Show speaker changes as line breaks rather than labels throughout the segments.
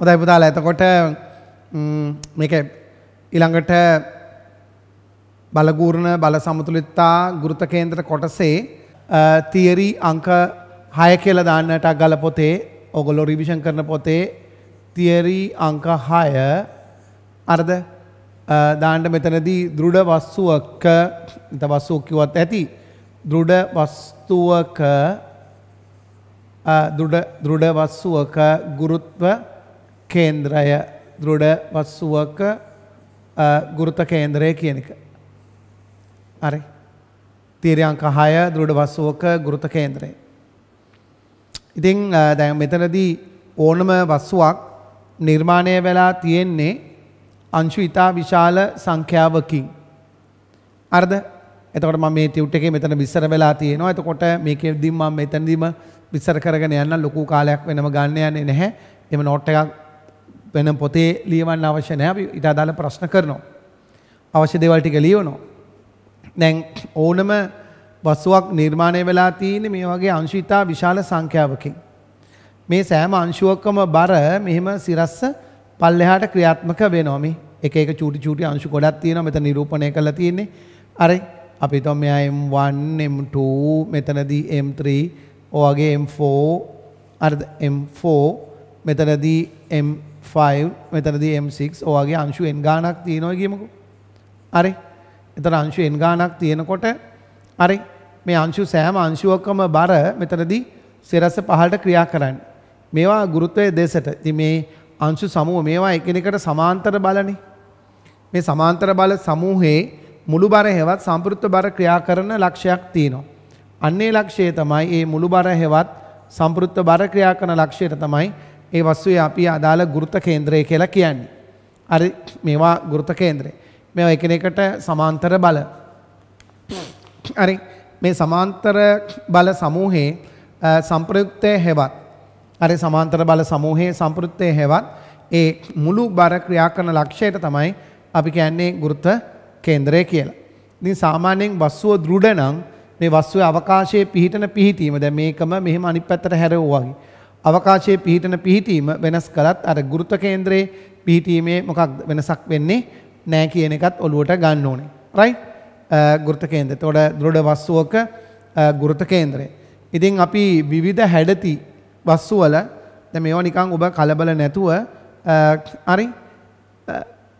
හොඳයි පුතාලා එතකොට මේක ඊළඟට බලගූර්ණ බල සමතුලිතා ගුරුත කේන්ද්‍ර කොටසේ තියරි අංක 6 කියලා දාන්නට අගල පොතේ ඔගොල්ලෝ රිවිෂන් කරන පොතේ තියරි අංක 6 අරද දාන්න මෙතනදී දෘඩ වස්තුවක ඉත වස්තුව කිව්වත් ඇති දෘඩ වස්තුවක දෘඩ වස්තුවක ගුරුත්ව කේන්ද්‍රය දෘඩ වස්සුවක ගුරුත කේන්ද්‍රය කියන එක. හරි. තීරයන්ක 6 දෘඩ වස්සුවක ගුරුත කේන්ද්‍රය. ඉතින් දැන් මෙතනදී ඕනම වස්සුවක් නිර්මාණය වෙලා තියෙන්නේ අංශු ඉතා විශාල සංඛ්‍යාවකින්. අර්ද එතකොට මම මේ ටියුට් එකේ මෙතන විස්තර වෙලා තියෙනවා. එතකොට මේකෙදී මම මෙතනදීම විස්තර කරගෙන යන්න ලොකු කාලයක් වෙනම ගන්න යන්නේ නැහැ. එම නෝට් එකක් වෙනම් පොතේ ලියවන්න අවශ්‍ය නැහැ. අපි ඊට අදාළ ප්‍රශ්න කරනවා. අවශ්‍ය දේවල් ටික ලියවනවා. දැන් ඕනම වස්තුවක් නිර්මාණය වෙලා තියෙන්නේ මේ වගේ අංශිතා විශාල සංඛ්‍යාවකින්. මේ සෑම අංශුවකම බර මෙහෙම සිරස්ස පල්ලෙහාට ක්‍රියාත්මක වෙනවා මේ. එක එක චූටි චූටි අංශු ගොඩක් තියෙනවා මෙතන නිරූපණය කරලා තියෙන්නේ. අර අපි තව මෙයා M1 M2 මෙතනදී M3 ඔයගේ M4 අර M4 මෙතනදී M 5 මෙතනදී M6 ඔයගේ අංශු n ගාණක් තියෙනවා කියමුකෝ. හරි. එතන අංශු n ගාණක් තියෙනකොට හරි මේ අංශු සෑම අංශුවකම බර මෙතනදී සිරස පහළට ක්‍රියා කරන්නේ. මේවා ගුරුත්වයේ දෙසට. ඉතින් මේ අංශු සමූහ මේවා එකිනෙකට සමාන්තර බලනේ. මේ සමාන්තර බල සමූහයේ මුළු බර හෙවත් සම්පෘත්ව බර ක්‍රියා කරන ලක්ෂයක් තියෙනවා. අන්නේ ලක්ෂය තමයි මේ මුළු බර හෙවත් සම්පෘත්ව බර ක්‍රියා කරන ලක්ෂයට තමයි ඒ වස්තුවේ අපි අදාළ ගුරුත කේන්ද්‍රය කියලා කියන්නේ. අර මේවා ගුරුත කේන්ද්‍රය. මේවා එකිනෙකට සමාන්තර බල. හරි මේ සමාන්තර බල සමූහයේ සම්ප්‍රයුක්තය හෙවත් අර සමාන්තර බල සමූහයේ සම්ප්‍රයුක්තය හෙවත් ඒ මුළු බර ක්‍රියා කරන ලක්ෂයට තමයි අපි කියන්නේ ගුරුත කේන්ද්‍රය කියලා. ඉතින් සාමාන්‍යයෙන් වස්තුව දෘඩ නම් මේ වස්තුවේ අවකාශයේ පිහිටන පිහිටීම දැන් මේකම මෙහෙම අනිත් පැත්තට හැරෙවුවා වගේ. අවකාශයේ පිහිටන පිහිටීම වෙනස් කළත් අර ගුරුත්ව කේන්ද්‍රයේ පිහිටීමේ මොකක් වෙනසක් වෙන්නේ නැහැ කියන එකත් ඔලුවට ගන්න ඕනේ. රයිට්? ගුරුත්ව කේන්ද්‍රය. එතකොට දෘඪ වස්තුවක ගුරුත්ව කේන්ද්‍රය. ඉතින් අපි විවිධ හැඩති වස්තු වල දැන් මේවා නිකන් ඔබ කලබල නැතුව හරි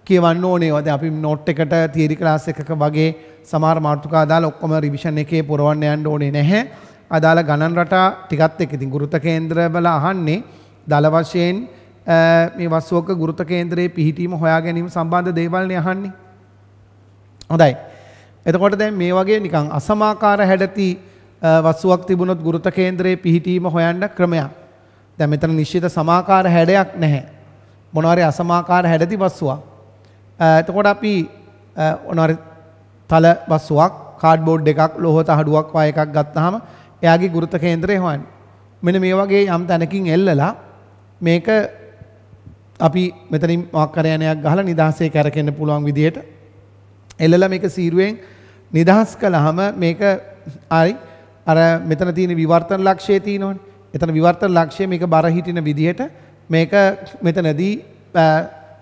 කියවන්න ඕනේ. දැන් අපි නෝට් එකට තියරි ක්ලාස් එකක වගේ සමහර මාතෘකා දාලා ඔක්කොම රිවිෂන් එකේ පුරවන්න යන්න ඕනේ නැහැ. අදාළ ගණන් රටා ටිකත් එක්ක ඉතින් ගුරුත කේන්ද්‍ර වල අහන්නේ දල වශයෙන් මේ වස්සෝක ගුරුත කේන්ද්‍රයේ පිහිටීම හොයා ගැනීම සම්බන්ධ දේවල් නේ අහන්නේ. හොඳයි. එතකොට දැන් මේ වගේ නිකන් අසමාකාර හැඩති වස්සුවක් තිබුණොත් ගුරුත කේන්ද්‍රයේ පිහිටීම හොයන්න ක්‍රමයක්. දැන් මෙතන නිශ්චිත සමාකාර හැඩයක් නැහැ. මොනවාරි අසමාකාර හැඩති වස්සුවක්. එතකොට අපි මොනවාරි තල වස්සුවක් කාඩ්බෝඩ් එකක් ලෝහ තහඩුවක් වගේ එකක් ගත්තාම එයාගේ ගුරුත කේන්ද්‍රය හොයන්. මෙන මේ වගේ යම් තැනකින් එල්ලලා මේක අපි මෙතනින් මක්කරයනයක් ගහලා නිදහසේ කරකෙන්න පුළුවන් විදිහට එල්ලලා මේක සීරුවෙන් නිදහස් කළාම මේක හරි අර මෙතන තියෙන විවර්තන ලක්ෂයේ තියෙනවනේ. එතන විවර්තන ලක්ෂය මේක බර හිටින විදිහට මේක මෙතනදී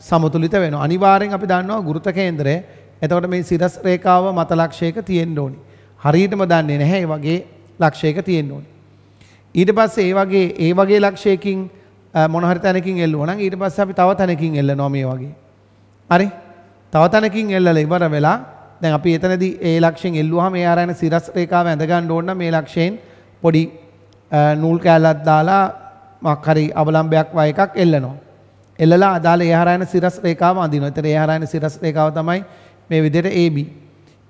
සමතුලිත වෙනවා. අනිවාර්යෙන් අපි දන්නවා ගුරුත කේන්ද්‍රය. එතකොට මේ සිරස් රේඛාව මත ලක්ෂයක තියෙන්න ඕනි. හරියටම දන්නේ නැහැ. ඒ වගේ ලක්ෂයක තියෙන්න ඕනේ. ඊට පස්සේ ඒ වගේ ඒ වගේ ලක්ෂයකින් මොන හරි තැනකින් එල්ලුවා නම් ඊට පස්සේ අපි තව තැනකින් එල්ලනවා මේ වගේ. හරි? තව තැනකින් එල්ලලා ඉවර වෙලා දැන් අපි එතනදී ඒ ලක්ෂයෙන් එල්ලුවාම ඒ ආරයන සිරස් රේඛාව ඇඳ ගන්න ඕන නම් මේ ලක්ෂයෙන් පොඩි නූල් කෑල්ලක් දාලා මොකක් හරි අවලම්බයක් වගේ එකක් එල්ලනවා. එල්ලලා අදාළ ඒ ආරයන සිරස් රේඛාව අඳිනවා. ඒතර ඒ ආරයන සිරස් රේඛාව තමයි මේ විදිහට AB.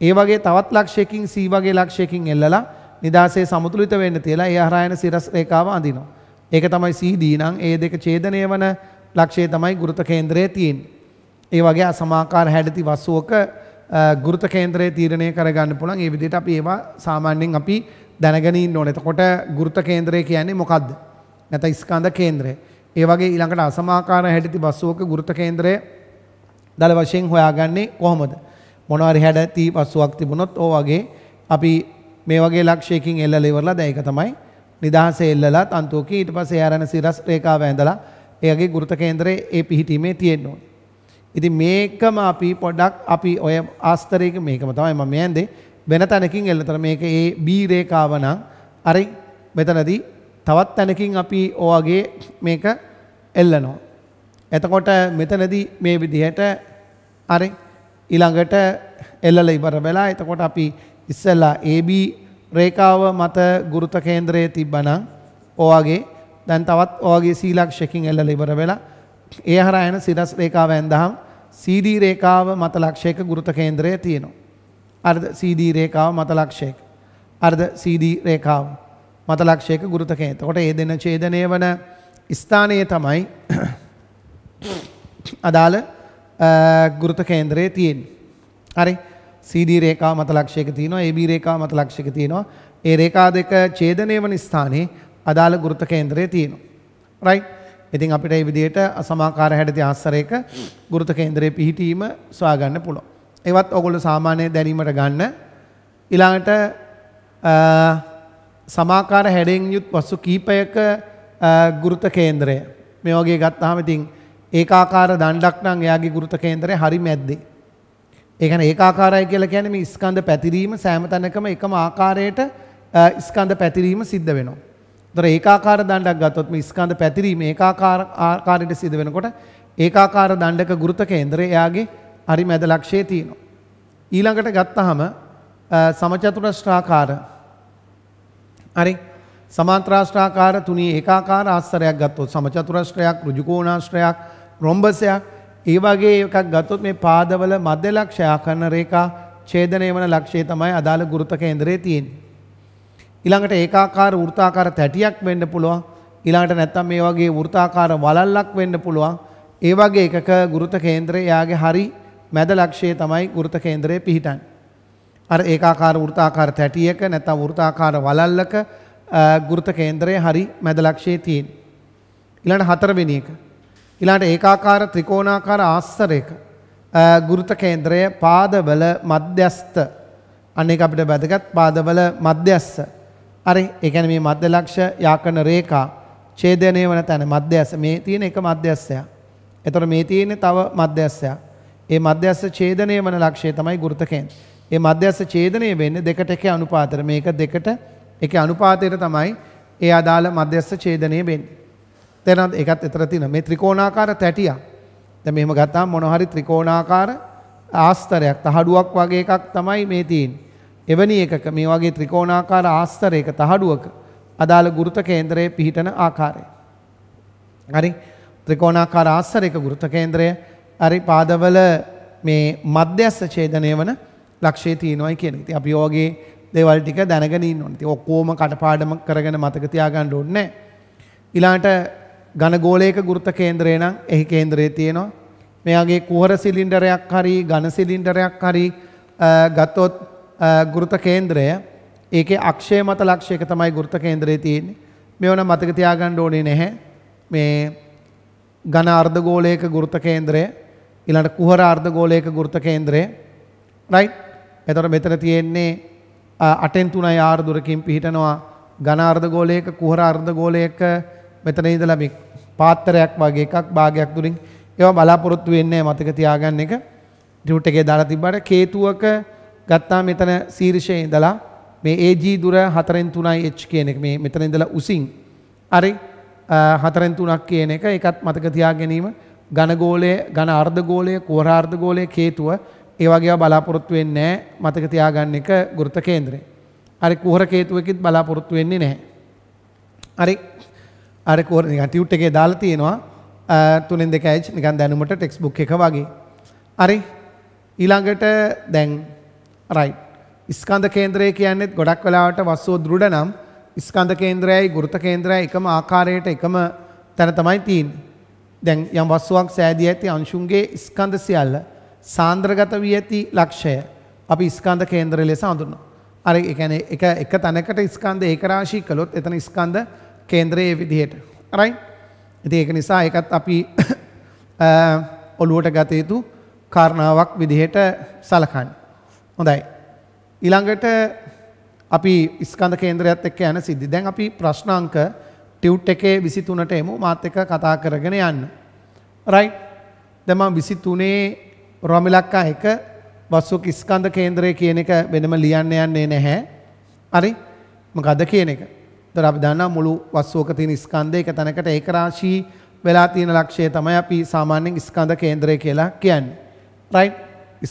ඒ වගේ තවත් ලක්ෂයකින් C වගේ ලක්ෂයකින් එල්ලලා නිදාසේ සමුතුලිත වෙන්න තියලා ඒ හරහා යන සිරස් රේඛාව අඳිනවා. ඒක තමයි සීදී නම් ඒ දෙක ඡේදනය වන ලක්ෂය තමයි ගුරුත කේන්ද්‍රයේ තියෙන්නේ. ඒ වගේ අසමාකාර හැඩති වස්තුවක ගුරුත කේන්ද්‍රය තීරණය කරගන්න පුළුවන්. ඒ විදිහට අපි ඒවා සාමාන්‍යයෙන් අපි දැනගෙන ඉන්න ඕනේ. එතකොට ගුරුත කේන්ද්‍රය කියන්නේ මොකද්ද? නැත්නම් ස්කන්ධ කේන්ද්‍රය. ඒ වගේ ඊළඟට අසමාකාර හැඩති වස්තුවක ගුරුත කේන්ද්‍රය දල වශයෙන් හොයාගන්නේ කොහොමද? මොනවාරි හැඩති වස්තුවක් තිබුණොත් ඕ වගේ අපි මේ වගේ ලක්ෂයකින් එල්ලලා ඉවරලා දැන් ඒක තමයි නිදහස එල්ලලා තන්තුවකින් ඊට පස්සේ ආරණ සිරස් රේඛාව ඇඳලා එයාගේ ගුරුත කේන්දරේ ඒ පිහිටීමේ තියෙන්න ඕනේ. ඉතින් මේකම අපි පොඩ්ඩක් අපි ඔය ආස්තරයක මේකම තමයි මම ඇඳේ වෙන තැනකින් එල්ලතර මේක ඒ බී රේඛාව නම් අර මෙතනදී තවත් තැනකින් අපි ඔයගේ මේක එල්ලනවා. එතකොට මෙතනදී මේ විදිහට අර ඊළඟට එල්ලලා ඉවර වෙලා එතකොට අපි ඉස්සල්ලා AB රේඛාව මත ගුරුත කේන්ද්‍රයේ තිබ්බනම් ඔයගේ දැන් තවත් ඔයගේ සීලක්ෂයකින් එල්ලලා ඉවර වෙලා ඒ හරහා යන සිරස් රේඛාව ඇඳහම් CD රේඛාව මත ලක්ෂයක ගුරුත කේන්ද්‍රය තියෙනවා. අර්ධ CD රේඛාව මත ලක්ෂයක. අර්ධ CD රේඛාව මත ලක්ෂයක ගුරුත කේන්ද්‍රය. එතකොට මේ දෙන ඡේදනය වන ස්ථානයේ තමයි අදාළ ගුරුත කේන්ද්‍රය තියෙන්නේ. හරි. CD රේඛා මත ලක්ෂයක තියෙනවා AB රේඛා මත ලක්ෂයක තියෙනවා ඒ රේඛා දෙක ඡේදනය වන ස්ථානයේ අදාළ ගුරුත්ව කේන්ද්‍රය තියෙනවා right ඉතින් අපිට මේ විදිහට අසමාකාර හැඩති ආස්තරයක ගුරුත්ව කේන්ද්‍රයේ පිහිටීම සොයා ගන්න පුළුවන් ඒවත් ඔයගොල්ලෝ සාමාන්‍ය දැනීමට ගන්න ඊළඟට සමාකාර හැඩයෙන් යුත් වස්තු කීපයක ගුරුත්ව කේන්ද්‍රය මේ වගේ ගත්තාම ඉතින් ඒකාකාර දණ්ඩක් නම් එයාගේ ගුරුත්ව කේන්ද්‍රය හරි මැද්දේ ඒකන ඒ ආකාරය කියලා කියන්නේ මේ ස්කන්ධ පැතිරීම සෑම තැනකම එකම ආකාරයට ස්කන්ධ පැතිරීම සිද්ධ වෙනවා. ඒතර ඒකාකාර දණ්ඩක් ගත්තොත් මේ ස්කන්ධ පැතිරීම ඒකාකාර ආකාරයට සිද්ධ වෙනකොට ඒකාකාර දණ්ඩක ගුරුත කේන්දරය එයාගේ හරි මැද ලක්ෂයේ තියෙනවා. ඊළඟට ගත්තාම සමචතුරස්ත්‍රාකාර හරි සමාන්තරාස්ත්‍රාකාර තුනී ඒකාකාර ආස්තරයක් ගත්තොත් සමචතුරස්ත්‍රයක් ඍජු කෝණාස්ත්‍රයක් රොම්බසයක් ඒ වගේ එකක් ගත්තොත් මේ පාදවල මධ්‍ය ලක්ෂ්‍ය ආකරණ රේඛා ඡේදනය වන ලක්ෂ්‍යය තමයි අදාළ ගුරුත කේන්දරයේ තියෙන්නේ. ඊළඟට ඒකාකාර වෘත්තාකාර තැටියක් වෙන්න පුළුවන්. ඊළඟට නැත්තම් මේ වගේ වෘත්තාකාර වලල්ලක් වෙන්න පුළුවන්. ඒ වගේ එකක ගුරුත කේන්දරය එයාගේ හරි මැද ලක්ෂයේ තමයි ගුරුත කේන්දරය පිහිටන්නේ. අර ඒකාකාර වෘත්තාකාර තැටියක නැත්නම් වෘත්තාකාර වලල්ලක ගුරුත කේන්දරය හරි මැද ලක්ෂයේ තියෙන. ඊළඟ හතරවෙනි එක ඊළාට ඒකාකාර ත්‍රිකෝණාකාර ආස්තරයක ගුරුත කේන්ද්‍රය පාදවල මධ්‍යස්ත අනෙක අපිට වැදගත් පාදවල මධ්‍යස්ස හරි ඒ කියන්නේ මේ මධ්‍ය ලක්ෂ යාකන රේඛා ඡේදනය වන තැන මධ්‍යස්ස මේ තියෙන එක මධ්‍යස්සය. එතකොට මේ තියෙන තව මධ්‍යස්සය. ඒ මධ්‍යස්ස ඡේදනය වන ලක්ෂය තමයි ගුරුත කේන්ද්‍රය. ඒ මධ්‍යස්ස ඡේදනය වෙන්නේ දෙකට එකේ අනුපාතයට. මේක දෙකට එකේ අනුපාතයට තමයි ඒ අදාළ මධ්‍යස්ස ඡේදනය වෙන්නේ. තේරෙනවද? ඒකත් එතන තියෙන මේ ත්‍රිකෝණාකාර තැටියක්. දැන් මෙහෙම ගත්තාම මොන හරි ත්‍රිකෝණාකාර ආස්තරයක් තහඩුවක් වගේ එකක් තමයි මේ තියෙන්නේ. එවැනි එකක මේ වගේ ත්‍රිකෝණාකාර ආස්තරයක තහඩුවක අදාළ ගුරුත කේන්ද්‍රයේ පිහිටන ආකාරය. හරි ත්‍රිකෝණාකාර ආස්තරයක ගුරුත කේන්ද්‍රය හරි පාදවල මේ මධ්‍යස්ථ ඡේදනය වන ලක්ෂය තියෙනවායි කියන එක. ඉතින් අපි ඔයගේ දේවල් ටික දැනගෙන ඉන්න ඕනේ. ඉතින් ඔක්කොම කටපාඩම කරගෙන මතක තියාගන්න ඕනේ නැහැ. ඊළාට ඝනගෝලයක ගුරුත්ව කේන්ද්‍රය නම් එහි කේන්ද්‍රයේ තියෙනවා. මෙයාගේ කුහර සිලින්ඩරයක් හරි ඝන සිලින්ඩරයක් හරි ගත්තොත් ගුරුත්ව කේන්ද්‍රය ඒකේ අක්ෂය මත ලක්ෂයක තමයි ගුරුත්ව කේන්ද්‍රය තියෙන්නේ. මේවන මතක තියාගන්න ඕනේ නැහැ. මේ ඝන අර්ධ ගෝලයක ගුරුත්ව කේන්ද්‍රය ඊළඟට කුහර අර්ධ ගෝලයක ගුරුත්ව කේන්ද්‍රය රයිට්. එතකොට මෙතන තියෙන්නේ 8න් 3යි r දුරකින් පිහිටනවා ඝන අර්ධ ගෝලයක කුහර අර්ධ ගෝලයක මෙතන ඉඳලා මේ පාත්‍රයක් වගේ එකක් භාගයක් දුරින් ඒවා බලාපොරොත්තු වෙන්නේ මතක තියාගන්න එක රිවුට් එකේ දාලා තිබ්බට කේතුවක ගත්තා මෙතන ශීර්ෂයේ ඉඳලා මේ AG දුර 4න් 3යි H කියන එක මේ මෙතන ඉඳලා උසින් හරි 4න් 3ක් කියන එක ඒකත් මතක තියා ගැනීම ඝන ගෝලය ඝන අර්ධ ගෝලය කුහර අර්ධ ගෝලය කේතුව ඒ වගේ ඒවා බලාපොරොත්තු වෙන්නේ නැහැ මතක තියාගන්න එක ගුරුත්ව කේන්ද්‍රය. හරි කුහර කේතුවකෙත් බලාපොරොත්තු වෙන්නේ නැහැ. හරි අර කෝර නිකන් ටියුට් එකේ දාලා තියෙනවා තුනෙන් දෙකයි නිකන් දැනුමට ටෙක්ස්ට් බුක් එක වගේ. හරි. ඊළඟට දැන් රයිට්. ස්කන්ධ කේන්ද්‍රය කියන්නේ ගොඩක් වෙලාවට වස්තුව දෘඩ නම් ස්කන්ධ කේන්ද්‍රයයි ගුරුත කේන්ද්‍රයයි එකම ආකාරයට එකම තැන තමයි තියෙන්නේ. දැන් යම් වස්තුවක් සෑදී ඇති අංශුන්ගේ ස්කන්ධ සියල්ල සාන්ද්‍රගත වී ඇති ලක්ෂය අපි ස්කන්ධ කේන්ද්‍රය ලෙස හඳුන්වනවා. අර ඒ කියන්නේ එක එක තැනකට ස්කන්ධ ඒකරාශී කළොත් එතන ස්කන්ධ කේන්ද්‍රයේ විදිහට රයි ඉති ඒක නිසා එකත් අපි ඔලුවට ගතයුතු කාරණාවක් විදිහට සලකන්න හොඳයි ඉළඟට අපි ස්කන්ධ කේන්ද්‍රයත් එක්ක යන සිද්ධි දැන් අපි ප්‍රශ්නාංක ටියුට් එකේ විසි තුනට එමු මාත් එක කතා කරගෙන යන්න රයි දෙම විසි තුනේ රොමිලක්කා එක වස්සුක ස්කන්ධ කේන්ද්‍රය කියන එක වෙනම ලියන්න යන්නේ නැහැ අරි මකද කියන එක ඒතර අපි දන්නා මුළු වස්සුවක තියෙන ස්කන්ධ එක තැනකට ඒක රාශී වෙලා තියෙන ලක්ෂය තමයි අපි සාමාන්‍යයෙන් ස්කන්ධ කේන්ද්‍රය කියලා කියන්නේ. right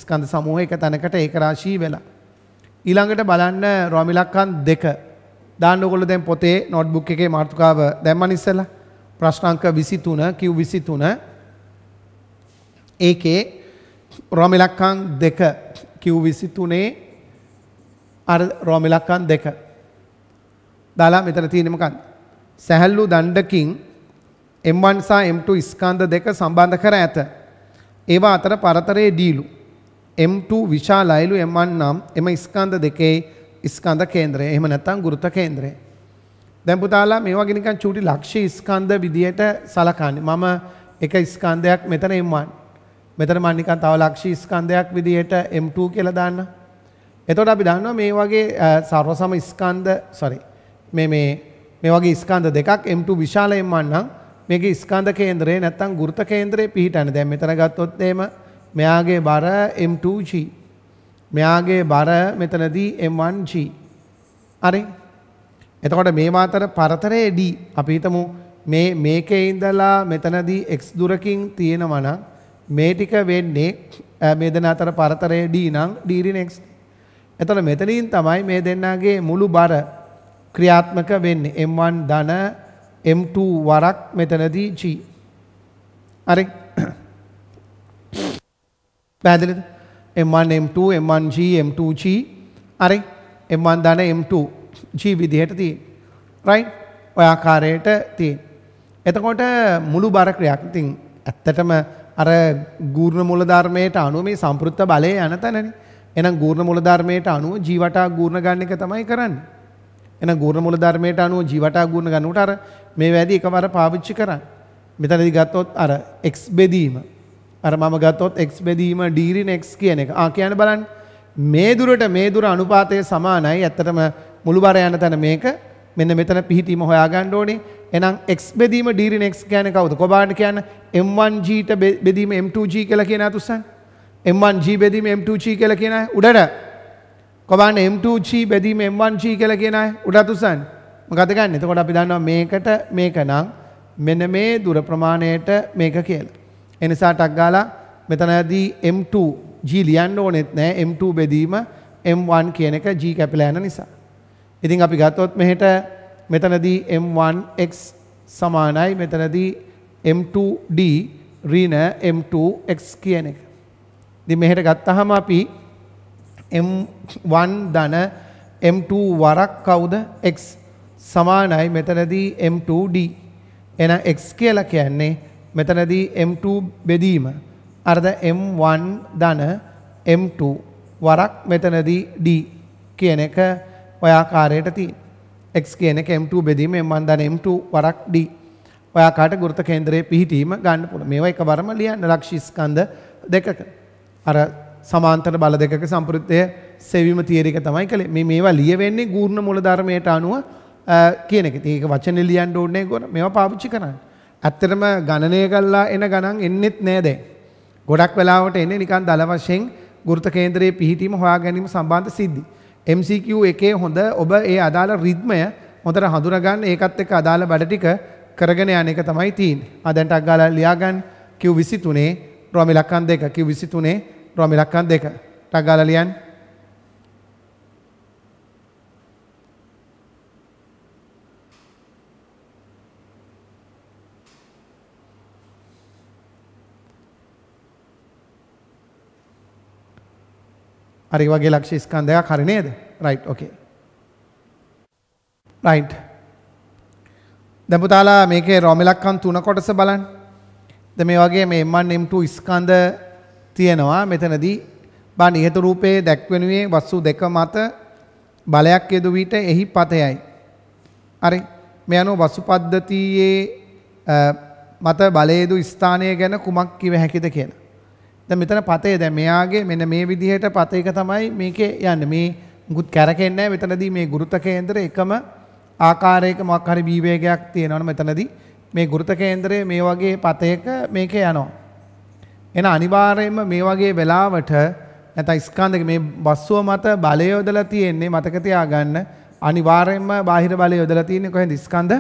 ස්කන්ධ සමූහය එක තැනකට ඒක රාශී වෙලා. ඊළඟට බලන්න රොමිලක්කන් දෙක. දාන්න ඔයගොල්ලෝ දැන් පොතේ නෝට්බුක් එකේ මාතෘකාව දැම්මන ඉස්සලා ප්‍රශ්න අංක 23 Q 23 ඒකේ රොමිලක්කන් දෙක Q 23 අර රොමිලක්කන් දෙක දාලා මෙතන තියෙන්නේ මොකක්ද? සැහැල්ලු දණ්ඩකින් M1 සහ M2 ස්කන්ධ දෙක සම්බන්ධ කර ඇත. ඒවා අතර පරතරයේ දීලු M2 විශාල අයලු M1 නම් එම ස්කන්ධ දෙකේ ස්කන්ධ කේන්ද්‍රය. එහෙම නැත්නම් ගුරුත කේන්ද්‍රය. දැන් පුතාලා මේ වගේ නිකන් චූටි ලක්ෂ්‍ය ස්කන්ධ විදියට සලකන්නේ. මම එක ස්කන්ධයක් මෙතන M1. මෙතන මම නිකන් තව ලක්ෂ්‍ය ස්කන්ධයක් විදියට M2 කියලා දාන්න. එතකොට අපි දන්නවා මේ වගේ සර්වසම ස්කන්ධ sorry මේ මේ මේ වගේ ස්කන්ධ දෙකක් M2 විශාල M1 නම් මේකේ ස්කන්ධ කේන්දරේ නැත්තම් ගුරුත කේන්දරේ පිහිටන්නේ. දැන් මෙතන ගත්තොත් එහෙම මෙයාගේ බර M2G මෙයාගේ බර මෙතනදී M1G හරි එතකොට මේවා අතර පරතරයේ D අපි හිතමු මේ මේකේ ඉඳලා මෙතනදී x දුරකින් තියෙනවා නම් මේ ටික වෙන්නේ මේ දෙන අතර පරතරයේ D නම් D ඍණ x එතකොට මෙතනින් තමයි මේ දෙන්නාගේ මුළු බර ක්‍රියාත්මක වෙන්නේ. M1 ධන M2 වරක් මෙතනදී G. හරි. පැහැදිලිද? M1 M2 M1 G M2 G. හරි. M1 ධන M2 G විදිහට තියෙන. right? ඔය ආකාරයට තියෙන. එතකොට මුළු බර ක්‍රියාවක්. ඉතින් ඇත්තටම අර ගූර්ණ මූල ධර්මයට අනුව මේ සම්පෘත්ත බලය යන තැනනේ. එහෙනම් ගූර්ණ මූල ධර්මයට අනුව ජීවටා ගූර්ණ ගන්න එක තමයි කරන්නේ. එහෙනම් ගුණ මූල ධර්මයට අනුව ජීවටා ගුණ ගන්නකොට අර මේ වැඩි එකවර පාවිච්චි කරන්න. මෙතනදී ගත්තොත් අර x බෙදීම අර මම ගත්තොත් x බෙදීම d ඍණ x කියන එක. ආ කියන්න බලන්න. මේ දුරට මේ දුර අනුපාතය සමානයි. ඇත්තටම මුළු බර යන තැන මේක මෙන්න මෙතන පිහිටීම හොයාගන්න ඕනේ. එහෙනම් x බෙදීම d ඍණ x කියන්නේ කවුද? කොබාන්න කියන්න m1g ට බෙදීම m2g කියලා කියන අතුසන්. m1g බෙදීම m2g කියලා කියන උඩට කොබන්න M2චී බැදීම M1චී කල කියෙනයි උඩත් උසන් ගතගන්න එතකොට අපි දන්නවා මේකට මේක නම් මෙන මේ දුර ප්‍රමාණයට මේක කියල. එනිසා ටක්ගාලා මෙතනදී M2 ජී ලියන්න ඕනෙත් නෑ M2 බෙදීම M1 කියන එක ජී කැපිලෑන නිසා. ඉතින් අපි ගත්තොත් මෙහෙට මෙතනදී M1x සමානයි මෙතනදී M2D රීන M2x කියන එක. දි මෙහෙට ගත්තහම අපි M1 ධන M2 වරක් කවුද x සමානයි මෙතනදී M2D එහෙනම් x කියලා කියන්නේ මෙතනදී M2 බෙදීම අරද M1 ධන M2 වරක් මෙතනදී D කියන එක ඔය ආකාරයට තියෙන x කියන එක M2 බෙදීම M1 ධන M2 වරක් D ඔය ආකාරයට ගුරුත්ව කේන්දරයේ පිහිටීම ගන්න පුළුවන් මේවා එකවරම ලියන්න ලක්ෂ්‍ය ස්කන්ධ දෙකක අර සමාන්තර බල දෙකක සම්පෘත්තය සෙවීම තීරක තමයි කළේ මේ මේවා ලියවෙන්නේ ගූර්ණ මුල ධර්මයට අනුව කියන එක. ඒක වචන ලියන්න ඕනේ ගොන මේවා පාවිච්චි කරන්න. ඇත්තටම ගණනය කළා එන ගණන් එන්නෙත් නෑ දැන්. ගොඩක් වෙලාවට එන්නේ නිකන් දල වශයෙන් ගුරුත කේන්දරයේ පිහිටීම හොයා ගැනීම සම්බන්ධ සිද්ධි. MCQ එකේ හොඳ ඔබ ඒ අදාළ රිද්මය හොඳට හඳුනගන්න ඒකත් එක්ක අදාළ වැඩ ටික කරගෙන යන එක තමයි තියෙන්නේ. ආ දැන් ටක් ගාලා ලියාගන්න Q23 රොමි ලක්කන් දෙක Q23 රෝම ඉලක්කම් දෙක. ටක් ගාලා ලියන්න. අර ඒ වගේ ලක්ෂ ස්කන්ධයක් හරි නේද? right okay. right. දැන් පුතාලා මේකේ රෝම ඉලක්කම් තුන කොටස බලන්න. දැන් මේ වගේ මේ M1 M2 ස්කන්ධ තියෙනවා මෙතනදී බා නිහත රූපයේ දැක්වෙනුවේ වස්තු දෙක මත බලයක් යෙදු විට එහි පතයයි. හරි. මේ අනුව වස්තු පද්ධතියේ මත බලයේදු ස්ථානය ගැන කුමක් කිව හැකිද කියලා. දැන් මෙතන පතේ දැන් මෙයාගේ මෙන්න මේ විදිහට පත එක තමයි මේකේ යන්නේ. මේ මුකුත් කැරකෙන්නේ නැහැ. මෙතනදී මේ ගුරුත කේන්දරය එකම ආකාරයක මොකක් හරි වීවේගයක් තියෙනවනේ මෙතනදී මේ ගුරුත කේන්දරයේ මේ වගේ පතයක මේක යනවා. එන අනිවාර්යයෙන්ම මේ වගේ වෙලාවට නැත්නම් ස්කන්ධක මේ වස්තුව මත බලය යොදලා තියෙන්නේ මතක තියාගන්න අනිවාර්යයෙන්ම බාහිර බලය යොදලා තියෙන්නේ කොහෙන්ද ස්කන්ධ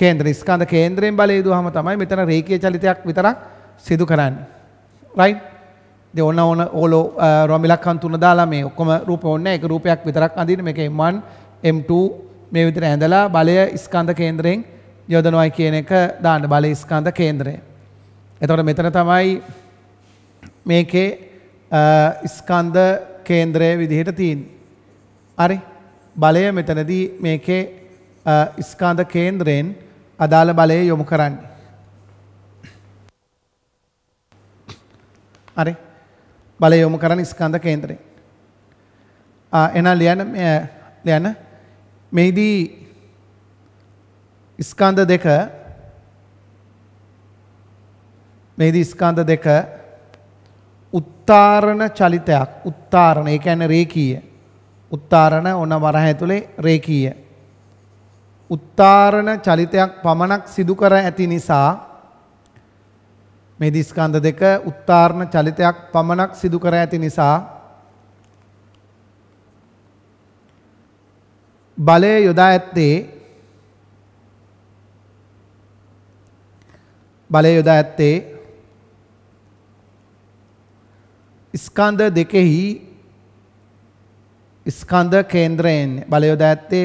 කේන්ද්‍ර ස්කන්ධ කේන්ද්‍රයෙන් බලය යොදුවාම තමයි මෙතන රේඛීය චලිතයක් විතරක් සිදු කරන්නේ රයිට් ඉතින් ඕන ඕන ඕල රොමිලක්කන් තුන දාලා මේ ඔක්කොම රූප ඕනේ එක රූපයක් විතරක් අඳින්න මේක M1 M2 මේ විතර ඇඳලා බලය ස්කන්ධ කේන්ද්‍රයෙන් යොදනවායි කියන එක දාන්න බලය ස්කන්ධ කේන්ද්‍රය එතකොට මෙතන තමයි මේකේ ස්කන්ධ කේන්ද්‍රය විදිහට තියෙන. හරි බලය මෙතනදී මේකේ ස්කන්ධ කේන්ද්‍රයෙන් අදාළ බලය යොමු කරන්න. හරි බලය යොමු කරන ස්කන්ධ කේන්ද්‍රයෙන්. එනා ලියන ලියන මෙහිදී ස්කන්ධ දෙක මෙහිදී ස්කන්ධ දෙක උත්තාරණ චලිතයක් උත්තාරණ ඒ කියන්නේ රේඛීය උත්තාරණ ඔන වරහ ඇතුලේ රේඛීය උත්තාරණ චලිතයක් පමණක් සිදු කර ඇති නිසා මේ දිස්කන්ධ දෙක උත්තාරණ චලිතයක් පමණක් සිදු කර ඇති නිසා බලය යොදා ඇත්තේ බලය යොදා ඇත්තේ ස්කන්ධ දෙකෙහි ස්කන්ධ කේන්ද්‍රයෙන් බලයොද ඇත්තේ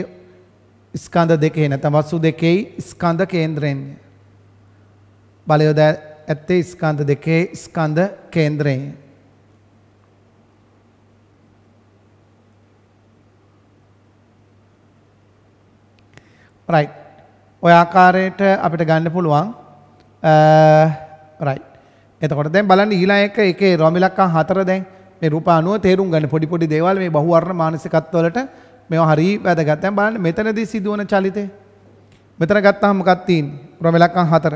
ස්කන්ධ දෙකේ නැත්නම් වස්තු දෙකෙහි ස්කන්ධ කේන්ද්‍රයෙන් බලයොද ඇත්තේ ස්කන්ධ දෙකේ ස්කන්ධ කේන්ද්‍රයෙන් right ඔය ආකාරයට අපිට ගන්න පුළුවන් right එතකොට දැන් බලන්න ඊළඟ එක එකේ රොමිලක්කම් හතර දැන් මේ රූප අණුව තේරුම් ගන්න පොඩි පොඩි දේවල් මේ බහුවර්ණ මානසිකත්වවලට මේවා හරි වැදගත්. දැන් බලන්න මෙතනදී සිදුවන චලිතේ. මෙතන ගත්තාම මොකක් තියෙන්නේ? රොමිලක්කම් හතර.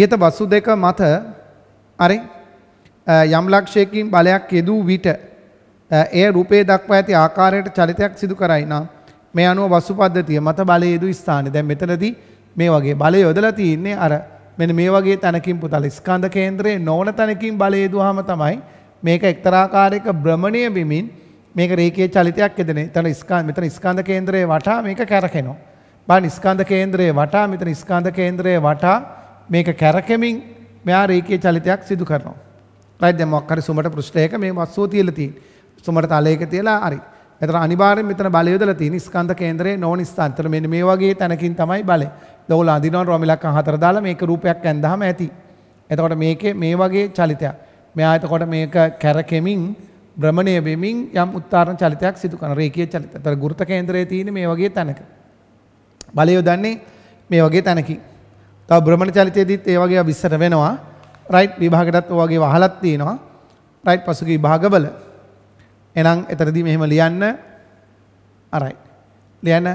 ඊට වස්තු දෙක මත අරින් යම් ලක්ෂයකින් බලයක් යෙදූ විට එය රූපේ දක්වා ඇති ආකාරයට චලිතයක් සිදු කරයි නම් මේ අනුව වස්තු පද්ධතිය මත බලය යෙදු ස්ථානයේ දැන් මෙතනදී මේ වගේ බලය යොදලා තින්නේ අර මෙන මේ වගේ තැනකින් පුතල ස්කන්ධ කේන්ද්‍රයේ නොවන තැනකින් බලයේදුවාම තමයි මේක එක්තරාකාරයක භ්‍රමණය බිමින් මේක රේකයේ චලිතයක් එදෙන. එතන ස්කන්ධ මෙතන ස්කන්ධ කේන්ද්‍රයේ වටා මේක කැරකෙනවා. බලන්න ස්කන්ධ කේන්ද්‍රයේ වටා මෙතන ස්කන්ධ කේන්ද්‍රයේ වටා මේක කැරකෙමින් මෙයා රේකයේ චලිතයක් සිදු කරනවා. රයිට් දැන් මොකක් හරි සුමට පෘෂ්ඨයක මේ වස්සෝ තියලා තියෙන. සුමට තලයක තියලා හරි. මෙතන අනිවාර්යෙන් මෙතන බලය යොදලා තියෙන ස්කන්ධ කේන්ද්‍රයේ නෝන ස්ථාන. එතන මෙන්න මේ වගේ තැනකින් තමයි බලය. දවුල අඳිනවා රොමිලක් හතර දාලා මේක රූපයක් ඇඳහම ඇති. එතකොට මේකේ මේ වගේ චලිතයක්. මෙයා එතකොට මේක කැරකෙමින් භ්‍රමණය වෙමින් යම් උත්තරණ චලිතයක් සිදු කරන රේඛීය චලිතය. එතකොට ගුරුත කේන්දරයේ තියෙන මේ වගේ තැනක. බලය යොදන්නේ මේ වගේ තැනකින්. තව භ්‍රමණ චලිතයේදීත් ඒ වගේ විස්තර වෙනවා. රයිට් විභාගයටත් ඔය වගේ වහලක් තියෙනවා. රයිට් පසුගිය විභාගවල. එහෙනම් එතනදී මෙහෙම ලියන්න. අරයි. ලියන්න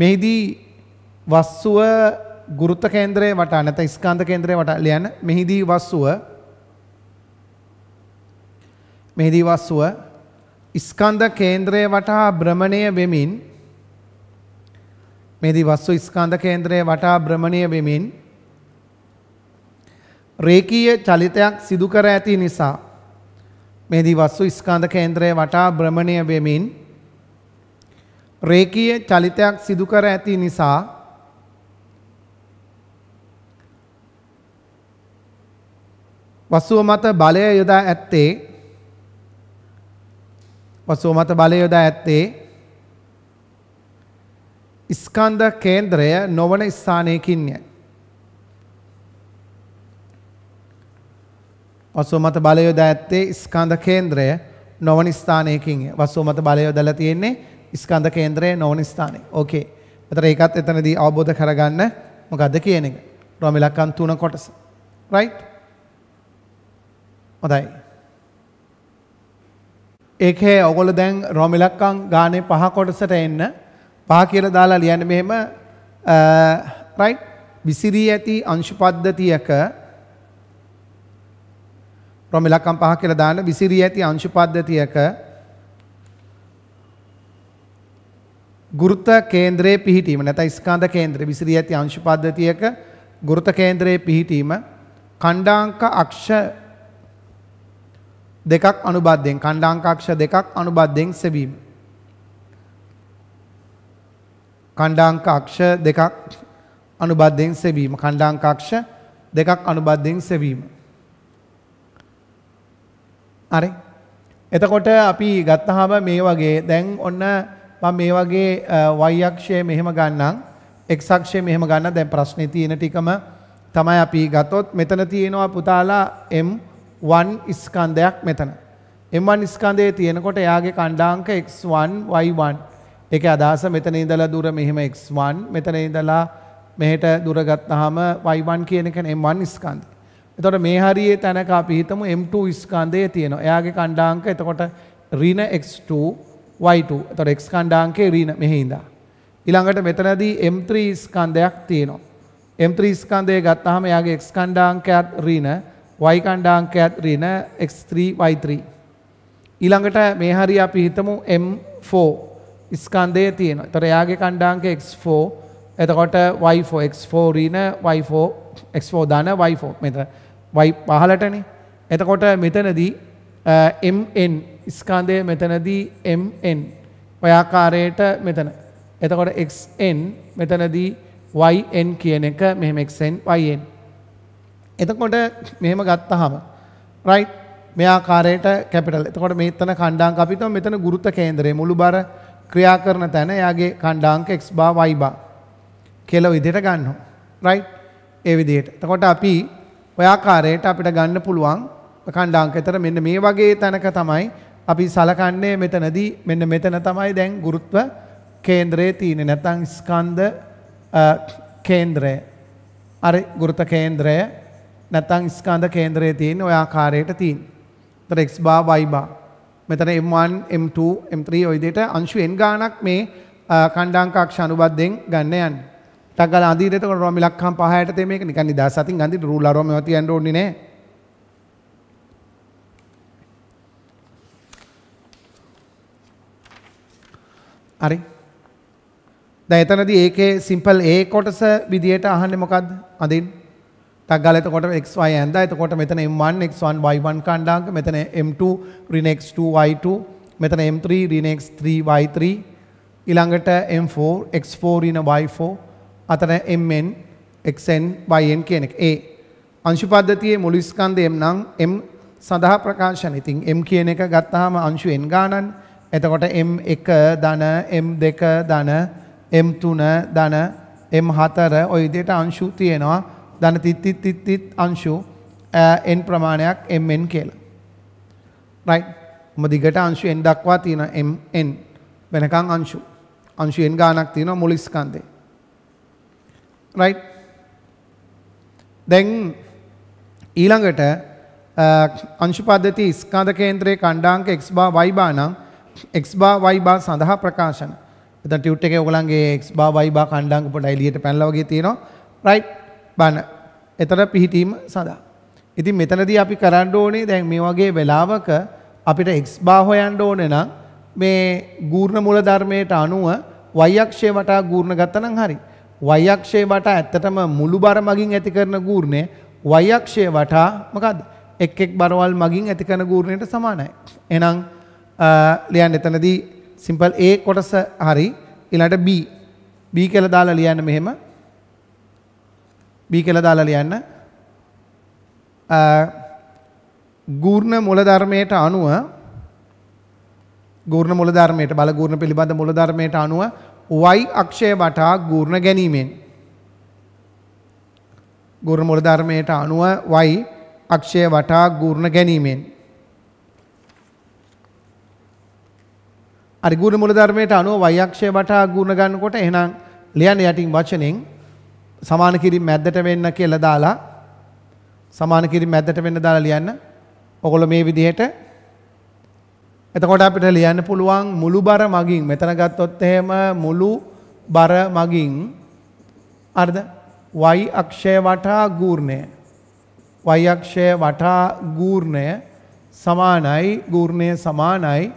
මෙහිදී වස්සුව ගුරුත්ත කේන්ද්‍රයේ වටා නැත ස්කන්ධ කේන්ද්‍රයේ වටා ලියන්න මෙහිදී වස්සුව මෙහිදී වස්සුව ස්කන්ධ කේන්ද්‍රයේ වටා භ්‍රමණය වෙමින් මෙහිදී වස්සුව ස්කන්ධ කේන්ද්‍රයේ වටා භ්‍රමණය වෙමින් රේඛීය චලිතයක් සිදු කර ඇති නිසා මෙහිදී වස්සු ස්කන්ධ කේන්ද්‍රයේ වටා භ්‍රමණය වෙමින් රේඛීය චලිතයක් සිදු කර ඇති නිසා වස්සුව මත බලය යොදා ඇත්තේ වස්සුව මත බලය යොදා ඇත්තේ ස්කන්ධ කේන්ද්‍රය නොවන ස්ථානයකින්ය. වස්සුව මත බලය යොදා ඇත්තේ ස්කන්ධ කේන්ද්‍රය නොවන ස්ථානයකින්ය. වස්සුව මත බලය යොදලා තියෙන්නේ ස්කන්ධ කේන්ද්‍රය නොවන ස්ථානයේ. ඕකේ. එතන ඒකත් එතනදී අවබෝධ කරගන්න මොකද්ද කියන එක. රොමිලකන් තුන කොටස. right හොඳයි. ඒකේ ඔගොල්ලෝ දැන් රොමිලක්කම් ගානේ පහ කොටසට එන්න පහ කියලා දාලා ලියන්න මෙහෙම රයිට් විසිරී ඇති අංශ පද්ධතියක රොමිලක්කම් පහ කියලා දාන්න විසිරී ඇති අංශ පද්ධතියක ගුරුත කේන්ද්‍රයේ පිහිටීම නැත්නම් ස්කන්ධ කේන්ද්‍රය විසිරී ඇති අංශ පද්ධතියක ගුරුත කේන්ද්‍රයේ පිහිටීම ඛණ්ඩාංක අක්ෂ දෙකක් අනුබද්ධයෙන් කණ්ඩාංකාක්ෂ දෙකක් අනුබද්ධයෙන් සෙවීම. කණ්ඩාංකාක්ෂ දෙකක් අනුබද්ධයෙන් සෙවීම කණ්ඩාංකාක්ෂ දෙකක් අනුබද්ධයෙන් සෙවීම. අරේ එතකොට අපි ගත්තහම මේ වගේ දැන් ඔන්න මම මේ වගේ y අක්ෂය මෙහෙම ගන්නම් x අක්ෂය මෙහෙම ගන්න දැන් ප්‍රශ්නේ තියෙන ටිකම තමයි අපි ගත්තොත් මෙතන තියෙනවා පුතාලා m වන් ස්කන්ධයක් මෙතන. එමන් ස්කන්දේ තියෙනකොට එයාගේ කණ්ඩාංක x1 y1 එක අදහස මෙතන ඉඳලා දුර මෙහෙම x1 මෙතන ඉඳලා මෙහෙට දුරගත්තාම y1 කියන එක m1 ස්කන්ධය. එතකොට මේ හරියේ තැනක අපි හිතමු m2 ස්කන්ධය තියෙනවා. එයාගේ කණ්ඩාංක එතකොට ඍණ x2 y2. එතකොට x කණ්ඩාංකේ ඍණ මෙහි ඉඳලා. ඊළඟට මෙතනදී m3 ස්කන්ධයක් තියෙනවා. m3 ස්කන්ධය ගත්තාම එයාගේ x කණ්ඩාංකයත් ඍණ y කණ්ඩාංකයත් ඍණ x3 y3 ඊළඟට මේ හරිය අපි හිතමු m4 ස්කන්ධය තියෙනවා. ඒතර එයාගේ කණ්ඩාංක x4 එතකොට y4 x4 ඍණ y4 x4 ධන y4 මෙතන y පහලටනේ. එතකොට මෙතනදී mn ස්කන්ධය මෙතනදී mn ඔය ආකාරයට මෙතන. එතකොට xn මෙතනදී yn කියන එක මෙහෙම xn yn එතකොට මෙහෙම ගත්තහම රයිට් මෙයා කාරයට කැපිටල් එතකොට මෙතන කණ්ඩාංක අපි තමයි මෙතන ගුරුත්ව කේන්දරය මුළු බර ක්‍රියා කරන තැන එයාගේ කණ්ඩාංක x bar y bar කියලා විදිහට ගන්නවා රයිට් ඒ විදිහට එතකොට අපි ඔය ආකාරයට අපිට ගන්න පුළුවන් කණ්ඩාංක විතර මෙන්න මේ වගේ තැනක තමයි අපි සලකන්නේ මෙතනදී මෙන්න මෙතන තමයි දැන් ගුරුත්ව කේන්ද්‍රයේ තියෙන්නේ නැත්නම් ස්කන්ධ කේන්ද්‍රය අර ගුරුත්ව කේන්ද්‍රය නැත්තං ස්කන්ධ කේන්ද්‍රය තියෙන ඔය ආකාරයට තියෙන. එතන x bar y bar. මෙතන m1 m2 m3 ඔය විදිහට අංශු n ගාණක් මේ ඛණ්ඩාංක අක්ෂ අනුබද්ධයෙන් ගන්න යන්නේ. ටක් ගාලා අඳිරේට කරනවා මිලක්කම් 5ට තේ මේක නිකන් නිදාස අතින් අඳින්න රූල් අරව මේවා තියන්න ඕනේ නෑ. හරි. දැන් එතනදී ඒකේ සිම්පල් A කොටස විදියට අහන්නේ මොකද්ද? අඳින්න. තක්ගල එතකොට xy ඇඳ එතකොට මෙතන m1 x1 y1 කණ්ඩාංක මෙතන m2 ඍණ x2 y2 මෙතන m3 ඍණ x3 y3 ඊළඟට m4 x4 ඍණ y4 අතන mn xn yn කියන එක a අංශු පද්ධතියේ මුළු ස්කන්ධයම නම් m සඳහා ප්‍රකාශන. ඉතින් m කියන එක ගත්තාම අංශු n ගානන්. එතකොට m1 ධන m2 ධන m3 ධන m4 ඔය විදිහට අංශු තියෙනවා. ධන තිත් තිත් තිත් තිත් අංශු n ප්‍රමාණයක් mn කියලා. right. මොකද දිගට අංශු n දක්වා තියෙන mn වෙනකන් අංශු. අංශු n ගාණක් තියෙනවා මුළු ස්කන්ධේ. right. දැන් ඊළඟට අංශු පද්ධති ස්කන්ධ කේන්ද්‍රයේ කණ්ඩාංක x bar y bar නම් x bar y bar සඳහා ප්‍රකාශන. එතන ටියුට් එකේ ඔයගලන්ගේ x bar y bar කණ්ඩාංක පොඩ්ඩක් එළියට පැනලා වගේ තියෙනවා. right. බණ එතර පිහිටීම සඳහා. ඉතින් මෙතනදී අපි කරන්න ඕනේ දැන් මේ වගේ වෙලාවක අපිට x බා හොයන්න ඕනේ නම් මේ ගූර්ණ මූල ධර්මයට අනුව y අක්ෂය වටා ගූර්ණ ගත්තනම් හරි. y අක්ෂය වටා ඇත්තටම මුළු බර මගින් ඇති කරන ගූර්ණය y අක්ෂය වටා මොකද්ද? එක් එක් බරවල් මගින් ඇති කරන ගූර්ණයට සමානයි. එහෙනම් ලියන්න එතනදී සිම්පල් A කොටස හරි ඊළඟට B B කියලා දාලා ලියන්න මෙහෙම B කියලා දාලා ලියන්න. ගූර්ණ මූලධර්මයට අනුව ගූර්ණ මූලධර්මයට බලගූර්ණ පිළිබඳ මූලධර්මයට අනුව y අක්ෂය වටා ගූර්ණ ගැනීමෙන් ගූර්ණ මූලධර්මයට අනුව y අක්ෂය වටා ගූර්ණ ගැනීමෙන් අරි ගූර්ණ මූලධර්මයට අනුව y අක්ෂය වටා ගූර්ණ ගන්නකොට එහෙනම් ලියන්න යටින් වචනෙන් සමාන කිරි මැද්දට වෙන්න කියලා දාලා සමාන කිරි මැද්දට වෙන්න දාලා ලියන්න. ඔගොල්ලෝ මේ විදිහට එතකොට අපිට ලියන්න පුළුවන් මුළු බර මගින් මෙතන ගත්තොත් එහෙම මුළු බර මගින් අර්ධ y අක්ෂය වටා ගූර්ණය y අක්ෂය වටා ගූර්ණය සමානයි ගූර්ණය සමානයි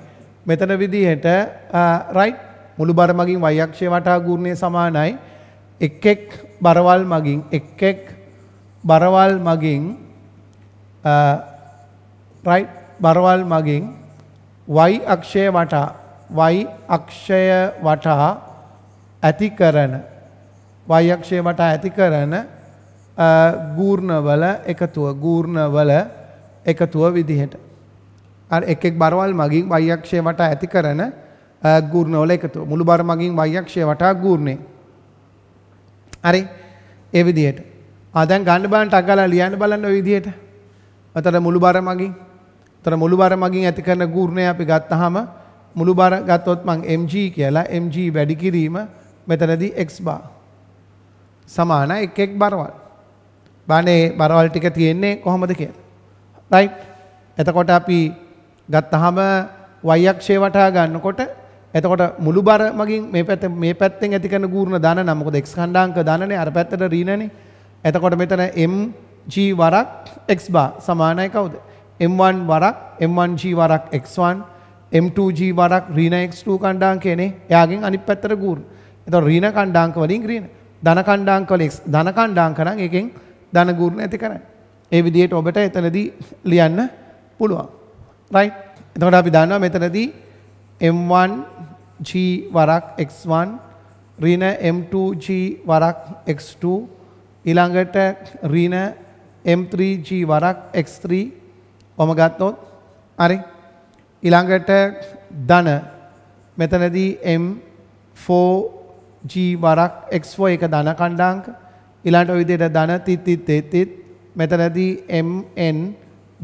මෙතන විදිහට රයිට් මුළු බර මගින් y අක්ෂය වටා ගූර්ණය සමානයි එක් එක් බරවල් මගින් එක් එක් බරවල් මගින් බරවල් මගින් වයි අක්ෂය වටා වයි අක්ෂය වටා ඇති කරන වයි අක්ෂය වටා ඇති කරන ගූර්ණවල එකතුව ගූර්ණවල එකතුව විදිහට අර එක් එක් බරවල් මගින් වයි අක්ෂය වටා ඇති කරන ගූර්ණවල එකතුව මුළු බර මගින් වයි අක්ෂය වටා ගූර්ණේ හරි ඒ විදිහට. ආ දැන් ගන්න බලන්න ටක් ගාලා ලියන්න බලන්න ওই විදිහට. අතර මුළු බර මගින් අතර මුළු බර මගින් ඇති කරන ගුණය අපි ගත්තාම මුළු බර ගත්තොත් මං mg කියලා mg වැඩි කිරීම මෙතනදී x bar සමාන 1 1 බරවල්. බානේ බරවල් ටික තියෙන්නේ කොහොමද කියලා. right එතකොට අපි ගත්තාම y අක්ෂය වටා ගන්නකොට එතකොට මුළු බර මගින් මේ පැත්ත මේ පැත්තෙන් ඇති කරන ගුරුණ ධන නම් මොකද x ඛණ්ඩාංක ධනනේ අර පැත්තට ඍණනේ. එතකොට මෙතන m g වරක් x බා සමානයි කවුද? m1 වරක් m1 g වරක් x1 m2 g වරක් ඍණ x2 ඛණ්ඩාංකයනේ. එයාගෙන් අනිත් පැත්තට ගුරුණ. එතකොට ඍණ ඛණ්ඩාංක වලින් ඍණ. ධන ඛණ්ඩාංක වල x ධන ඛණ්ඩාංක නම් එකෙන් ධන ගුරුණ ඇති කරන්නේ. ඒ විදිහට ඔබට එතනදී ලියන්න පුළුවන්. right? එතකොට අපි දන්නවා මෙතනදී m1 G වරක් X1 ඍණ M2 G වරක් X2 ඊළඟට ඍණ M3 G වරක් X3 ඔම ගත්තොත් හරි ඊළඟට ධන මෙතනදී M4 G වරක් X4 එක ධන කණ්ඩාංක ඊළඟට ඔය විදිහට ධන තිත් තිත් තෙත් තිත් මෙතනදී MN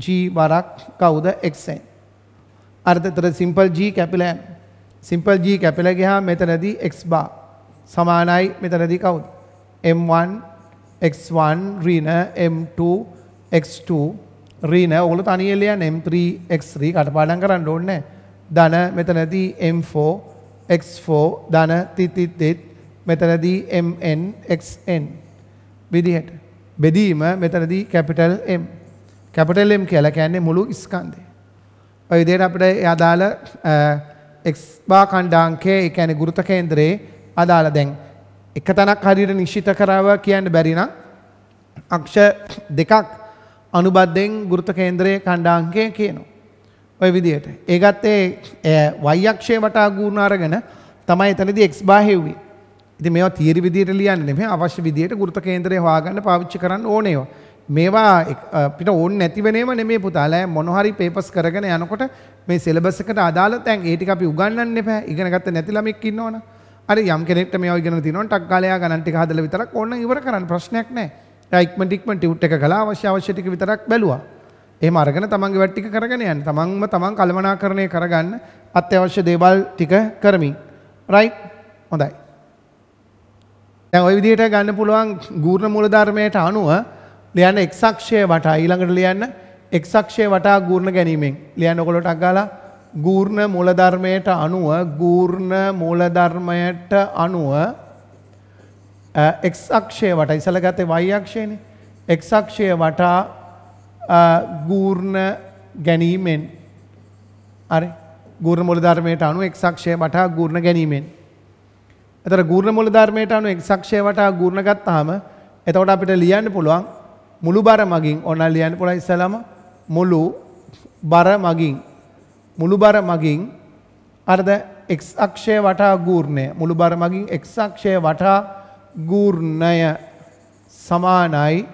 G වරක් කවුද XN අර්ථතර සිම්පල් G කැපිලා යනවා සිම්පල් G කැපිලා ගියාම මෙතනදී x bar සමානයි මෙතනදී කවුද? m1 x1 ඍණ m2 x2 ඍණ ඔයගොල්ලෝ තනියෙන් ලියන්න m3 x3 කටපාඩම් කරන්න ඕනේ ධන මෙතනදී m4 x4 ධන තිතිත් මෙතනදී mn xn විදිහට බෙදීම මෙතනදී කැපිටල් M කැපිටල් M කියලා කියන්නේ මුළු ස්කන්ධය. ඔය විදිහට අපිට ඒ අදාළ එක් බාකණ්ඩාංකේ ඒ කියන්නේ ගුරුත කේන්දරේ අදාළ දැන් එක තැනක් හරියට නිශ්චිත කරව කියන්න බැරි නම් අක්ෂ දෙකක් අනුබද්ධයෙන් ගුරුත කේන්දරයේ කණ්ඩාංකය කියනවා. ඔය විදිහට. ඒකත් ඒ y අක්ෂය වටා ගුණ අරගෙන තමයි එතනදී x බා හෙව්වේ. ඉතින් මේවා තියරි විදිහට ලියන්න නෙමෙයි අවශ්‍ය විදිහට ගුරුත කේන්දරය හොයාගන්න පාවිච්චි කරන්න ඕනේ ඒවා. මේවා අපිට ඕනේ නැති වෙනේම නෙමෙයි පුතාලා මොන හරි පේපර්ස් කරගෙන යනකොට මේ සිලබස් එකට අදාළ තැන් ඒ ටික අපි උගන්වන්න එපා. ඉගෙන ගත්ත නැති ළමෙක් ඉන්නවනම්. අර යම් කෙනෙක්ට මේවා ඉගෙන තියෙනවනම් ටක් ගාලා යා ගණන් ටික හදලා විතරක් ඕන ඉවර කරන්න ප්‍රශ්නයක් නැහැ. එයා ඉක්මනට ඉක්මනට ටියුට් එක ගලා අවශ්‍ය අවශ්‍ය ටික විතරක් බැලුවා. එහෙම අරගෙන තමන්ගේ වැඩ ටික කරගෙන යන්න. තමන්ම තමන් කළමනාකරණය කරගන්න අත්‍යවශ්‍ය දේවල් ටික කරමින්. රයිට්. හොඳයි. දැන් ওই විදිහට ගන්න පුළුවන් ගූර්ණ මූලධර්මයට අනුව ලියන්න x අක්ෂය වටා ඊළඟට ලියන්න එක්සක්ෂය වටා ගූර්ණ ගැනීමෙන් ලියන්න ඔකොලොට අක්ගාලා ගූර්ණ මූලධර්මයට අනුව ගූර්ණ මූලධර්මයට අනුව එක්ක්ෂය වට ඉසල ගත වයික්ෂයන එක්ක්ෂය වටා ගූර්ණ ගැනීමෙන් අරි ගූර්ණ මුලධර්මයට අනු එක්ක්ෂය වටා ගූර්ණ ගැනීමෙන්. එතර ගූර්ණ මුලධර්මයට අනු එක්ක්ෂය වටා ගූර්ණ ගත්තාම එතවට අපිට ලියන්න පුළුවන් මුළු බර මගින් ඔන්න ලියන්න පුළ ඉස්සලම මුළු බර මගින් මුළු බර මගින් අරද එක්ස් අක්ෂය වටා ගූර්ණය මුළු බර මගින් එක්ස් අක්ෂය වටා ගූර්ණය සමානයි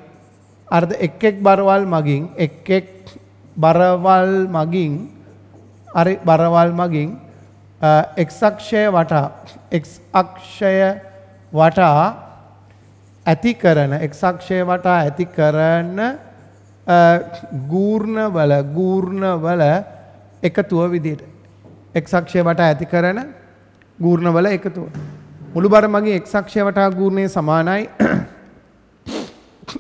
අර්ධ එක් එක් බරවල් මගින් එක් එක් බරවල් මගින් අරි බරවල් මගින් එක්ස් අක්ෂය වටා එක්ස් අක්ෂය වටා ඇති කරන එක්සක්ෂය වටා ඇති කරන ගූර්ණවල ගූර්ණවල එකතුව විදියට. එක්සක්ෂය වටා ඇති කරන ගූර්ණවල එකතුව. මුළු බර මගින් එක්සක්ෂය වටා ගූර්ණය සමානයි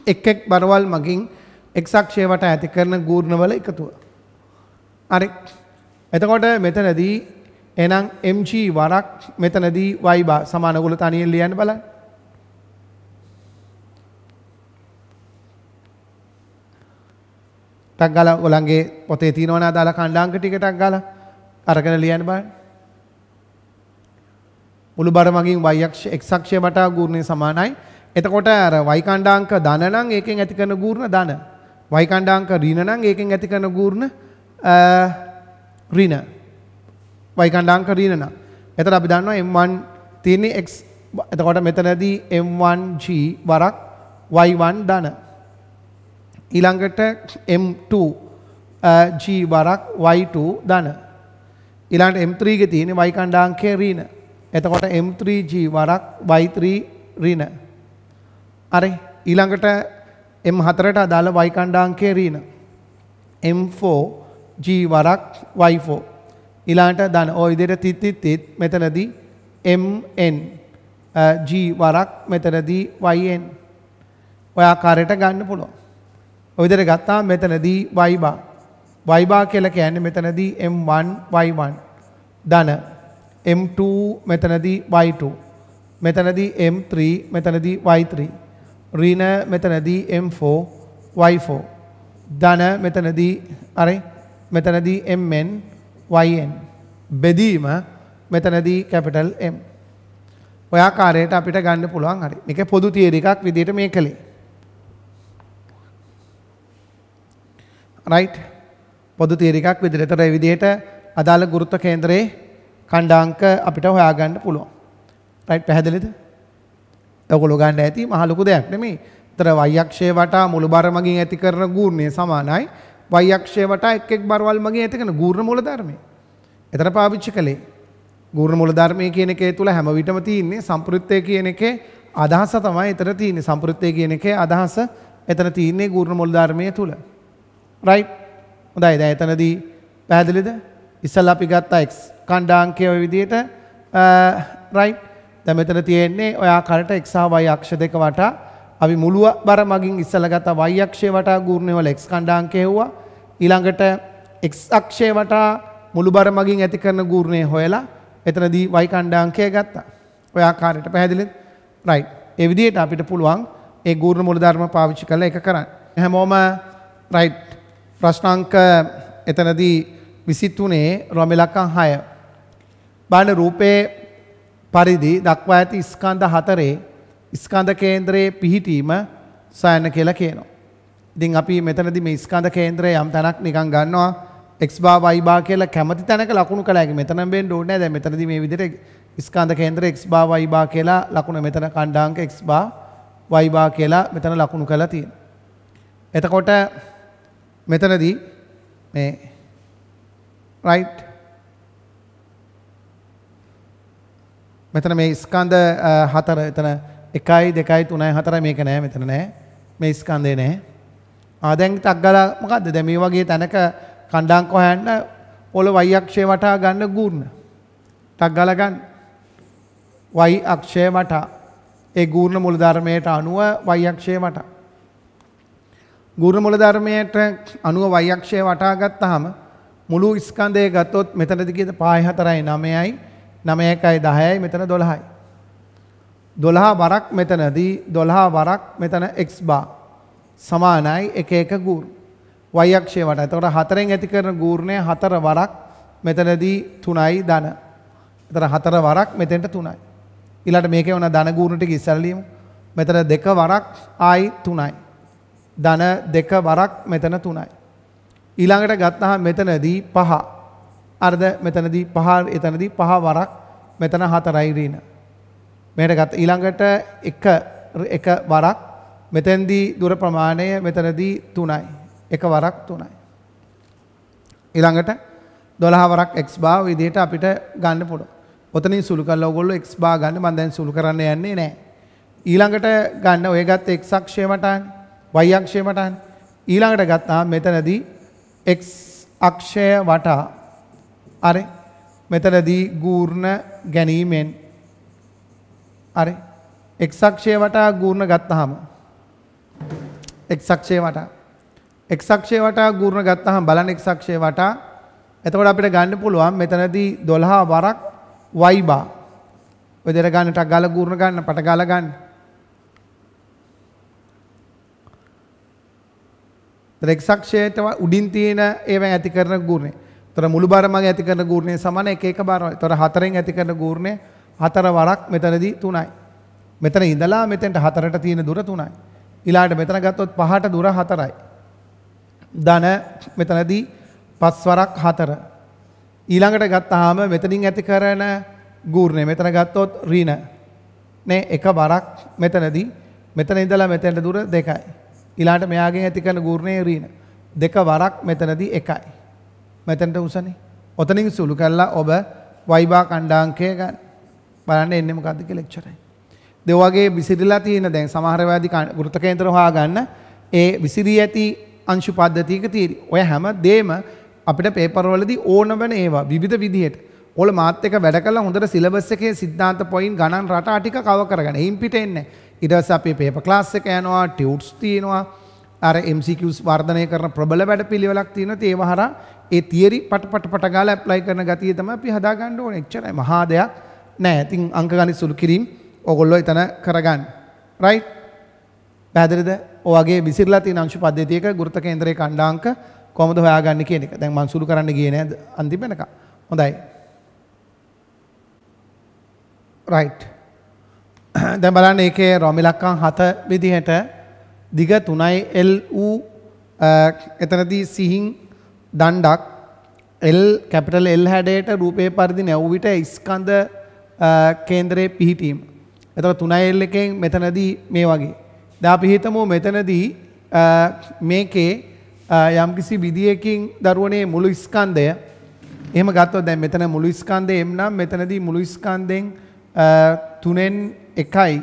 එක් එක් බරවල් මගින් එක්සක්ෂය වටා ඇති කරන ගූර්ණවල එකතුව. අරි එතකොට මෙතනදී එනම් MG වරක් මෙතනදී වයිබා සමානගුල තනියෙන් ලියන්න බලන්න. ටක් ගාලා ඔලන්ගේ පොතේ තියෙනවනේ අදාළ කණ්ඩාංක ටික ටක් ගාලා අරගෙන ලියන්න බලන්න. මුළු බර මගින් y අක්ෂය x අක්ෂය වටා ගූර්ණය සමානයි. එතකොට අර y කණ්ඩාංක ධන නම් ඒකෙන් ඇති කරන ගූර්ණ ධන. y කණ්ඩාංක ඍණ නම් ඒකෙන් ඇති කරන ගූර්ණ ඍණ. y කණ්ඩාංක ඍණ නම්. එතකොට අපි දන්නවා m1 තියෙන්නේ x එතකොට මෙතනදී m1g වරක් y1 ධන. ඊළඟට M2 G වරක් Y2 ධන. ඊළඟට M3 ගේ තියෙන Y කණ්ඩාංකය ඍණ. එතකොට M3 G වරක් Y3 ඍණ. හරි. ඊළඟට M4ට අදාළ Y කණ්ඩාංකය ඍණ. M4 G වරක් Y4. ඊළඟට ධන. ඔය විදිහට තිත් තිත් තිත් මෙතනදී MN G වරක් මෙතනදී YN. ඔය ආකාරයට ගන්න පුළුවන්. ඔවිදර ගත්තා මෙතනදී වයිබා වයිබා කියල කියන්න මෙතනදී M1 Y1 ධන M2 මෙතනදී Y2 මෙතනදී M3 මෙතනදී Y3 ඍණ මෙතනදී M4 Y4 ධන මෙතනදී අර මෙතනදී Mn Yn බෙදීම මෙතනදී කැපිටල් M ඔයාකාරයට අපිට ගන්න පුළුවන් හරි මේක පොදු තියරි එකක් විදිහට මේ කළේ රයිට් පොදු තීරිකක් විදිහට. ඒතර ඒ විදිහට අදාළ ගුරුත්ව කේන්දරයේ ඛණ්ඩාංක අපිට හොයාගන්න පුළුවන්. රයිට් පැහැදිලිද? ඔයගොල්ලෝ ගන්න ඇති මහ ලොකු දෙයක් නෙමෙයි. ඒතර y අක්ෂය වටා මුළු බර මගින් ඇති කරන ගූර්ණය සමානයි y අක්ෂය වටා එක් එක් බරවල් මගින් ඇති කරන ගූර්ණ මූලධර්මය. ඒතර පාවිච්චි කළේ ගූර්ණ මූලධර්මය කියන එකේ තුල හැම විටම තියෙන්නේ සම්පෘත්තය කියන එකේ අදහස තමයි එතන තියෙන්නේ. සම්පෘත්තය කියන එකේ අදහස එතන තියෙන්නේ ගූර්ණ මූලධර්මය තුල. රයි් හොඳයි දැ එතනදී පැහැදිලිද ඉස්සල් අපි ගත්තා එක් කණ්ඩාංකය ඔය විදියට රයි් දැමතන තියෙන්නේ ඔයා කරට එක්සා වයි අක්ෂ දෙක වටා අපි මුළුව බර මගින් ඉස්සල ගත වයික්ෂය වටා ගූර්ණයවල එක්ස් කණ්ඩාංකයව්වා ඊළඟට එක් අක්ෂය වටා මුළු බර මගින් ඇති කරන ගූර්ණය හොයලා එතනදී වයි කණ්ඩාංකය ගත්තා ඔයා කාරයට පැහැදිලිත් රයි් එවිදියට අපිට පුළුවන් ඒ ගූර්ණ මුළධර්ම පාවිච්චි කළ එක කරන්න හැමෝම රයිට් ප්‍රශ්න අංක එතනදී 23 රොමිලකම් 6 බලන රූපේ පරිදි දක්වා ඇති ස්කන්ධ හතරේ ස්කන්ධ කේන්ද්‍රයේ පිහිටීම සයන කියලා කියනවා. ඉතින් අපි මෙතනදී මේ ස්කන්ධ කේන්ද්‍රය යම් තැනක් නිකන් ගන්නවා x bar y bar කියලා කැමති තැනක ලකුණු කළ හැකි. මෙතන වෙන්න ඕනේ නැහැ. දැන් මෙතනදී මේ විදිහට ස්කන්ධ කේන්ද්‍රය x bar y bar කියලා ලකුණ මෙතන ඛණ්ඩාංක x bar y bar කියලා මෙතන ලකුණු කළා තියෙනවා. එතකොට මෙතනදී මේ රයිට් මෙතන මේ ස්කන්ධ හතර එතන 1යි 2යි 3යි 4යි මේක නෑ මෙතන නෑ මේ ස්කන්ධේ නෑ ආ දැන් ටක් ගාලා මොකද්ද දැන් මේ වගේ තැනක කණ්ඩාංක හොයන්න පොළොව y අක්ෂය වටා ගන්න ගුණ ටක් ගාලා ගන්න y අක්ෂය වටා ඒ ගුණ මූලධර්මයට අනුව y අක්ෂය වටා ගුරු මුල ධර්මයට අනුව y අක්ෂය වටා ගත්තාම මුළු ස්කන්ධය ගත්තොත් මෙතනදී කියන 5 4යි 9යි 9 1යි 10යි මෙතන 12යි 12 වරක් මෙතනදී 12 වරක් මෙතන x bar සමානයි 1 1 ගුරු y අක්ෂය වටා. එතකොට හතරෙන් ඇති කරන ගුරුණය හතර වරක් මෙතනදී 3යි ධන. එතන හතර වරක් මෙතෙන්ට 3යි. ඊළඟට මේකේ වුණා ධන ගුරුණට ඉස්සල්ලියමු. මෙතන දෙක වරක් ආයි 3යි. ධන දෙක වරක් මෙතන තුනයි. ඊළඟට ගත්තහම මෙතනදී පහ. අරද මෙතනදී පහ එතනදී පහ වරක් මෙතන හතරයි ඍණ. මෙහෙට ගත්ත ඊළඟට එක එක වරක් මෙතෙන්දී දුර ප්‍රමාණය මෙතනදී තුනයි. එක වරක් තුනයි. ඊළඟට 12 වරක් x බා විදිහට අපිට ගන්න පුළුවන්. ඔතනින් සුළු කරලා ඔයගොල්ලෝ x බා ගන්න මම දැන් සුළු කරන්න යන්නේ නැහැ. ඊළඟට ගන්න ඔය ගත්ත x අක්ෂය මටානේ. y අක්ෂය වටානේ. ඊළඟට ගත්තාම මෙතනදී x අක්ෂය වටා අර මෙතනදී ගූර්ණ ගැනීමෙන් අර x අක්ෂය වටා ගූර්ණ ගත්තාම x අක්ෂය වටා x අක්ෂය වටා ගූර්ණ ගත්තාම බලන්න x අක්ෂය වටා එතකොට අපිට ගන්න පුළුවන් මෙතනදී 12 වරක් y බා. ඔය දෙර ගන්න ටක් ගාලා ගූර්ණ ගන්න පට ගාලා ගන්න. එතන x අක්ෂයට උඩින් තියෙන ඒවා ඇති කරන ගුණය. එතන මුළු බාරම ඇති කරන ගුණය සමාන එක එක බාරමයි. එතන හතරෙන් ඇති කරන ගුණය හතර වරක් මෙතනදී තුනයි. මෙතන ඉඳලා මෙතෙන්ට හතරට තියෙන දුර තුනයි. ඊළාට මෙතන ගත්තොත් පහට දුර හතරයි. ධන මෙතනදී පස් වරක් හතර. ඊළඟට ගත්තාම මෙතනින් ඇති කරන ගූර්ණය මෙතන ගත්තොත් ඍණ නේ එක වරක් මෙතනදී මෙතන ඉඳලා මෙතෙන්ට දුර දෙකයි. ඊළාට මෙයාගෙන් ඇති කරන ගුර්ණේ ඍණ දෙක වරක් මෙතනදී එකයි. මෙතනට උසනේ. ඔතනින් සුළු කළා ඔබ වයිබා කණ්ඩාංකය ගන්න. බලන්න එන්නේ මොකද්ද කියලා එච්චරයි. දෙවගේ විසිරිලා තියෙන දැන් සමහර වැදි වෘත කේන්දර හොයාගන්න ඒ විසිරී ඇති අංශු පද්ධතියක තියෙන. ඔය හැම දෙම අපිට පේපර් වලදී ඕන වෙන ඒවා විවිධ විදිහට. ඔල මාත් එක වැඩ කළා හොඳට සිලබස් එකේ සිද්ධාන්ත පොයින්ට් ගණන් රටා ටික කව කරගන්න. එයින් පිට එන්නේ. ඉටස් අපේ පේප ලාස් එක යනවා ටියවට්ස් තියෙනවා අර MCQස් වර්ධනය කරන ප්‍රබල වැඩ පිළිවෙලක් තියෙන ඒව හරහා ඒ තියරි පට පට පට ගාලා ඇප්ලයි කරන ගතිය තමයි අපි හදා ගන්න ඕනේ. එච්චරයි මහා දෙයක් නෑ. ඉතින් අංක ගණිත සුළු කිරීම ඕගොල්ලෝ එතන කරගන්න. රයිට්? පැහැදිලිද? ඔයගේ විසිරලා තියෙන අංශ පද්ධතියක ගුරුත්ව කේන්දරයේ කණ්ඩාංක කොහොමද හොයාගන්නේ කියන එක. දැන් මං සුළු කරන්න ගියේ නෑ අන්තිම වෙනකම්. හොඳයි. රයිට්. දැන් බලන්න ඒකේ රොමි ලක්කම් 7 විදිහට දිග 3යි LU එතනදී සිහින් දණ්ඩක් L කැපිටල් L හැඩයට රූපේ පරිදි නැවු විට ස්කන්ධ කේන්දරයේ පිහිටීම. එතකොට 3L එකෙන් මෙතනදී මේ වගේ. දැන් අපි හිතමු මෙතනදී මේකේ යම්කිසි විදියකින් දරුවනේ මුළු ස්කන්ධය එහෙම ගත්තොත් දැන් මෙතන මුළු ස්කන්ධය එම්නම් මෙතනදී මුළු ස්කන්ධෙන් තුනෙන් එකයි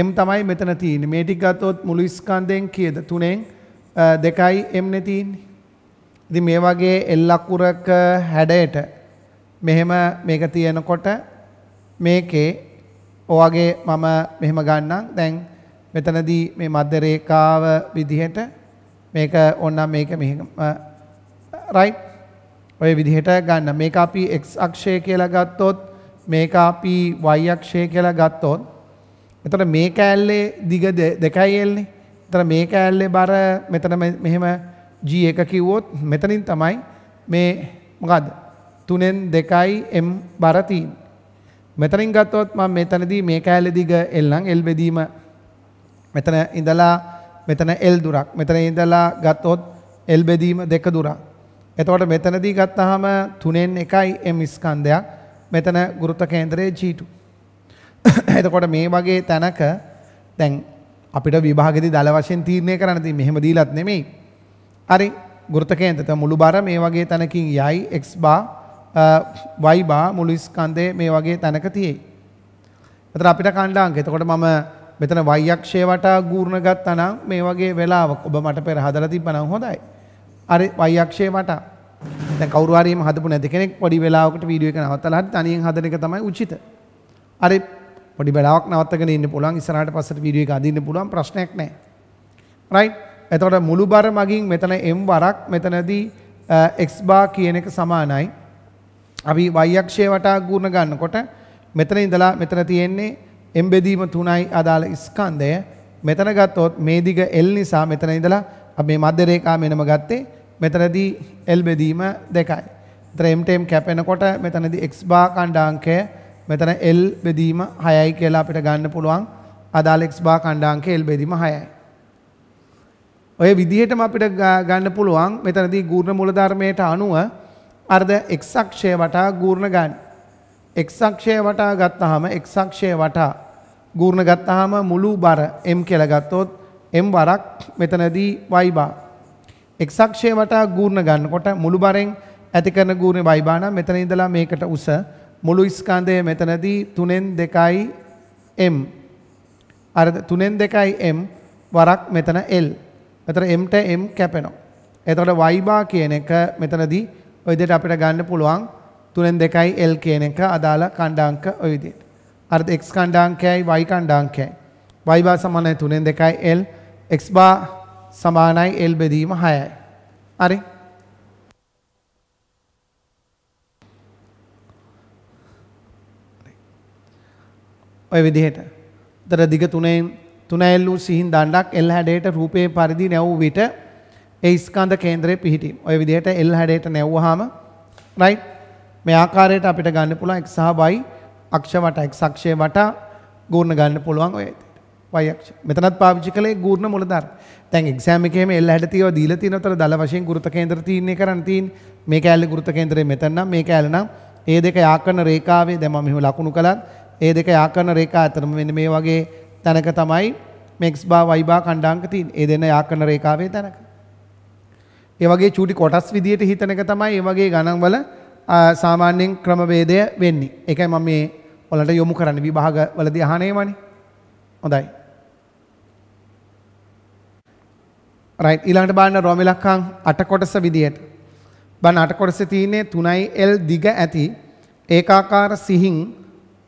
එම් තමයි මෙතන තියෙන මේ ටික ගත්තොත් මුළු ස්කන්ධයෙන් කීයද තුනෙන් දෙකයි එම් නේ තියෙන්නේ ඉතින් මේ වගේ එල් අකුරක හැඩයට මෙහෙම මේක තියෙනකොට මේකේ ඔයගේ මම මෙහෙම ගන්නම් දැන් මෙතනදී මේ මධ්‍ය රේඛාව විදිහට මේක ඕන්න මේක මෙහෙම රයිට් ඔය විදිහට ගන්න මේක අපි x අක්ෂය කියලා ගත්තොත් මේක අපි y අක්ෂය කියලා ගත්තොත් එතට මේ කෑල්ලේ දිග දෙකයි එල්න්නේ තර මේ කෑල්ලේ බර මෙතන මෙහෙම ජී එක කිව්වොත් මෙතනින් තමයි මේ මොකද තුනෙන් දෙකයි එම් බරතිීන්. මෙතනින් ගත්තොත් ම මෙතනදී මේ කෑල්ලෙ දිග එල්ලං එල් බෙදීම මෙතන ඉඳලා මෙතන එල් දුරක් මෙතන ඉඳලා ගත්තොත් එල් බෙදීම දෙක දුරා. එතවට මෙතනදී ගත්තහම තුනෙන් එකයි එම් ස්කන්දයක් මෙතන ගුරුත කේන්ද්‍රයේ ජීටු. එතකොට මේ වගේ තැනක දැන් අපිට විභාගෙදි දල වශයෙන් තීරණය කරන්න තියෙන්නේ මෙහෙම දීලත් නෙමෙයි. හරි ගුරුත කේන්ද්‍රත මුළු බර මේ වගේ තැනකින් යයි x බා y බා මුළු ස්කන්ධේ මේ වගේ තැනක තියෙයි. එතන අපිට කණ්ඩාංක. එතකොට මම මෙතන y අක්ෂය වටා ගූර්ණ ගත්තා නම් මේ වගේ වෙලාවක ඔබ මට පෙර හදලා තිබ්බනම් හොඳයි. හරි y අක්ෂය වටා දැන් කවුරු හරි එහෙම හදපු නැති කෙනෙක් පොඩි වෙලාවකට වීඩියෝ එක නවත්තලා හරි තනියෙන් හදන එක තමයි උචිත. හරි පොඩි වැඩක් නවත්තගෙන ඉන්න පුළුවන් ඉස්සරහට පස්සට වීඩියෝ එක අදින්න පුළුවන් ප්‍රශ්නයක් නැහැ. right? එතකොට මුළු බර මගින් මෙතන m වරක් මෙතනදී x bar කියන එක සමානයි. අපි y අක්ෂය වටා ගුණ ගන්නකොට මෙතන ඉඳලා මෙතන තියෙන්නේ m බෙදීම 3යි අදාළ ස්කන්ධය. මෙතන ගත්තොත් මේ දිග l නිසා මෙතන ඉඳලා අපි මේ මධ්‍ය රේඛාව මෙනම ගත්තේ. මෙතනදී l බෙදීම 2යි. එතන m ට m කැපෙනකොට මෙතනදී x bar ඛණ්ඩාංකය 0.5 මෙතන එල් බෙදීම හයයි කියලා අපිට ගන්න පුළුවන් අදාලෙක්ස් බා කණ්ඩාංක එල් බෙදීම හයයි. ඔය විදිහටම අපිට ගන්න පුළුවන් මෙතනදී ගූර්ණ මූලධර්මයට අනුව අර්ධ එක්සක්ෂය වටා ගූර්ණ ගන්න. එක්සක්ෂය වටා ගත්තාම එක්සක්ෂය වටා ගූර්ණ ගත්තාම මුළු බර M කියලා ගත්තොත් M වරක් මෙතනදී y බා. එක්සක්ෂය වටා ගූර්ණ ගන්නකොට මුළු බරෙන් ඇති කරන ගූර්ණේ y බා නම් මෙතන ඉඳලා මේකට උස මුළු ස්කන්ධය මෙතනදී 3න් 2යි m අර 3න් 2යි m වරක් මෙතන l. එතන m ට m කැපෙනවා. එතකොට y bar කියන එක මෙතනදී ඔය විදිහට අපිට ගන්න පුළුවන් 3න් 2යි l කියන එක අදාළ ඛණ්ඩාංක ඔය විදිහට. අර x ඛණ්ඩාංකයයි y ඛණ්ඩාංකයයි. y bar සමානයි 3න් 2යි l. x bar සමානයි l බෙදීම 6යි. හරි. ඔය විදිහට. දර දිග තුනෙන් තුනැල්ලූ සිහින් දණ්ඩක් එල් හැඩයට රූපයේ පරිදි නැවූ විට ඒ ස්කන්ධ කේන්ද්‍රයේ පිහිටි. ඔය විදිහට එල් හැඩයට නැවුවාම රයිට් මේ ආකාරයට අපිට ගන්න පුළුවන් x සහ y අක්ෂ වට x අක්ෂයේ වට ගුණ ගන්න පුළුවන් ඔය y අක්ෂ. මෙතනත් පාවිච්චි කළේ ගුණ මුලධාර. දැන් එක්සෑම් එකේම එල් හැඩ තියව දීලා තියෙන උතර දල වශයෙන් ගුරුත්ව කේන්ද්‍ර තීරණය කරන්න තියෙන මේ කැලේ ගුරුත්ව කේන්ද්‍රය මෙතන නම් මේ කැලේ නම් ඒ දෙක යාකරන රේඛාවේ දැන් මම මෙහෙම ලකුණු කළා ඒ දෙක යාකරන රේඛා අතරම මෙන්න මේ වගේ තැනක තමයි මෙක්ස් බා වයි බා කණ්ඩාංක තියෙන්නේ. ඒ දෙන යාකරන රේඛාවේ තැනක. ඒ වගේ චූටි කොටස් විදියට හිතන එක තමයි ඒ වගේ ගණන්වල සාමාන්‍යයෙන් ක්‍රමවේදය වෙන්නේ. ඒකයි මම මේ ඔයාලට යොමු කරන්න විභාගවලදී අහන ඒවානේ. හොඳයි. right ඊළඟට බලන්න රෝම ඉලක්කම් 8 කොටස විදියට. බලන්න 8 කොටසේ තියෙන්නේ 3L දිග ඇති ඒකාකාර සිහින්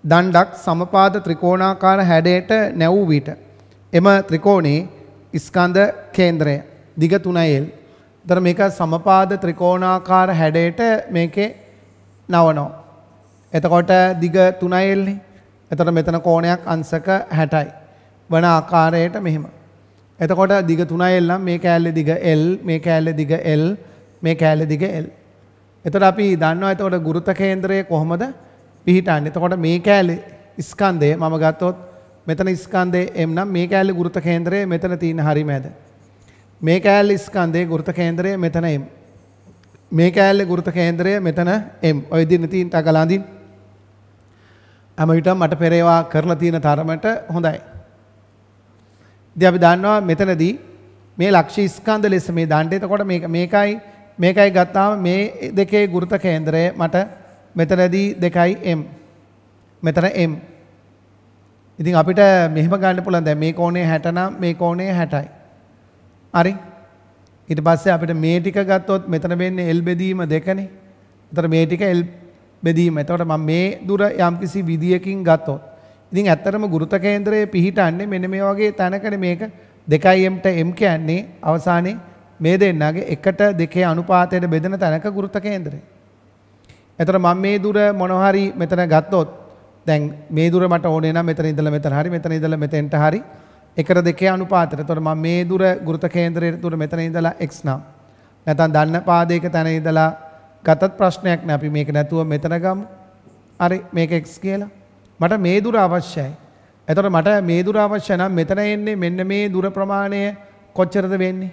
දණ්ඩක් සමපාද ත්‍රිකෝණාකාර හැඩයට නැවූ විට එම ත්‍රිකෝණේ ස්කන්ධ කේන්ද්‍රය දිග 3L. දර මේක සමපාද ත්‍රිකෝණාකාර හැඩයට මේකේ නවනවා. එතකොට දිග 3L නේ. එතකොට මෙතන කෝණයක් අංශක 60යි. වන ආකාරයට මෙහෙම. එතකොට දිග 3L නම් මේ කෑල්ලේ දිග L, මේ කෑල්ලේ දිග L, මේ කෑල්ලේ දිග L. එතකොට අපි දන්නවා එතකොට ගුරුත්ව කේන්ද්‍රය කොහොමද පිහිටන්න. එතකොට මේ කෑලේ ස්කන්ධය මම ගත්තොත් මෙතන ස්කන්ධය එම්නම් මේ කෑල්ලේ ගුරුත කේන්ද්‍රය මෙතන තියෙන හරිම ඇද. මේ කෑල්ලේ ස්කන්ධයේ ගුරුත කේන්ද්‍රය මෙතන එම්. මේ කෑල්ලේ ගුරුත කේන්ද්‍රය මෙතන එම්. ඔය දින තියෙන තකලඳින් හැම විටම මට පෙරේවා කරලා තියෙන තරමට හොඳයි. ඉතින් අපි දන්නවා මෙතනදී මේ ලක්ෂ්‍ය ස්කන්ධ ලෙස මේ දාන්න. එතකොට මේක මේකයි මේකයි ගත්තාම මේ දෙකේ ගුරුත කේන්ද්‍රය මට මෙතනදී දෙකයි m. මෙතන m. ඉතින් අපිට මෙහෙම ගන්න පුළුවන් දැන් මේ කෝණය 60 නම් මේ කෝණය 60යි. හරි. ඊට පස්සේ අපිට මේ ටික ගත්තොත් මෙතන වෙන්නේ L බෙදීම දෙකනේ. එතකොට මේ ටික L බෙදීම. එතකොට මම මේ දුර යම්කිසි විදියකින් ගත්තොත්. ඉතින් ඇත්තටම ගුරුත කේන්ද්‍රයේ පිහිටන්නේ මෙන්න මේ වගේ තැනකනේ මේක 2m ට m කියන්නේ අවසානයේ මේ දෙන්නගේ 1ට 2 අනුපාතයට බෙදෙන තැනක ගුරුත කේන්ද්‍රය. එතකොට මම මේ දුර මොනවා හරි මෙතන ගත්තොත් දැන් මේ දුර මට ඕනේ නම් මෙතන ඉඳලා මෙතන හරි මෙතන ඉඳලා මෙතෙන්ට හරි එකට දෙකේ අනුපාතයට. එතකොට මම මේ දුර ගුරුත කේන්දරයේ දුර මෙතන ඉඳලා x නම් නැත්නම් දන්න පාදයක තැන ඉඳලා ගතත් ප්‍රශ්නයක් නෑ අපි මේක නැතුව මෙතන ගමු. හරි මේක x කියලා. මට මේ දුර අවශ්‍යයි. එතකොට මට මේ දුර අවශ්‍ය නම් මෙතන එන්නේ මෙන්න මේ දුර ප්‍රමාණය කොච්චරද වෙන්නේ?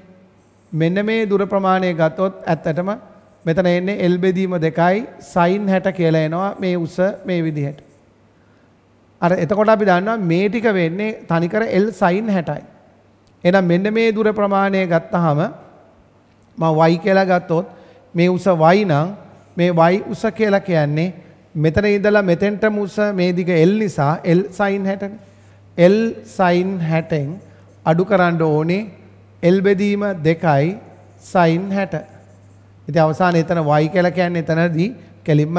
මෙන්න මේ දුර ප්‍රමාණය ගත්තොත් ඇත්තටම මෙතන එන්නේ L බෙදීම දෙකයි sin 60 කියලා එනවා මේ උස මේ විදිහට. අර එතකොට අපි දන්නවා මේ ටික වෙන්නේ තනිකර L sin 60යි. එහෙනම් මෙන්න මේ දුර ප්‍රමාණය ගත්තාම මම y කියලා ගත්තොත් මේ උස y නම් මේ y උස කියලා කියන්නේ මෙතන ඉඳලා මෙතෙන්ටම උස මේ දිග L නිසා L sin 60නේ. L sin 60ෙන් අඩු කරන්න ඕනේ L බෙදීම 2යි sin 60. ඉති අවසාන එතන වයි කල කියන්න එතනදී කෙලින්ම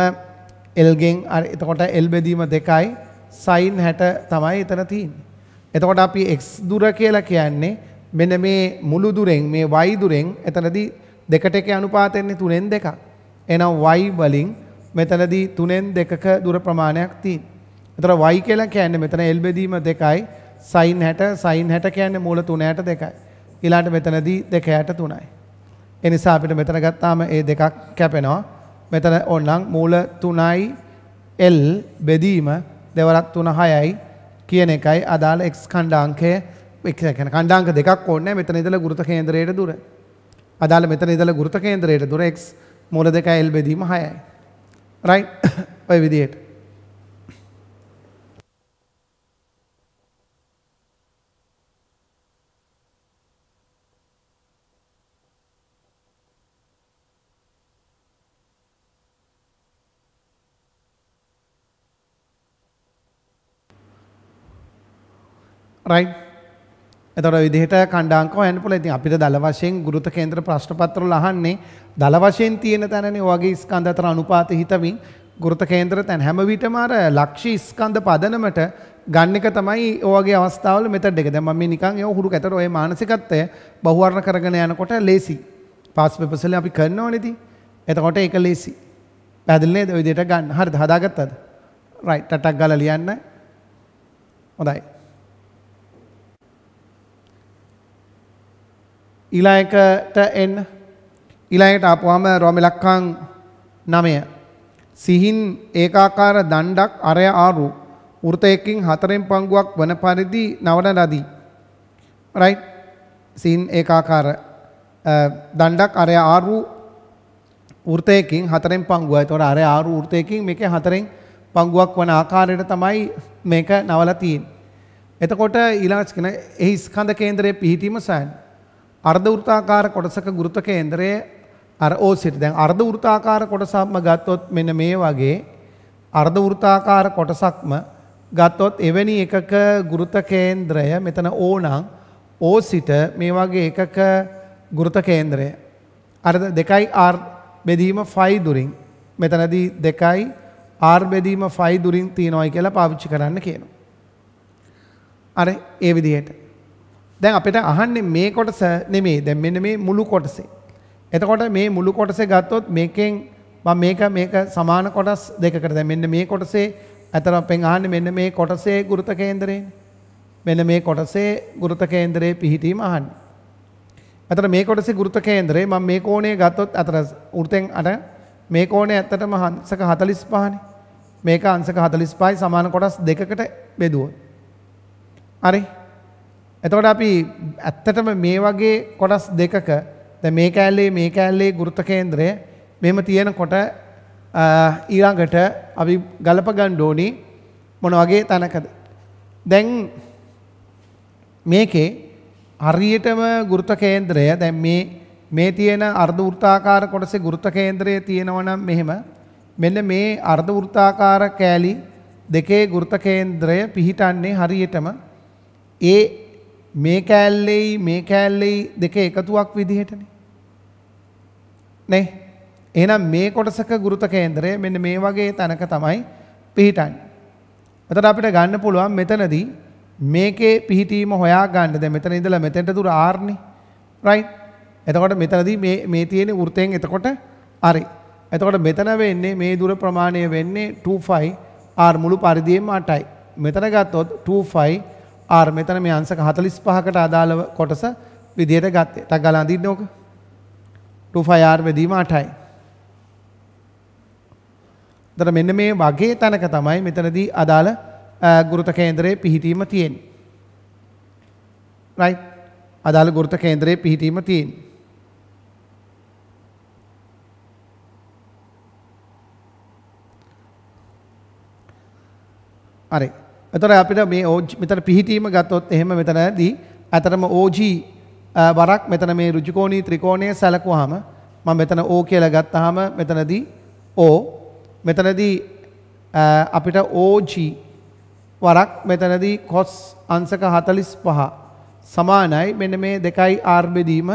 එල්ගෙන් එතකොට එල් බෙදීම දෙකයි සයින් හැට තමයි එතන තින්. එතකොට අපි එක් දුර කියලා කියන්නේ මෙන මේ මුළු දුරෙන් මේ වයි දුරෙන් එතනදී දෙකට එක අනුපාතෙන්නේ තුනෙන් දෙකක්. එනම් වයි වලින් මෙතනදී තුනෙන් දෙකක දුර ප්‍රමාණයක් තින්. එතර වයි කියලා කියන්නේ මෙතන එල් බෙදීම දෙකයි සයින් හැට සයින් හැට කියන්නේ මූල තුනයට දෙකයි. ඊළාට මෙතනදී දෙකයට තුනයි. ඒ නිසා අපිට මෙතන ගත්තාම ඒ දෙකක් කැපෙනවා. මෙතන ඕනනම් මූල 3යි L බෙදීම දෙවරක් 3 6යි කියන එකයි අදාළ x ඛණ්ඩාංකය ඒ කියන්නේ ඛණ්ඩාංක දෙකක් ඕනේ මෙතන ඉඳලා ගුරුත කේන්දරයට දුර. අදාළ මෙතන ඉඳලා ගුරුත කේන්දරයට දුර x මූල 2 L බෙදීම 6යි. right ඔය විදිහට රයිට් එතකොට විදිහට කණ්ඩාංක හොයන්න පුළුවන්. ඉතින් අපිට දල වශයෙන් ගුරුත කේන්ද්‍ර ප්‍රශ්න පත්‍ර වල අහන්නේ දල වශයෙන් තියෙන තැනනේ ඔයගේ ස්කන්ධ අතර අනුපාත හිතමින් ගුරුත කේන්ද්‍ර තැන් හැම විටම අර ලක්ෂ්‍ය ස්කන්ධ පදනමට ගන්න එක තමයි ඔයගේ අවස්ථාවල මෙතඩ් එක. දැන් මම මේ නිකන් ඒක හුරු කැතර ඔය මානසිකත්වය බහුවර්ණ කරගෙන යනකොට ලේසි. පාස් පේපර්ස් වලින් අපි කරනවනේ ඉතින්. එතකොට ඒක ලේසි. පැහැදිලි නේද? ඔය විදිහට ගන්න. හරිද? හදාගත්තද? රයිට්. ටටක් ගාලා ලියන්න. හොඳයි. ඊළඟට එන්න ඊළඟට ආපුවාම රොමලක්කම් 9 සිහින් ඒකාකාර දණ්ඩක් අරය ආරු වෘතයකින් හතරෙන් පංගුවක් වන පරිදි නවන ලදී. රයිට් සිහින් ඒකාකාර දණ්ඩක් අරය ආරු වෘතයකින් හතරෙන් පංගුවයි. ඒතකොට අරය ආරු වෘතයකින් මේකේ හතරෙන් පංගුවක් වන ආකාරයට තමයි මේක නවලා තියෙන්නේ. එතකොට ඊළඟට කියන එහි ස්කන්ධ කේන්දරයේ පිහිටීම සෑහෙන අර්ධ වෘත්තාකාර කොටසක ගුරුත කේන්දරය අර ඕසිට දැන් අර්ධ වෘත්තාකාර කොටසක්ම ගත්තොත් මෙන්න මේ වගේ අර්ධ වෘත්තාකාර කොටසක්ම ගත්තොත් එවැනි එකක ගුරුත කේන්ද්‍රය මෙතන O නම් O සිට මේ වගේ එකක ගුරුත කේන්ද්‍රය අර 2යි R බෙදීම 5 දුරින් මෙතනදී 2යි R බෙදීම 5 දුරින් තියනවායි කියලා පාවිච්චි කරන්න කියනවා. අර ඒ විදිහට දැන් අපිට අහන්නේ මේ කොටස නෙමෙයි. දැන් මෙන්න මේ මුළු කොටසේ. එතකොට මේ මුළු කොටසේ ගත්තොත් මේකෙන් මම මේක මේක සමාන කොටස් දෙකකට දැන් මෙන්න මේ කොටසේ අතරපෙන් අහන්නේ මෙන්න මේ කොටසේ ගුරුත කේන්දරේ. මෙන්න මේ කොටසේ ගුරුත කේන්දරේ පිහිටීම අහන්නේ. අතර මේ කොටසේ ගුරුත කේන්දරේ මම මේ කෝණය ගත්තොත් අතර උරතෙන් අට මේ කෝණය ඇත්තටම අංශක 45නේ. මේක අංශක 45යි සමාන කොටස් දෙකකට බෙදුවොත්. හරි. එතකොට අපි ඇත්තටම මේ වගේ කොටස් දෙකක දැන් මේ කෑල්ලේ මේ කෑල්ලේ ගුරුත්ව කේන්ද්‍රය මෙහෙම තියෙනකොට ඊළඟට අපි ගලප ගන්න ඕනි මොන වගේ තැනකද දැන් මේකේ හරියටම ගුරුත්ව කේන්ද්‍රය දැන් මේ මේ තියෙන අර්ධ වෘත්තාකාර කොටසේ ගුරුත්ව කේන්ද්‍රය තියෙනවා නම් මෙහෙම මෙන්න මේ අර්ධ වෘත්තාකාර කෑලි දෙකේ ගුරුත්ව කේන්ද්‍රය පිහිටන්නේ හරියටම ඒ මේ කෑල්ලෙයි මේ කෑල්ලෙයි දෙක එකතුවක් විදිහටන. නේ එහනම් මේ කොටසක ගුරුත කේන්දරය මෙන්න මේ වගේ තැනක තමයි පිහිටන්. එතට අපිට ගන්න පුළුවන් මෙතනදී මේකේ පිහිටීම හොයා ගන්නද මෙතන ඉඳලා මෙතෙන්ට දුර ආර්ණි රයි් එතකොට මෙතනදී මේ තියෙන වෘතයෙන් එතකොට අරි. එතකොට මෙතන වෙන්නේ මේ දුර ප්‍රමාණය වෙන්නේ 25 ආර් මුළු පරිදියෙන් අටයි. මෙතන ගත්තොත් 25 ආර් මෙතන මේ අංශක 45කට අදාළ කොටස විදියට ගත්තේ. ටක් ගාලා අඳින්න ඕක. 25R බෙදීම 8යි. දර මෙන්න මේ වගේ තැනක තමයි මෙතනදී අදාළ ගුරුත කේන්දරයේ පිහිටීම තියෙන්නේ. right අදාළ ගුරුත කේන්දරයේ පිහිටීම තියෙන්නේ. හරි එතකොට අපිට මේ මෙතන පිහිටීම ගත්තොත් එහෙම මෙතනදී අතරම OG වරක් මෙතන මේ ඍජුකෝණී ත්‍රිකෝණය සැලකුවාම මම මෙතන O කියලා ගත්තාම මෙතනදී O මෙතනදී අපිට OG වරක් මෙතනදී cos අංශක 45 සමානයි මෙන්න මේ 2යි r බෙදීම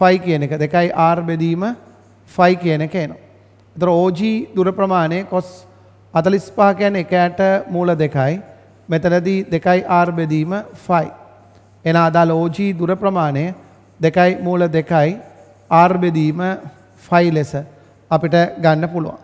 5 කියන එක 2යි r බෙදීම 5 කියන එක එනවා. එතකොට OG දුර ප්‍රමාණය cos 45 කියන්නේ 1 ට මූල 2යි මෙතනදී දෙකයි ආර් බෙදීම 5. එන අදාළ OG දුර ප්‍රමාණය දෙකයි මූල දෙකයි ආර් බෙදීම 5 ලෙස අපිට ගන්න පුළුවන්.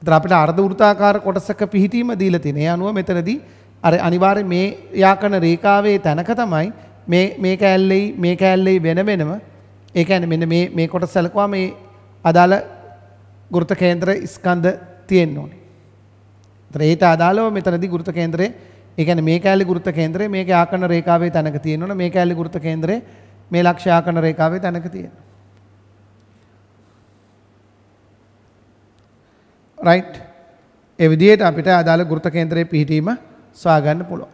ඒතර අපිට අර්ධ වෘත්තාකාර කොටසක පිහිටීම දීලා තිනේ. අනුව මෙතනදී අර අනිවාර්ය මේ යාකන රේඛාවේ තැනක තමයි මේ මේ කෑල්ලෙයි මේ කෑල්ලෙයි වෙන වෙනම ඒ කියන්නේ මෙන්න මේ මේ කොටස සැලකුවා මේ අදාළ ගුරුත කේන්ද්‍ර ස්කන්ධ තියෙන්න ඕනේ. ඒතර ඊට අදාළව මෙතනදී ගුරුත්ව කේන්දරේ ඒ කියන්නේ මේ කැලේ ගුරුත්ව කේන්දරේ මේකේ ආකර්ණ රේඛාවේ තැනක තියෙනවනේ මේ කැලේ ගුරුත්ව කේන්දරේ මේ ලක්ෂ්‍ය ආකර්ණ රේඛාවේ තැනක තියෙනවා. රයිට් ඒ විදිහට අපිට අදාළ ගුරුත්ව කේන්දරයේ පිහිටීම සොයාගන්න පුළුවන්.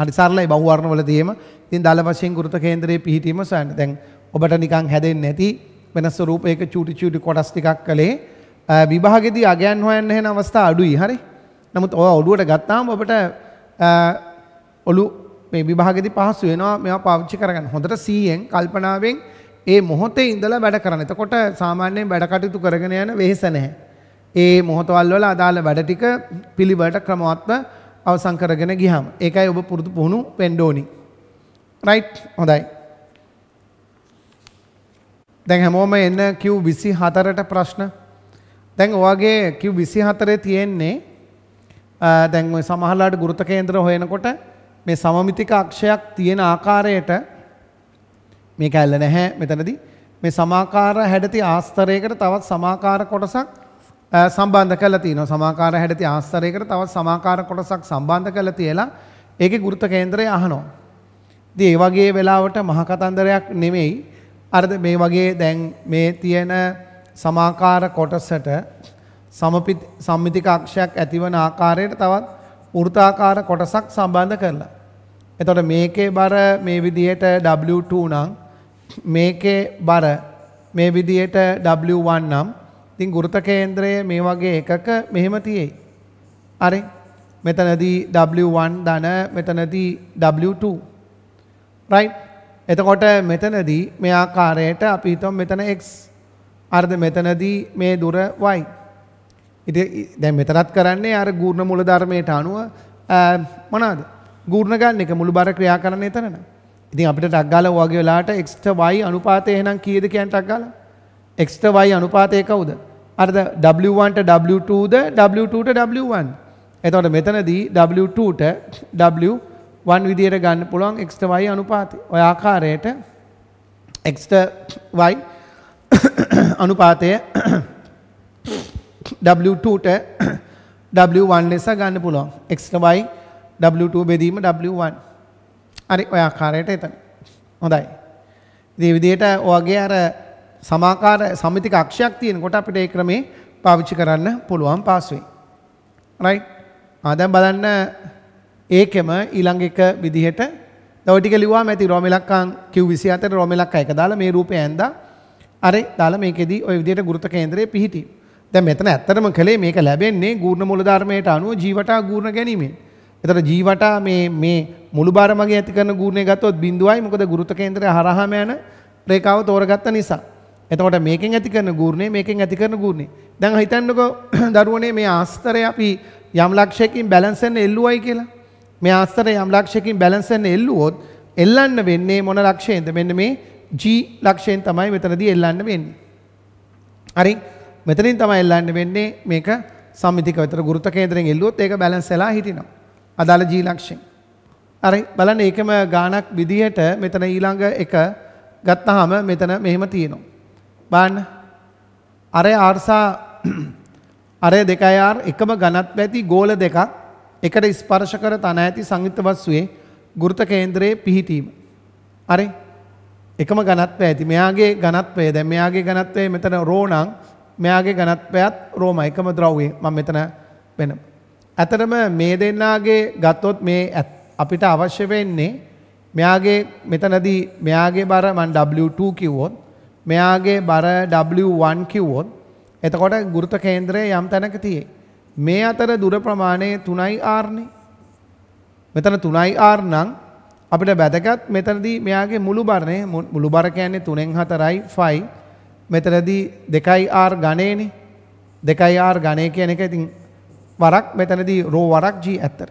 හරි සරලයි බහු වර්ණ වලදීම ඉතින් දල වශයෙන් ගුරුත්ව කේන්දරයේ පිහිටීම සොයන්න. දැන් ඔබට නිකන් හැදෙන්නේ නැති වෙන ස්වරූපයක චූටි චූටි කොටස් ටිකක් කලේ විභාගෙදී අගයන් හොයන්න හේන අවස්ථා අඩුයි. හරි. නමුත් ඔය ඔළුවට ගත්තාම ඔබට ඔලු මේ විභාගෙදි පහසු වෙනවා මේවා පාවිච්චි කරගන්න. හොඳට සීයෙන් කල්පනාවෙන් ඒ මොහොතේ ඉඳලා වැඩ කරන්න. එතකොට සාමාන්‍යයෙන් වැඩ කටයුතු කරගෙන යන වෙහෙස නැහැ. ඒ මොහොතවල් වල අදාළ වැඩ ටික පිළිවෙලට ක්‍රමවත්ව අවසන් කරගෙන ගියාම. ඒකයි ඔබ පුරුදු පුහුණු වෙන්න ඕනි. රයිට් හොඳයි. දැන් හැමෝම එන්න Q24ට ප්‍රශ්න. දැන් ඔයගේ Q24 තියෙන්නේ දැන් ඔය සමහරලාට ගුරුත කේන්දර හොයනකොට මේ සමමිතික අක්ෂයක් තියෙන ආකාරයට මේක ඇල්ල නැහැ මෙතනදී මේ සමාකාර හැඩති ආස්තරයකට තවත් සමාකාර කොටසක් සම්බන්ධ කරලා තියෙනවා සමාකාර හැඩති ආස්තරයකට තවත් සමාකාර කොටසක් සම්බන්ධ කරලා තියලා ඒකේ ගුරුත කේන්දරය අහනවා ඉතින් ඒ වගේ වෙලාවට මහ කතන්දරයක් නෙමෙයි අර මේ වගේ දැන් මේ තියෙන සමාකාර කොටසට සම්මිතික අක්ෂයක් ඇතිවන ආකාරයට තවත් වෘත්තාකාර කොටසක් සම්බන්ධ කරලා. එතකොට මේකේ බර මේ විදිහට W2 නම් මේකේ බර මේ විදිහට W1 නම් ඉතින් ගුරුත කේන්ද්‍රයේ මේ වගේ එකක මෙහෙම තියෙයි. හරි. මෙතනදී W1 ධන මෙතනදී W2. right එතකොට මෙතනදී මේ ආකාරයට අපි හිතමු මෙතන x අර්ධ මෙතනදී මේ දුර y ඉතින් දැන් මෙතනත් කරන්නේ අර ගුණ මූල ධර්මයට අනුව මොනවාද? ගුණ ගන්න එක මුළු බර ක්‍රියා කරන්නේ එතනන. ඉතින් අපිට ටක් ගාලා වගේ වෙලාවට x ට y අනුපාතය එහෙනම් කීයද කියන්නේ ටක් ගාලා? x ට y අනුපාතය කවුද? අරද w1ට w2ද w2ට w1. එතකොට මෙතනදී w2ට w1 විදියට ගන්න පුළුවන් x ට y අනුපාතය. ඔය ආකාරයට x ට y අනුපාතය W2ට W1 ලෙස ගන්න පුළුවන්. x y W2 බෙදීම W1. හරි ඔය ආකාරයට එතන. හොඳයි. ඉතින් මේ විදිහට ඔයගේ අර සමාකාර සමිතික අක්ෂයක් තියෙනකොට අපිට ඒ ක්‍රමේ පාවිච්චි කරන්න පුළුවන් පාස්වේ. රයිට්. ආ දැන් බලන්න ඒකෙම ඊළඟ එක විදිහට තව ටික ලිව්වාම ඇති රොමෙලක්කන් Q24 රොමෙලක්ක එක දාලා මේ රූපය ඇඳලා අර දාලා මේකෙදි ওই විදිහට ගුරුත්ව කේන්ද්‍රය පිහිටි. දැන් මෙතන ඇත්තටම කලේ මේක ලැබෙන්නේ ගුණ මූලධර්මයට අනුව ජීවටා ගුණ ගැනීමෙන්. එතන ජීවටා මේ මේ මුළු බාර මගේ ඇති කරන ගුණේ ගත්තොත් බිඳුවයි මොකද ගුරුත කේන්දරය හරහාම යන රේඛාව තෝරගත්ත නිසා. එතකොට මේකෙන් ඇති කරන ගුණේ මේකෙන් ඇති කරන ගුණේ. දැන් හිතන්නකෝ දරුවනේ මේ ආස්තරය අපි යම් ලක්ෂයකින් බැලන්ස් වෙන්න එල්ලුවයි කියලා. මේ ආස්තරය යම් ලක්ෂයකින් බැලන්ස් වෙන්න එල්ලුවොත් එල්ලන්න වෙන්නේ මොන ලක්ෂයෙන්ද? මෙන්න මේ G ලක්ෂයෙන් තමයි මෙතනදී එල්ලන්න වෙන්නේ. හරි. මෙතනින් තමයි එල්ලන්න වෙන්නේ මේක සම්මිතික විතර ගුරුත්ව කේන්දරයෙන් එල්ලුවොත් ඒක බැලන්ස් වෙලා හිටිනවා. අදාළ G ලක්ෂයෙන්. හරි බලන්න ඒකම ගාණක් විදිහට මෙතන ඊළඟ එක ගත්තාම මෙතන මෙහෙම තියෙනවා. බලන්න. අර ආර්සා අර 2R එකම ඝනත්ව ඇති ගෝල දෙකක් එකට ස්පර්ශ කර තන ඇති සංයුක්ත වස්තුවේ ගුරුත්ව කේන්දරයේ පිහිටීම. හරි. එකම ඝනත්වය ඇති. මෙයාගේ ඝනත්වය දැන් මෙයාගේ ඝනත්වය මෙතන රෝ නම් මෙයාගේ ඝනත්වයත් රෝමයි එකම ද්‍රව්‍යය මම මෙතන වෙන. ඇතරම මේ දෙන්නාගේ ගත්තොත් මේ අපිට අවශ්‍ය වෙන්නේ මෙයාගේ මෙතනදී මෙයාගේ බර මන් W2 කිව්වොත් මෙයාගේ බර W1 කිව්වොත් එතකොට ගුරුත්ව කේන්ද්‍රය යම් තැනක තියේ. මේ අතර දුර ප්‍රමාණය 3යි R නේ. මෙතන 3යි R නම් අපිට වැදගත් මෙතනදී මෙයාගේ මුළු බරනේ මුළු බර කියන්නේ 3න් 4යි 5 මෙතනදී දෙකයි ආර් ගණයනේ දෙකයි ආර් ගණය කියන එක ඉතින් වරක් මෙතනදී රෝ වරක් ජී ඇත්තර.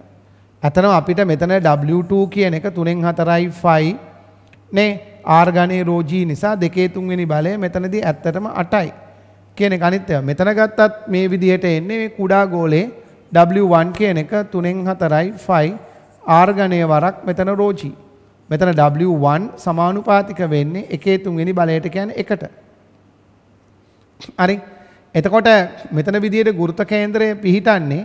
ඇතනම අපිට මෙතන W2 කියන එක තුනෙන් හතරයි ෆයි නේ ආර්ගණය රෝජී නිසා දෙකේ තුන්වෙනි බලය මෙතනදී ඇත්තටම අටයි කියන ගනිතය මෙතන ගත්තත් මේ විදිහට එන්නේ මේ කුඩා ගෝලේ W1 කියන එක තුනෙන් හතරයි ෆයි ආර්ගණය වරක් මෙතන රෝජී මෙතන W1 සමානුපාතික වෙන්නේ එකේ තුන්වෙනි බලයට කියන එකට හරි. එතකොට මෙතන විදියට ගුරුත කේන්දරය පිහිටන්නේ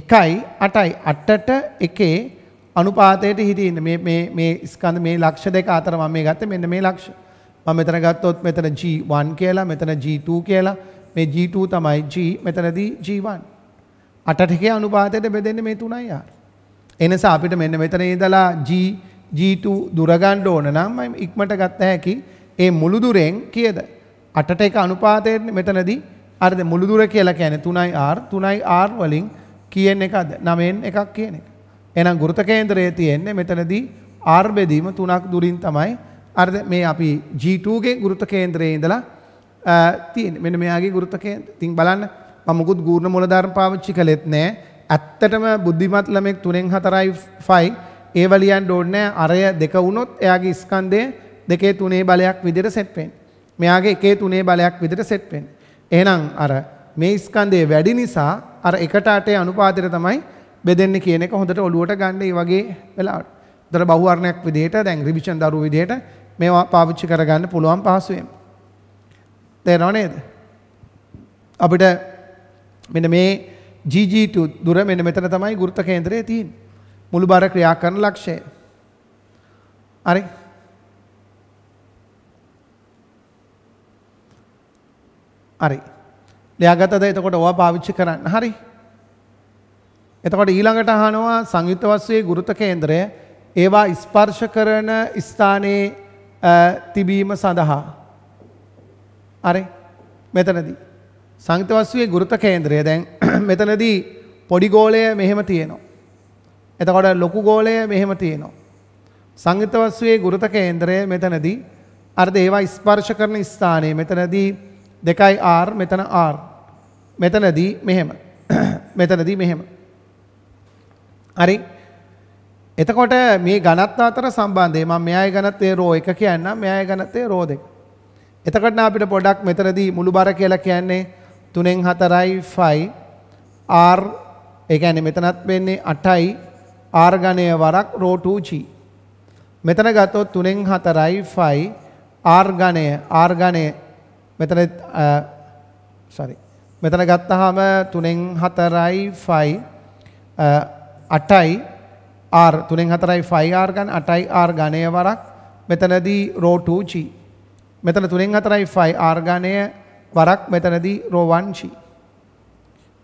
1යි 8යි 8ට 1 අනුපාතයට හිටින්න මේ මේ මේ ස්කන්ධ මේ ලක්ෂ දෙක අතර මම මේ ගත්තේ මෙන්න මේ ලක්ෂ. මම මෙතන ගත්තොත් මෙතන G1 කියලා මෙතන G2 කියලා මේ G2 තමයි G මෙතනදී G1. 8ට 1 අනුපාතයට බෙදෙන්නේ මේ 3යි R. එනිසා අපිට මෙන්න මෙතන ඉඳලා G G2 දුර ගන්න ඕන නම් ඉක්මනට ගත්ත හැකි ඒ මුළු දුරෙන් කීයද? අටට එක අනුපාතයට මෙතනදී අරද මුළුදුර කියලා කියන තුනයි ආර් තුනයි ආර් වලින් කියෙන් එකද නමෙන් එකක් කියන එක. එනම් ගෘත කේන්ද්‍රය තියෙන්නේ මෙතනදී ආර් බෙදීම තුනක් දුරින් තමයි අරද මේ අපි G2 ගේ ගෘත කේන්ද්‍රයේ ඉඳලා තියෙන්නේ. මෙන්න මෙයාගේ ගෘත කේන්ද්‍රය. ඉතින් බලන්න මම මුකුත් ගුණ මූලධර්ම පාවිච්චි කළෙත් නෑ. ඇත්තටම බුද්ධිමත් ළමෙක් 3න් 4යි 5 ඒව ලියන්න ඕනේ නෑ. අරය දෙක වුණොත් එයාගේ ස්කන්ධය දෙකේ තුනේ බලයක් විදිහට සෙට් වෙන්නේ. මෙයාගේ එකේ තුනේ බලයක් විදිහට සෙට් වෙන්නේ. එහෙනම් අර මේ ස්කන්ධය වැඩි නිසා අර එකට අටේ අනුපාතයට තමයි බෙදෙන්නේ කියන එක හොඳට ඔළුවට ගන්න ඒ වගේ වෙලාවට. උදතර බහුවර්ණයක් විදිහට දැන් රිවිෂන් දරුවෝ විදිහට මේවා පාවිච්චි කරගන්න පුළුවන් පහසුවෙන්. තේරෙනව නේද? අපිට මෙන්න මේ GG2 දුර මෙන්න මෙතන තමයි ගුරුත්ව කේන්ද්‍රය තියෙන්නේ. මුළු බාර ක්‍රියා කරන ලක්ෂය. හරි. හරි. ලයාගතද එතකොට ඕවා පාවිච්චි කරන්න. හරි. එතකොට ඊළඟට අහනවා සංයුක්ත වස්තුවේ ගුරුත්ව කේන්ද්‍රය ඒවා ස්පර්ශ කරන ස්ථානයේ තිබීම සඳහා. හරි. මෙතනදී සංයුක්ත වස්තුවේ ගුරුත්ව කේන්ද්‍රය දැන් මෙතනදී පොඩි ගෝලය මෙහෙම තියෙනවා. එතකොට ලොකු ගෝලය මෙහෙම තියෙනවා. සංයුක්ත වස්තුවේ ගුරුත්ව කේන්ද්‍රය මෙතනදී අර ඒවා ස්පර්ශ කරන ස්ථානයේ මෙතනදී දෙකයි R මෙතන R. මෙතනදී මෙහෙම. මෙතනදී මෙහෙම. හරි. එතකොට මේ ඝනත්ව අතර සම්බන්ධය මම මෙයයි ඝනත්වයේ රෝ 1 කියන්නම් මෙයයි ඝනත්වයේ රෝ 2. එතකොට නා අපිට පොඩ්ඩක් මෙතනදී මුළු බර කියලා කියන්නේ 3න් 4යි 5 R ඒ කියන්නේ මෙතනත් වෙන්නේ 8යි R ඝනය වරක් රෝ 2G. මෙතන ගත්තොත් 3න් 4යි 5 R ඝනය R ඝනය මෙතන sorry. මෙතන ගත්තාම 3න් 4යි 5 8යි R 3න් 4යි 5R ගන්න 8යි R ගණය වරක් මෙතනදී row 2G. මෙතන 3න් 4යි 5R ගණය වරක් මෙතනදී row 1G.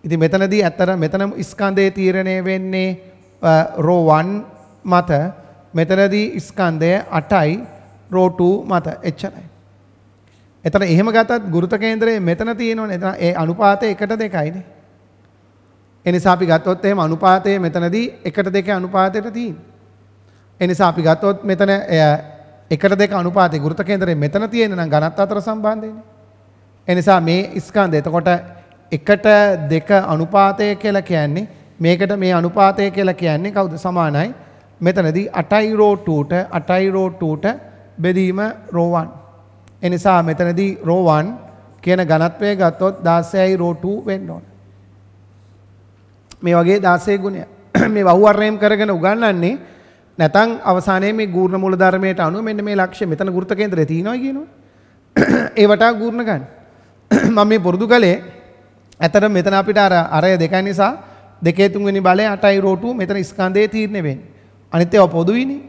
ඉතින් මෙතනදී ඇත්තට මෙතන ස්කන්ධයේ තීරණය වෙන්නේ row 1 මත මෙතනදී ස්කන්ධය 8යි row 2 මත එච්චරයි. එතන එහෙම ගතත් ගුරුත කේන්දරේ මෙතන තියෙනවනේ. එතන ඒ අනුපාතය 1ට 2යිනේ. ඒ නිසා අපි ගත්තොත් එහෙම අනුපාතය මෙතනදී 1ට 2 අනුපාතයට තියෙන්නේ. ඒ නිසා අපි ගත්තොත් මෙතන 1ට 2 අනුපාතය ගුරුත කේන්දරේ මෙතන තියෙන නම් ඝනත් අතර සම්බන්ධයනේ. ඒ නිසා මේ ස්කන්ධය එතකොට 1ට 2 අනුපාතය කියලා කියන්නේ මේකට මේ අනුපාතය කියලා කියන්නේ කවුද සමානයි මෙතනදී 8යි රෝ 2ට 8යි රෝ 2ට බෙදීම රෝ 1 එනිසා මෙතනදී රෝවන් කියන ගණත්වය ගත්තොත් දාසයයි රෝටූ වෙන්න ඕන. මේ වගේ දාසේ ගුණය මේ වහුවර්ණයම් කරගෙන උගන්නන්නේ නැතන් අවසානයේ මේ ගූර්ණ මූලධර්මයට අනුව මෙන්න මේ ලක්ෂ්‍ය මෙතන ගුරුත කේන්දරේ තියෙනවා කියනවා. ඒ වටා ගූර්ණ ගන්න. මම මේ පුරුදු කළේ ඇතර මෙතන අපිට අර අරය දෙකයි නිසා දෙකේ තුන්වෙනි බලය 8යි රෝටු මෙතන ස්කන්ධයේ තීරණය වෙන්නේ. අනිත් ඒවා පොදුයිනේ.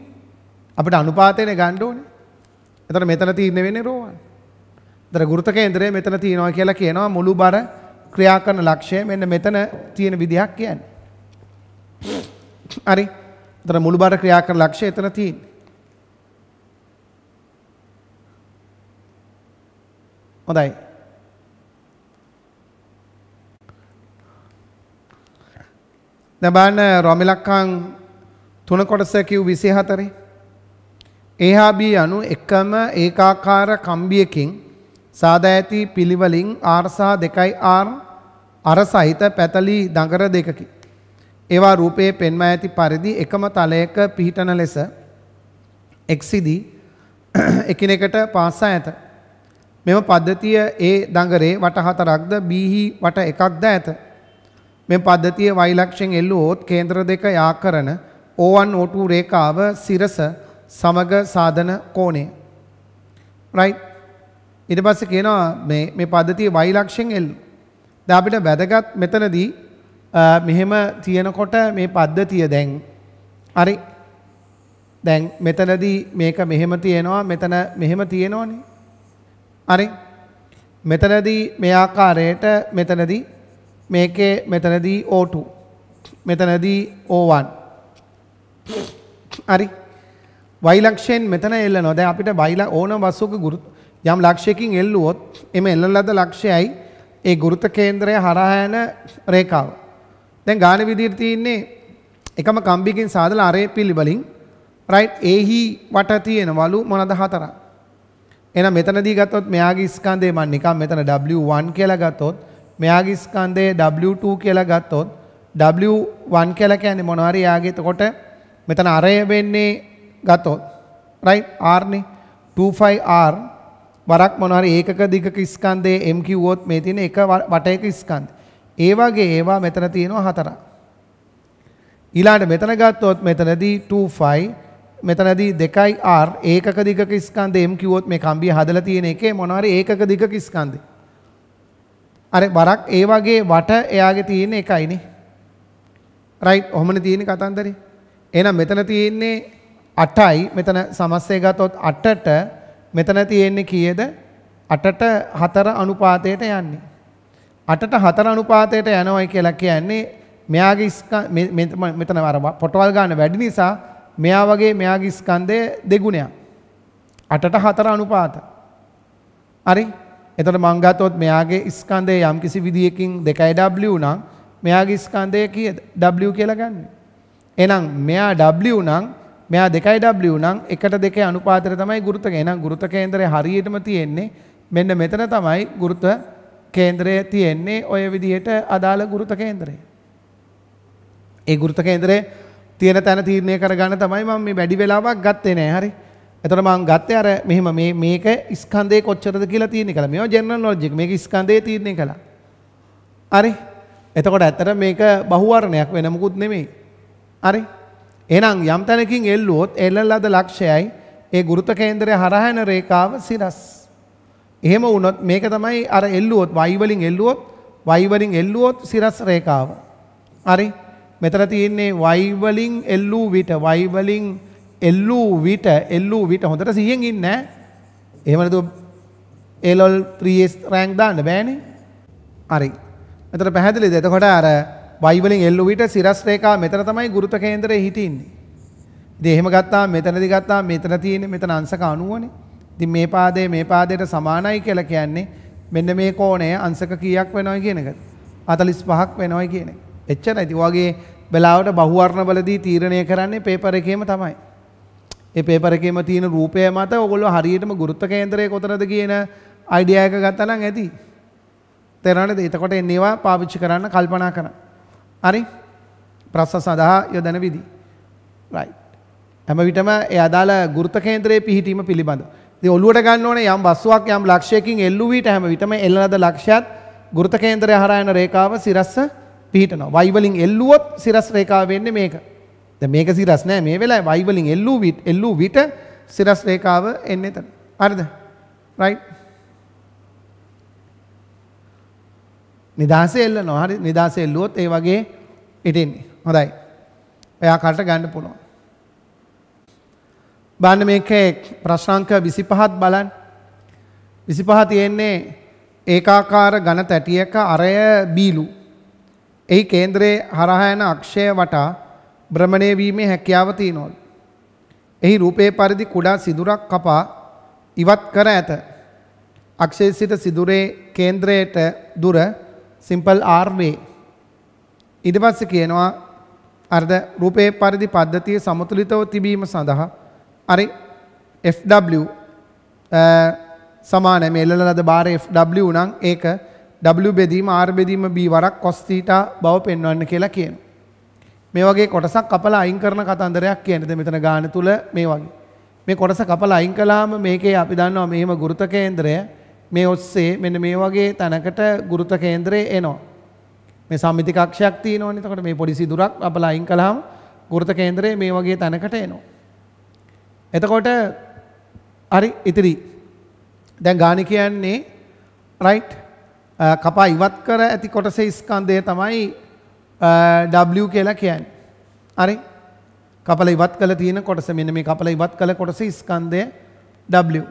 අපිට අනුපාතයනේ ගන්න ඕනේ. එතන මෙතන තීරණය වෙන්නේ රෝවන්. දර ගුරුත කේන්දරය මෙතන තියෙනවා කියලා කියනවා මුළු බර ක්‍රියා කරන ලක්ෂය මෙන්න මෙතන තියෙන විදිහක් කියන්නේ. හරි. එතන මුළු බර ක්‍රියා කරන ලක්ෂය එතන තියෙන්නේ. හොඳයි. දැන් බලන්න රොමිලක්කන් තුන කොටස කිව් 24 ඒ හා බී අනු එකම ඒකාකාර කම්බියකින් සාදා ඇති පිළිවලින් R සහ 2R අර සහිත පැතලි දඟර දෙකකි. ඒවා රූපයේ පෙන්වා ඇති පරිදි එකම තලයක පිහිටන ලෙස එක්සිදී එකිනෙකට පාසා ඇත. මෙම පද්ධතිය A දඟරේ වට හතරක්ද B හි වට එකක්ද ඇත. මෙම පද්ධතිය y ලක්ෂයෙන් එල්ලුවොත් කේන්ද්‍ර දෙක යාකරන O1 O2 රේඛාව සිරස සමග සාධන කෝණය. right ඊට පස්සේ කියනවා මේ මේ පද්ධතිය y ලක්ෂයෙන් L. දැන් අපිට වැදගත් මෙතනදී මෙහෙම තියෙනකොට මේ පද්ධතිය දැන් හරි දැන් මෙතනදී මේක මෙහෙම තියෙනවා මෙතන මෙහෙම තියෙනවනේ. හරි මෙතනදී මේ ආකාරයට මෙතනදී මේකේ මෙතනදී O2 මෙතනදී O1 හරි y ලක්ෂයෙන් මෙතන එල්ලනවා. දැන් අපිට y ඕන වස්තුක ගුරු යම් ලක්ෂයකින් එල්ලුවොත් එමෙ එල්ලන ලද ලක්ෂයයි ඒ ගුරුත කේන්ද්‍රය හරහා යන රේඛාව. දැන් ගාන විදිහට තියෙන්නේ එකම කම්බියකින් සාදලා අරේ පිළිබලින් right එහි වට තියෙනවලු මොනද හතරක්. එහෙනම් මෙතනදී ගත්තොත් මෙයාගේ ස්කන්ධය මම නිකන් මෙතන W1 කියලා ගත්තොත් මෙයාගේ ස්කන්ධය W2 කියලා ගත්තොත් W1 කියලා කියන්නේ මොනවාරි යාගේ එතකොට මෙතන අරය වෙන්නේ ගතොත් රයිට් R නේ 25R වරක් මොනවා හරි ඒකක දිගක ස්කන්ධයේ m කිව්වොත් මේ තියෙන එක වටයක ස්කන්ධ. ඒ වගේ ඒවා මෙතන තියෙනවා හතරක්. ඊළඟට මෙතන ගත්තොත් මෙතනදී 25 මෙතනදී 2R ඒකක දිගක ස්කන්ධයේ m කිව්වොත් මේ කම්බිය හදලා තියෙන එකේ මොනවා හරි ඒකක දිගක ස්කන්ධේ. අර වරක් ඒ වගේ වට එයාගේ තියෙන එකයිනේ. රයිට් ඔහොමනේ තියෙන්නේ කතන්දරේ. එහෙනම් මෙතන තියෙන්නේ අටයි මෙතන සමස්සේ ගතොත් අටට මෙතන තියෙන්නේ කීයද අටට හතර අනුපාතයට යන්නේ. අටට හතර අනුපාතයට යනවයි කියලා කියන්නේ මෙයාගේ මෙතන අර පොටවල් ගන්න වැඩි නිසා මෙයා වගේ මෙයාගේ ස්කන්ධය දෙගුණයක්. අටට හතර අනුපාත. හරි? එතකොට මං ගත්තොත් මෙයාගේ ස්කන්ධය යම්කිසි විදියකින් 2W නම් මෙයාගේ ස්කන්ධය කීයද? W කියලා ගන්න. එහෙනම් මෙයා W නම් මෙයා 2W නම් 1ට 2 අනුපාතයට තමයි ගුරුත්ව කේන්දරය. එහෙනම් ගුරුත්ව කේන්දරය හරියටම තියෙන්නේ මෙන්න මෙතන තමයි ගුරුත්ව කේන්දරය තියෙන්නේ ඔය විදිහට අදාළ ගුරුත්ව කේන්දරය. ඒ ගුරුත්ව කේන්දරය තියෙන තැන තීරණය කරගන්න තමයි මම මේ වැඩි වෙලාවක් ගත්තේ නෑ. හරි. එතකොට මම ගත්තේ අර මෙහෙම මේ මේක ස්කන්ධේ කොච්චරද කියලා තියෙන එක. මේවා ජෙනරල් නොලෙජ් එක. මේක ස්කන්ධේ තීරණය කළා. හරි. එතකොට ඇත්තට මේක බහුවර්ණයක් වෙන මොකුත් නෙමෙයි. හරි. එහෙනම් යම් තැනකින් එල්ලුවොත් එල්ලලද ලක්ෂයයි ඒ ගුරුත කේන්දරය හරහා යන රේඛාව සිරස්. එහෙම වුණොත් මේක තමයි අර එල්ලුවොත් y වලින් එල්ලුවොත් y වලින් එල්ලුවොත් සිරස් රේඛාව. හරි. මෙතන තියෙන්නේ y වලින් එල්ලූ විට y වලින් එල්ලූ විට එල්ලූ විට හොඳට 100න් ඉන්නේ නැහැ. එහෙම නැතුව LOL 3S rank දාන්න බෑනේ. හරි. මෙතන පැහැදිලිද? එතකොට අර වයිවලින් එල්ලු විට සිරස් රේඛා මෙතන තමයි ගුරුත්ව කේන්දරය හිටින්නේ. ඉතින් එහෙම ගත්තාම මෙතනදි ගත්තාම මෙතන තියෙන්නේ මෙතන අංශක 90නේ. ඉතින් මේ පාදයේ මේ පාදයට සමානයි කියලා කියන්නේ මෙන්න මේ කෝණය අංශක කීයක් වෙනවයි කියන එකද? 45ක් වෙනවයි කියන එක. එච්චරයි. ඉතින් ඔයගේ වෙලාවට බහුවර්ණවලදී තීරණය කරන්නේ පේපර් එකේම තමයි. ඒ පේපර් එකේම තියෙන රූපය මත ඔයගොල්ලෝ හරියටම ගුරුත්ව කේන්දරය කොතනද කියන අයිඩියා එක ගත්තා නම් ඇති. තේරෙනවද? එතකොට එන්න ඒවා පාවිච්චි කරන්න කල්පනා කරන්න. හරි ප්‍රශ්න සඳහා යොදන විදි. රයි්. හැම විටම එය අදාළ ගෘත කේන්ද්‍රයේ පිහිටීම පිළිබඳ. ඉතින් ඔළුවට ගන්න ඕනේ යම් වස්තුවක් යම් ලක්ෂයකින් එල්ලු වීට හැම විටම එල්ලනද ලක්ෂයත් ගෘත කේන්ද්‍රය හරහා යන රේඛාව සිරස්ස පිහිටනවා. වයි වලින් එල්ලුවොත් සිරස් රේඛාව වෙන්නේ මේක. දැන් මේක සිරස් නෑ මේ වෙලාවේ වයි වලින් එල්ලු විට එල්ලු විට සිරස් රේඛාව එන්නේ එතන. හරිද? රයිට්. නිදාසේ එල්ලනවා. හරි නිදාසේ එල්ලුවොත් ඒ වගේ ඉටින්නේ හොඳයි ඔයා කට ගණ්ඩ පුළුවන්. බන්න මේක ප්‍රශ්ංක විසි පහත් බලන් විසි පහ තියෙන්නේ ඒකාකාර ගණ තැටියක අරය බීලු. එහි කේන්ද්‍රයේ හරහයන අක්ෂය වටා බ්‍රමණය වීමේ හැකියාව තියනොල්. එහි රූපේ පරිදි කුඩා සිදුරක් කපා ඉවත් කර ඇත. අක්ෂේ සිට සිදුරේ කේන්ද්‍රයට දුර සිම්පල් ආර්වේ ඊට පස්සේ කියනවා අර්ධ රූපේ පරිදි පද්ධතිය සමතුලිතව තිබීම සඳහා අර FW සමාන මේ එළල ලද බාර FW නම් ඒක W බෙදීම R බෙදීම B වරක් cos theta බව පෙන්වන්න කියලා කියනවා. මේ වගේ කොටසක් කපලා අයින් කරන කතන්දරයක් කියන්නේ. දැන් මෙතන ගාන තුල මේ වගේ. මේ කොටස කපලා අයින් කළාම මේකේ අපි දන්නවා මෙහෙම ගුරුත කේන්ද්‍රය මේ ඔස්සේ මෙන්න මේ වගේ තැනකට ගුරුත කේන්ද්‍රය එනවා. මේ සම්මිති කක්ෂයක් තියෙනවනේ. එතකොට මේ පොඩි සිදුරක් අපලා අයින් කළාම ගුරුත කේන්දරේ මේ වගේ තැනකට එනවා. එතකොට හරි ඉතිරි දැන් ගාන කියන්නේ රයිට් කපා ඉවත් කර ඇති කොටසේ ස්කන්ධය තමයි W කියලා කියන්නේ. හරි කපල ඉවත් කළ තියෙන කොටස මෙන්න මේ කපල ඉවත් කළ කොටස ස්කන්ධය W.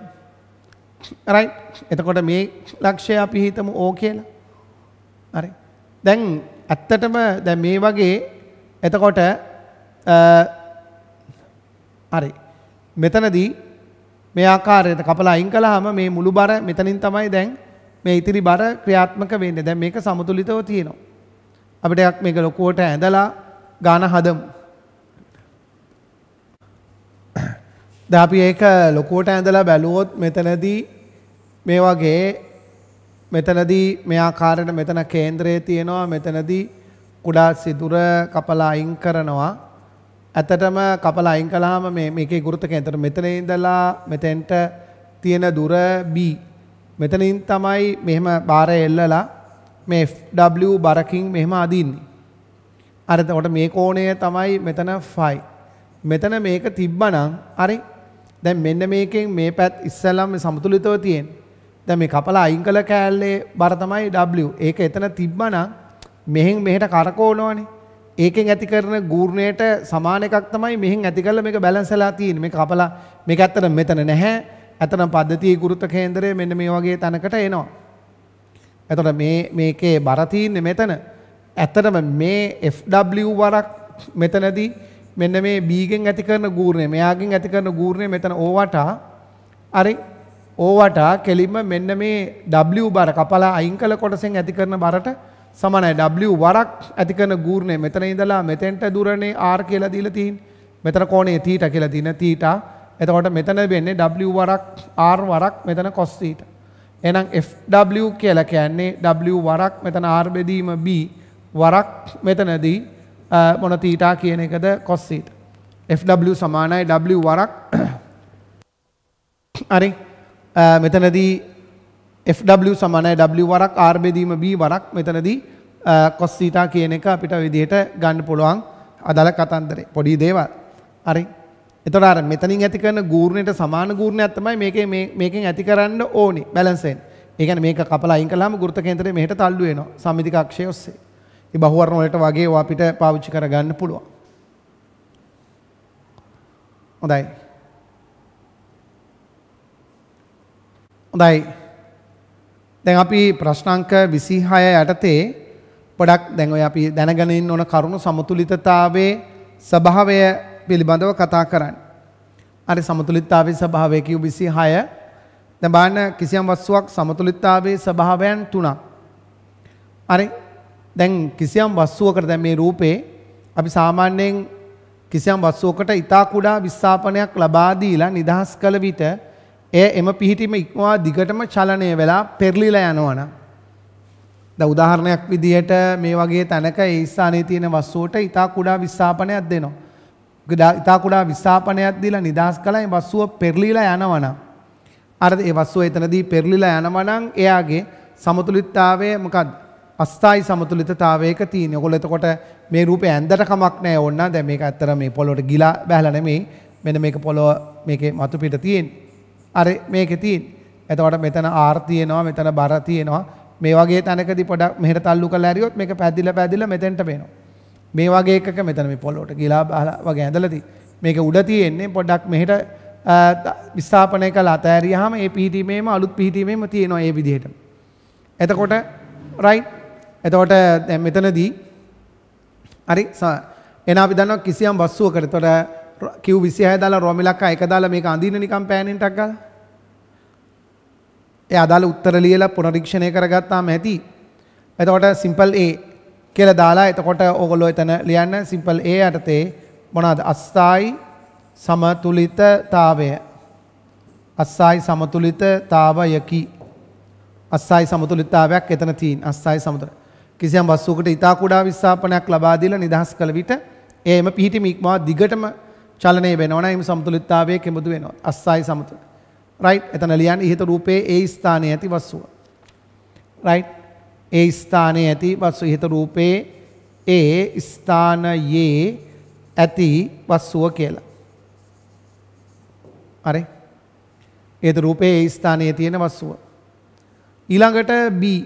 රයිට් එතකොට මේ ලක්ෂය අපි හිතමු O කියලා. හරි දැන් ඇත්තටම දැන් මේ වගේ එතකොට හරි මෙතනදී මේ ආකාරයට කපලා අයින් කළාම මේ මුළු බර මෙතනින් තමයි දැන් මේ ඉතිරි බර ක්‍රියාත්මක වෙන්නේ. දැන් මේක සමතුලිතව තියෙනවා. අපිට එකක් මේක ලොකුවට ඇඳලා ගාන හදමු. දැන් අපි ඒක ලොකුවට ඇඳලා බැලුවොත් මෙතනදී මේ වගේ මෙතනදී මේ ආකාරයට මෙතන කේන්ද්‍රයේ තියෙනවා මෙතනදී කුඩා සිදුර කපලා අයින් කරනවා ඇතටම කපලා අයින් කළාම මේ මේකේ ගුරුත්ව කේන්දර මෙතන ඉඳලා මෙතෙන්ට තියෙන දුර b මෙතනින් තමයි මෙහෙම බාරය එල්ලලා මේ FW බරකින් මෙහෙම අදින්නේ. අර එතකොට මේ කෝණය තමයි මෙතන ෆයි. මෙතන මේක තිබ්බනම් හරි. දැන් මෙන්න මේකෙන් මේ පැත් ඉස්සලම් සමතුලිතව තියෙන්නේ. දැන් මේ කපලා අයින් කළ කෑල්ලේ බර තමයි W. ඒක එතන තිබ්බනම් මෙහෙන් මෙහෙට කරකවනවනේ. ඒකෙන් ඇති කරන ගූර්ණයට සමාන එකක් තමයි මෙහෙන් ඇති කරලා මේක බැලන්ස් වෙලා තියෙන්නේ. මේක කපලා මේක ඇත්තට මෙතන නැහැ. ඇත්තටම පද්ධතියේ ගුරුත්ව කේන්දරය මෙන්න මේ වගේ තැනකට එනවා. එතකොට මේ මේකේ බර තියෙන්නේ මෙතන. ඇත්තටම මේ FW වරක් මෙතනදී මෙන්න මේ B ගෙන් ඇති කරන ගූර්ණය මෙයාගෙන් ඇති කරන ගූර්ණය මෙතන O වටා හරි ඕවට කෙලින්ම මෙන්න මේ W බර කපලා අයින් කළ කොටසෙන් ඇති කරන බරට සමානයි W වරක් ඇති කරන ගූර්ණය මෙතන ඉඳලා මෙතෙන්ට දුරනේ R කියලා දීලා තියෙන්නේ. මෙතන කෝණය θ කියලා දින θ. එතකොට මෙතන වෙන්නේ W වරක් R වරක් මෙතන cos θ. එහෙනම් FW කියලා කියන්නේ W වරක් මෙතන R බෙදීම B වරක් මෙතනදී මොන θ කියන එකද cos θ. FW සමානයි W වරක් හරි Uh, මෙතනදී FW සමානයි W වරක් R බෙදීම B වරක් මෙතනදී uh, cos theta කියන එක අපිට විදිහට ගන්න පුළුවන් අදාළ කතන්දරේ. පොඩි දේවල්. හරි. එතකොට අර මෙතනින් ඇති කරන ගූර්ණයට සමාන ගූර්ණයක් තමයි මේකේ මේකෙන් ඇති කරන්න ඕනේ බැලන්ස් වෙන්න. ඒ කියන්නේ මේක කපලා අයින් කළාම ගුරුත්ව කේන්දරය මෙහෙට තල්ලු වෙනවා සම්මිති කක්ෂය ඔස්සේ. ඒ බහුවර්ණ වලට වගේ අපිට පාවිච්චි කරගන්න පුළුවන්. හොඳයි. හොඳයි. දැන් අපි ප්‍රශ්නාංක 26 යටතේ ගොඩක් දැන් ඔය අපි දැනගෙන ඉන්න ඕන කරුණු සමතුලිතතාවයේ ස්වභාවය පිළිබඳව කතා කරන්න. අර සමතුලිතතාවයේ ස්වභාවය කියු 26 දැන් බලන්න කිසියම් වස්තුවක් සමතුලිතතාවයේ ස්වභාවයන් තුනක්. හරි. දැන් කිසියම් වස්තුවකට දැන් මේ රූපේ අපි සාමාන්‍යයෙන් කිසියම් වස්තුවකට ඊතා කුඩා විස්ථාපනයක් ලබා දීලා නිදහස් කළ විට එය එම පිහිටීම ඉක්මවා දිගටම චලනය වෙලා පෙරලිලා යනවන. ද උදාහරණයක් විදිහට මේ වගේ තැනක ඒ ස්ථානයේ තියෙන වස්සුවට ඉතා කුඩා විස්ථාපනයක් දෙනවා. ඉතා කුඩා විස්ථාපනයක් දීලා නිදහස් කළා මේ වස්සුව පෙරලිලා යනවන. අර ඒ වස්සුව එතනදී පෙරලිලා යනවනම් එයාගේ සමතුලිතතාවය මොකක්ද? අස්ථායි සමතුලිතතාවයක තියෙන. ඔයගොල්ලෝ එතකොට මේ රූපේ ඇන්දට කමක් නැහැ ඕන්න. දැන් මේක ඇත්තට මේ පොළොට ගිලා බැහැලා නෙමෙයි. මෙන්න මේක පොළොව මේකේ මතු පිට තියෙන්නේ. අර මේකේ තියෙන. එතකොට මෙතන R තියෙනවා මෙතන බර තියෙනවා මේ වගේ තැනකදී පොඩක් මෙහෙට තල්ලු කරලා හරියොත් මේක පැදිලා පැදිලා මෙතෙන්ට පේනවා. මේ වගේ එකක මෙතන මේ පොළොට ගිලා වගේ ඇඳලා තියෙන්නේ. මේක උඩ තියෙන්නේ පොඩක් මෙහෙට විස්ථාපනය කළා අතෑරියාම ඒ පිහිටීමේම අලුත් පිහිටීමේම තියෙනවා ඒ විදිහට. එතකොට රයිට්. එතකොට දැන් මෙතනදී හරි එන අපි දන්නවා කිසියම් වස්තුවකට. එතකොට කිව් 26 දාලා රොමිලක්කා එක දාලා මේක අඳින්න නිකන් පෑනෙන්ටක් ගාලා. ඒ අදාළ උත්තර ලියලා පුනරීක්ෂණය කරගත්තාම ඇති. එතකොට සිම්පල් A කියලා දාලා එතකොට ඕගොල්ලෝ එතන ලියන්න සිම්පල් A යටතේ මොනවාද? අස්සායි සමතුලිතතාවය. අස්සායි සමතුලිතතාවයකි. අස්සායි සමතුලිතතාවයක් එතන තියෙන. අස්සායි සමතුල. කිසියම් වස්තුවකට ඊතා කුඩා විස්ථාපනයක් ලබා දීලා නිදහස් කළ විට එයම පිහිටීම ඉක්මවා දිගටම චලනය වෙනවන එම සමතුලිත්තාවය කෙබඳු වෙනවා අස්සායි සමතු. රයි් එතන ලියන් ඉහත රූපේ ඒ ස්ථානය ඇති වස්සුව. රයි් ඒ ස්ථානය ඇති වස්සු හිත රූපේ ඒ ස්ථානයේ ඇති වස්සුව කියලා. අරේ ඒද රූපේ ඒ ස්ථානයේ තියෙන වස්සුව. ඊළඟට B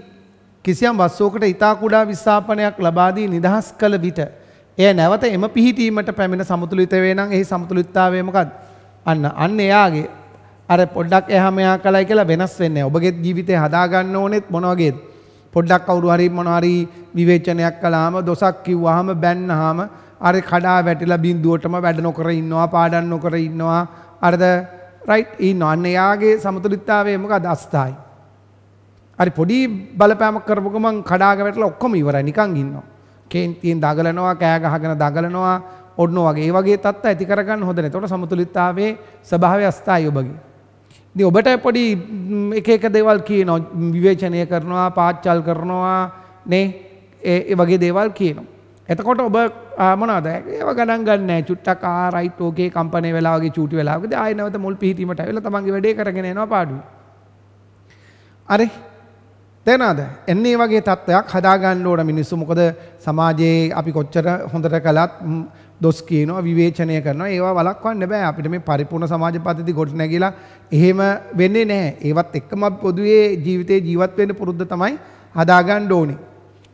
කිසියම් වස්සුවකට ඉතා කුඩා විස්ථාපනයක් ලබාදී නිදහස් කළ විට එය නැවත එම පිහිටීමට පැමිණ සමුතුලිත වේ නම් එහි සමුතුලිතතාවය මොකක්ද? අන්න අන්න එයාගේ අර පොඩ්ඩක් එහා මෙහා කළයි කියලා වෙනස් වෙන්නේ. ඔබගේ ජීවිතේ හදා ගන්න ඕනෙත් මොන වගේද? පොඩ්ඩක් කවුරු හරි මොන හරි විවේචනයක් කළාම, දොසක් කිව්වහම, බැන්නාම අර කඩා වැටිලා බින්දුවටම වැඩ නොකර ඉන්නවා, පාඩම් නොකර ඉන්නවා. අරද රයිට් ඉන්න අන්න එයාගේ සමතුලිතතාවය මොකද අස්ථායි. හරි පොඩි බලපෑමක් කරපු ගමන් කඩාගෙන වැටලා ඔක්කොම ඉවරයි නිකන් ඉන්නවා. කේන්තියෙන් දඟලනවා කෑ ගහගෙන දඟලනවා ඔන්න වගේ ඒ වගේ තත්ත්ව ඇති කරගන්න හොඳ නැහැ. ඒතකොට සමතුලිතතාවයේ ස්වභාවය අස්ථායි ඔබගේ. ඉතින් ඔබට පොඩි එක එක දේවල් කියනවා විවේචනය කරනවා පාච්චල් කරනවා නේ ඒ වගේ දේවල් කියනවා. එතකොට ඔබ මොනවද? ඒව ගණන් ගන්න නැහැ. චුට්ටක් ආ රයිට් ඕකේ කම්පැනි වෙලා වගේ චූටි වෙලාවකදී ආයෙ නැවත මුල් පිහිටීමට ඇවිල්ලා තමන්ගේ වැඩේ කරගෙන යනවා පාඩුවේ. හරි තේනද? එන්නේ වගේ තත්ත්වයක් හදාගන්න ඕන මිනිස්සු. මොකද සමාජයේ අපි කොච්චර හොඳට කළත් දොස් කියනවා, විවේචනය කරනවා. ඒවා වළක්වන්න බෑ. අපිට මේ පරිපූර්ණ සමාජ පද්ධති ගොඩ නැගිලා එහෙම වෙන්නේ නැහැ. ඒවත් එක්කම පොදුවේ ජීවිතේ ජීවත් වෙන්න පුරුද්ද තමයි හදාගන්න ඕනේ.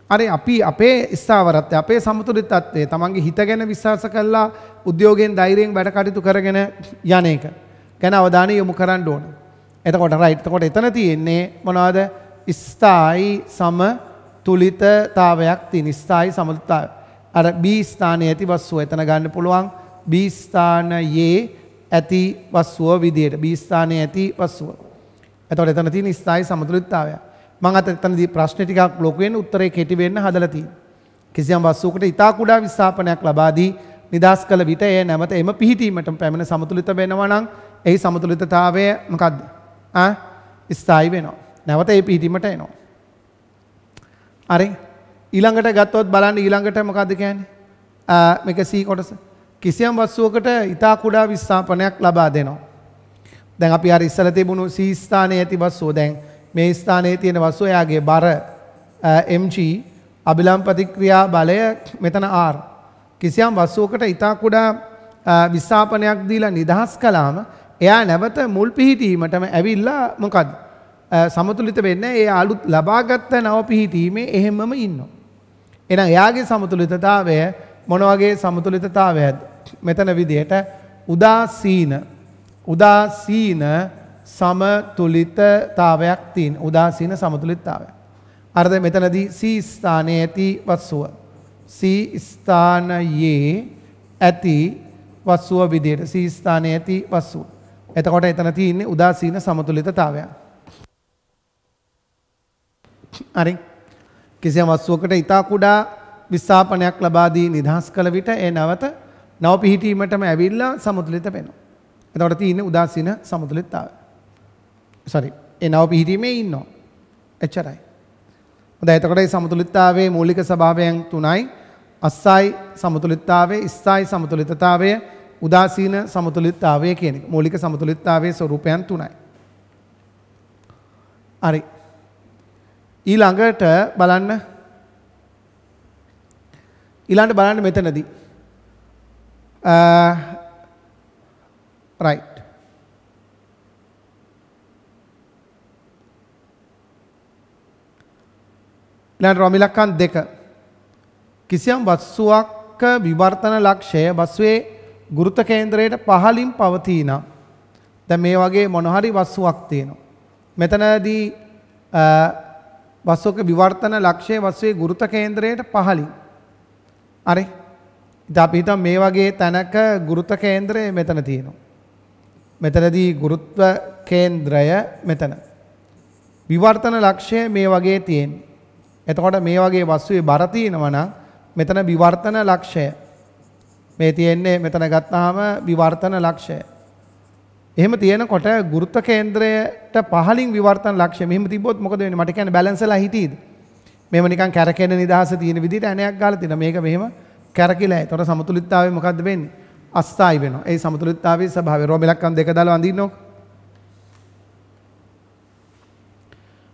අර අපි අපේ ස්ථාවරත්වය, අපේ සමතුලිතත්වය, තමන්ගේ හිත ගැන විශ්වාස කරලා උද්‍යෝගයෙන් ධෛර්යයෙන් වැඩ කටයුතු කරගෙන යන එක. ගැන අවධානය යොමු කරන්න ඕන. එතකොට රයිට්. එතකොට එතන තියෙන්නේ මොනවද? ස්ථායි සම තුලිතතාවයක් තියෙන ස්ථායි සමතුලිතතාවය. අර B ස්ථානයේ ඇති වස්තුව එතන ගන්න පුළුවන්. B ස්ථානයේ ඇති වස්තුව විදියට B ස්ථානයේ ඇති වස්තුව. එතකොට එතන තියෙන ස්ථායි සමතුලිතතාවය. මම අත එතනදී ප්‍රශ්න ටිකක් ලොකු වෙන උත්තරේ කෙටි වෙන්න හදලා තියෙනවා. කිසියම් වස්තුවකට ඊටා කුඩා විස්ථාපනයක් ලබා දී නිදාස් කළ විට එය නැමත එම පිහිටීමට පැමිණ සමතුලිත වෙනවා නම් එහි සමතුලිතතාවය මොකද්ද? ආ ස්ථායි වෙනවා. නැවත ඒ පිහිටීමට එනවා. හරි. ඊළඟට ගත්තොත් බලන්න ඊළඟට මොකද්ද කියන්නේ? මේක C කොටස. කිසියම් වස්තුවකට ඊතා කුඩා විස්ථාපනයක් ලබා දෙනවා. දැන් අපි අර ඉස්සලා තිබුණු C ස්ථානයේ ඇති වස්තුව දැන් මේ ස්ථානයේ තියෙන වස්තුව එයාගේ බර mg අභිලම් ප්‍රතික්‍රියා බලය මෙතන R කිසියම් වස්තුවකට ඊතා කුඩා විස්ථාපනයක් දීලා නිදහස් කළාම එයා නැවත මුල් පිහිටීමටම ඇවිල්ලා මොකද්ද සමතුලිත වෙන්නේ ඒ අලුත් ලබාගත් නව පිහිටීමේ එහෙමම ඉන්නවා. එහෙනම් එයාගේ සමතුලිතතාවය මොන වගේ සමතුලිතතාවයක්ද? මෙතන විදිහට උදාසීන උදාසීන සමතුලිතතාවයක් තියෙන උදාසීන සමතුලිතතාවයක්. අරද මෙතනදී C ස්ථානයේ ඇති වස්තුව C ස්ථානයේ ඇති වස්තුව විදිහට C ස්ථානයේ ඇති වස්තුව. එතකොට එතන තියෙන්නේ උදාසීන සමතුලිතතාවයක්. හරි කිසියම් වස්තුවකට ඊතා කුඩා විස්ථාපනයක් ලබා දී නිදහස් කළ විට ඒ නැවත නව පිහිටීමටම ඇවිල්ලා සමතුලිත වෙනවා. එතකොට තියෙන උදාසීන සමතුලිතතාවය. සරි. ඒ නව පිහිටීමේ ඉන්නවා. එච්චරයි. හොඳයි එතකොට මේ සමතුලිතතාවයේ මූලික ස්වභාවයන් තුනයි අස්සයි සමතුලිතතාවය, ඉස්සයි සමතුලිතතාවය, උදාසීන සමතුලිතතාවය කියන එක. මූලික සමතුලිතතාවයේ ස්වરૂපයන් තුනයි. හරි. ඊළඟට බලන්න ඊළඟට බලන්න මෙතනදී රයිට් ඊළඟ රොමිලක්කන් දෙක කිසියම් වස්තුවක් විවර්තන ලක්ෂය වස්වේ ගුරුත කේන්ද්‍රයට පහලින් පවතී නම් දැන් මේ වගේ මොන හරි වස්තුවක් තියෙනවා මෙතනදී වස්සක විවර්තන ලක්ෂය වස්සේ ගුරුත කේන්ද්‍රයට පහලින්. අරි ඉතාපිහිට මේ වගේ තැනක ගුරුත කේන්ද්‍රය මෙතන තියෙනවා. මෙතනදී ගුරුත්ව කේන්ද්‍රය මෙතන. විවර්තන ලක්ෂය මේ වගේ තියෙන්. එතකොට මේ වගේ වස්සුවේ බරතියෙනවන මෙතන විවර්තන ලක්ෂය. මේ තියෙන්නේ මෙතන ගත්තාම විවර්තන ලක්ෂය. එහෙම තියෙනකොට ගුරුත්ව කේන්ද්‍රයට පහලින් විවර්තන ලක්ෂ්‍ය මෙහෙම තිබ්බොත් මොකද වෙන්නේ? මට කියන්නේ බැලන්ස් වෙලා හිටියේද? මෙහෙම නිකන් කැරකෙන නිදහස තියෙන විදිහට ඇණයක් ගාලා තියෙනවා. මේක මෙහෙම කැරකිලා. ඒතොර සමතුලිතතාවය මොකද්ද වෙන්නේ? අස්සායි වෙනවා. ඒ සමතුලිතතාවයේ ස්වභාවය රෝමලක්කම් දෙක දාලා වඳින්නෝ.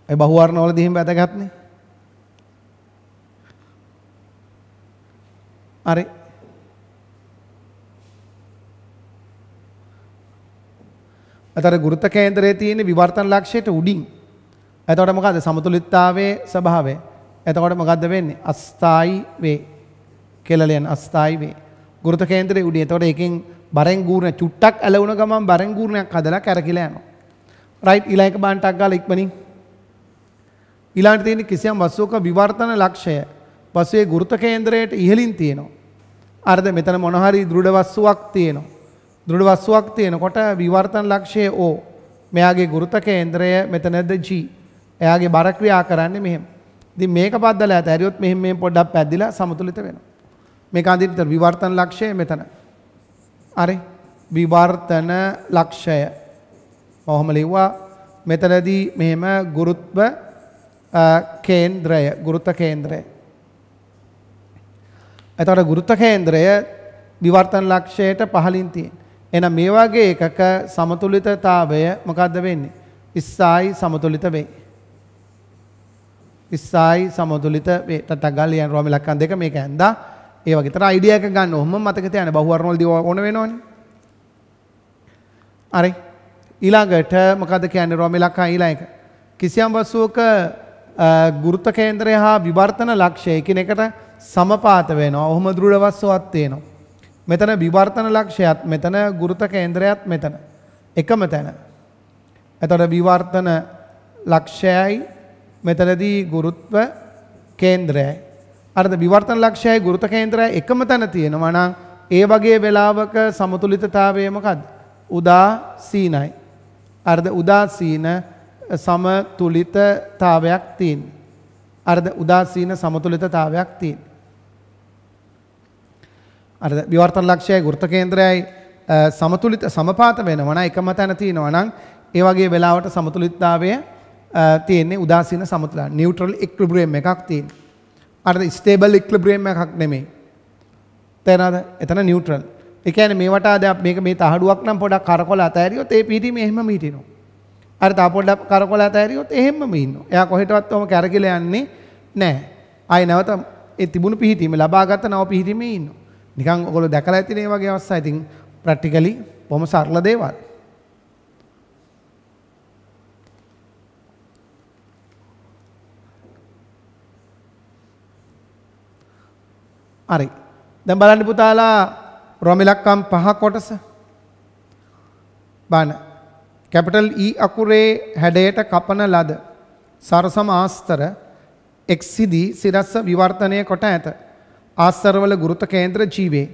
ඒ බහුවර්ණවල දිහින් වැදගත්නේ. හරි ඇතර ගුරුත කේන්දරයේ තියෙන විවර්තන ලක්ෂයට උඩින්. එතකොට මොකද සමතුලිතතාවයේ ස්වභාවය. එතකොට මොකද්ද වෙන්නේ? අස්ථායි වේ. කෙලලෙන් අස්ථායි වේ. ගුරුත කේන්දරයේ උඩින්. එතකොට ඒකෙන් බරෙන් ගූර්ණ චුට්ටක් ඇලවුණ ගමන් බරෙන් ගූර්ණයක් හදලා කැරකිලා යනවා. රයිට් ඊළඟ බාණ්ඩක් ගාලා ඉක්මනින් ඊළඟට තියෙන කිසියම් වස්තුවක විවර්තන ලක්ෂය පසුවේ ගුරුත කේන්දරයට ඉහළින් තියෙනවා. අරද මෙතන මොන හරි දෘඪ වස්තුවක් තියෙනවා. දෘඩ වස්තුවක් තියෙනකොට විවර්තන ලක්ෂය ඕ මෙයාගේ ගුරුත කේන්ද්‍රය මෙතනද G එයාගේ බර ක්‍රියා කරන්නේ මෙහෙම. ඉතින් මේක පද්දලා ඇත. ඇරියොත් මෙහෙම මේ පොඩ්ඩක් පැද්දිලා සමතුලිත වෙනවා. මේක අඳින්න විවර්තන ලක්ෂය මෙතන. හරි. විවර්තන ලක්ෂය. ඔහොම ලිව්වා. මෙතනදී මෙහෙම ගුරුත්ව කේන්ද්‍රය ගුරුත කේන්ද්‍රය. එතකොට ගුරුත කේන්ද්‍රය විවර්තන ලක්ෂයට පහළින් තියෙනවා. එහෙනම් මේ වගේ එකක සමතුලිතතාවය මොකද්ද වෙන්නේ? ඉස්සයි සමතුලිත වෙයි. ඉස්සයි සමතුලිත වේ. තටගලියන් රෝම ලක්කන් දෙක මේක ඇඳා. ඒ වගේ තර අයිඩියා එක ගන්න. ඔහොම මතක තියාගන්න. බහුවර්ණ වලදී ඕන වෙනවනේ. හරි. ඊළඟට මොකද්ද කියන්නේ රෝම ලක්කන් ඊළඟ එක. කිසියම් වස්තුවක ගුරුත්ව කේන්ද්‍රය හා විවර්තන ලක්ෂය එකිනෙකට සමපාත වෙනවා. ඔහොම දෘঢ় වස්තුවක් තියෙනවා. මෙතන විවර්තන ලක්ෂයත් මෙතන ගුරුත කේන්ද්‍රයත් මෙතන. එකම තැන. එතකොට විවර්තන ලක්ෂයයි මෙතනදී ගුරුත්ව කේන්ද්‍රයයි. අරද විවර්තන ලක්ෂයයි ගුරුත කේන්ද්‍රය එකම තැන තියෙනවා නම් ඒ වගේ වෙලාවක සමතුලිතතාවය මොකද්ද? උදාසීනයි. අරද උදාසීන සමතුලිතතාවයක් තියෙන. අරද උදාසීන සමතුලිතතාවයක් තියෙන. අර විවර්තන ලක්ෂයයි වෘත්ත කේන්ද්‍රයයි සමතුලිත සමපාත වෙනවා නම් එකම තැන තියෙනවා නම් ඒ වගේ වෙලාවට සමතුලිතතාවය තියෙන්නේ උදාසීන සමතුලා නියුට්‍රල් ඉක්ලිබ්‍රියම් එකක් තියෙන. අර ස්ටේබල් ඉක්ලිබ්‍රියම් එකක් නෙමෙයි. තේරෙනවද? එතන නියුට්‍රල්. ඒ කියන්නේ මේ වටා දැන් මේක මේ තහඩුවක් නම් පොඩක් කරකවලා අතහැරියොත් ඒ පීඩීම එහෙමම හිටිනවා. අර තව පොඩක් කරකවලා අතහැරියොත් එහෙමම ඉන්නවා. එයා කොහෙටවත් ඔහම කැරකිලා යන්නේ නැහැ. ආයේ නැවත ඒ තිබුණු පිහිටීම ලබාගත නව පිහිටීමේ ඉන්නවා. නිකන් ඔයගොල්ලෝ දැකලා ඇතිනේ වගේ අවස්ථා. ඉතින් ප්‍රැක්ටිකලි බොහොම සරල දේවල්. හරි. දැන් බලන්න පුතාලා රොමිලක්කම් පහ කොටස බාන කැපිටල් E අකුරේ හැඩයට කපන ලද සරසම ආස්තර එක්සිදී සිරස්ස විවර්තනය කොට ඇත. ආස්තරවල ගුරුත කේන්ද්‍ර ජීවේ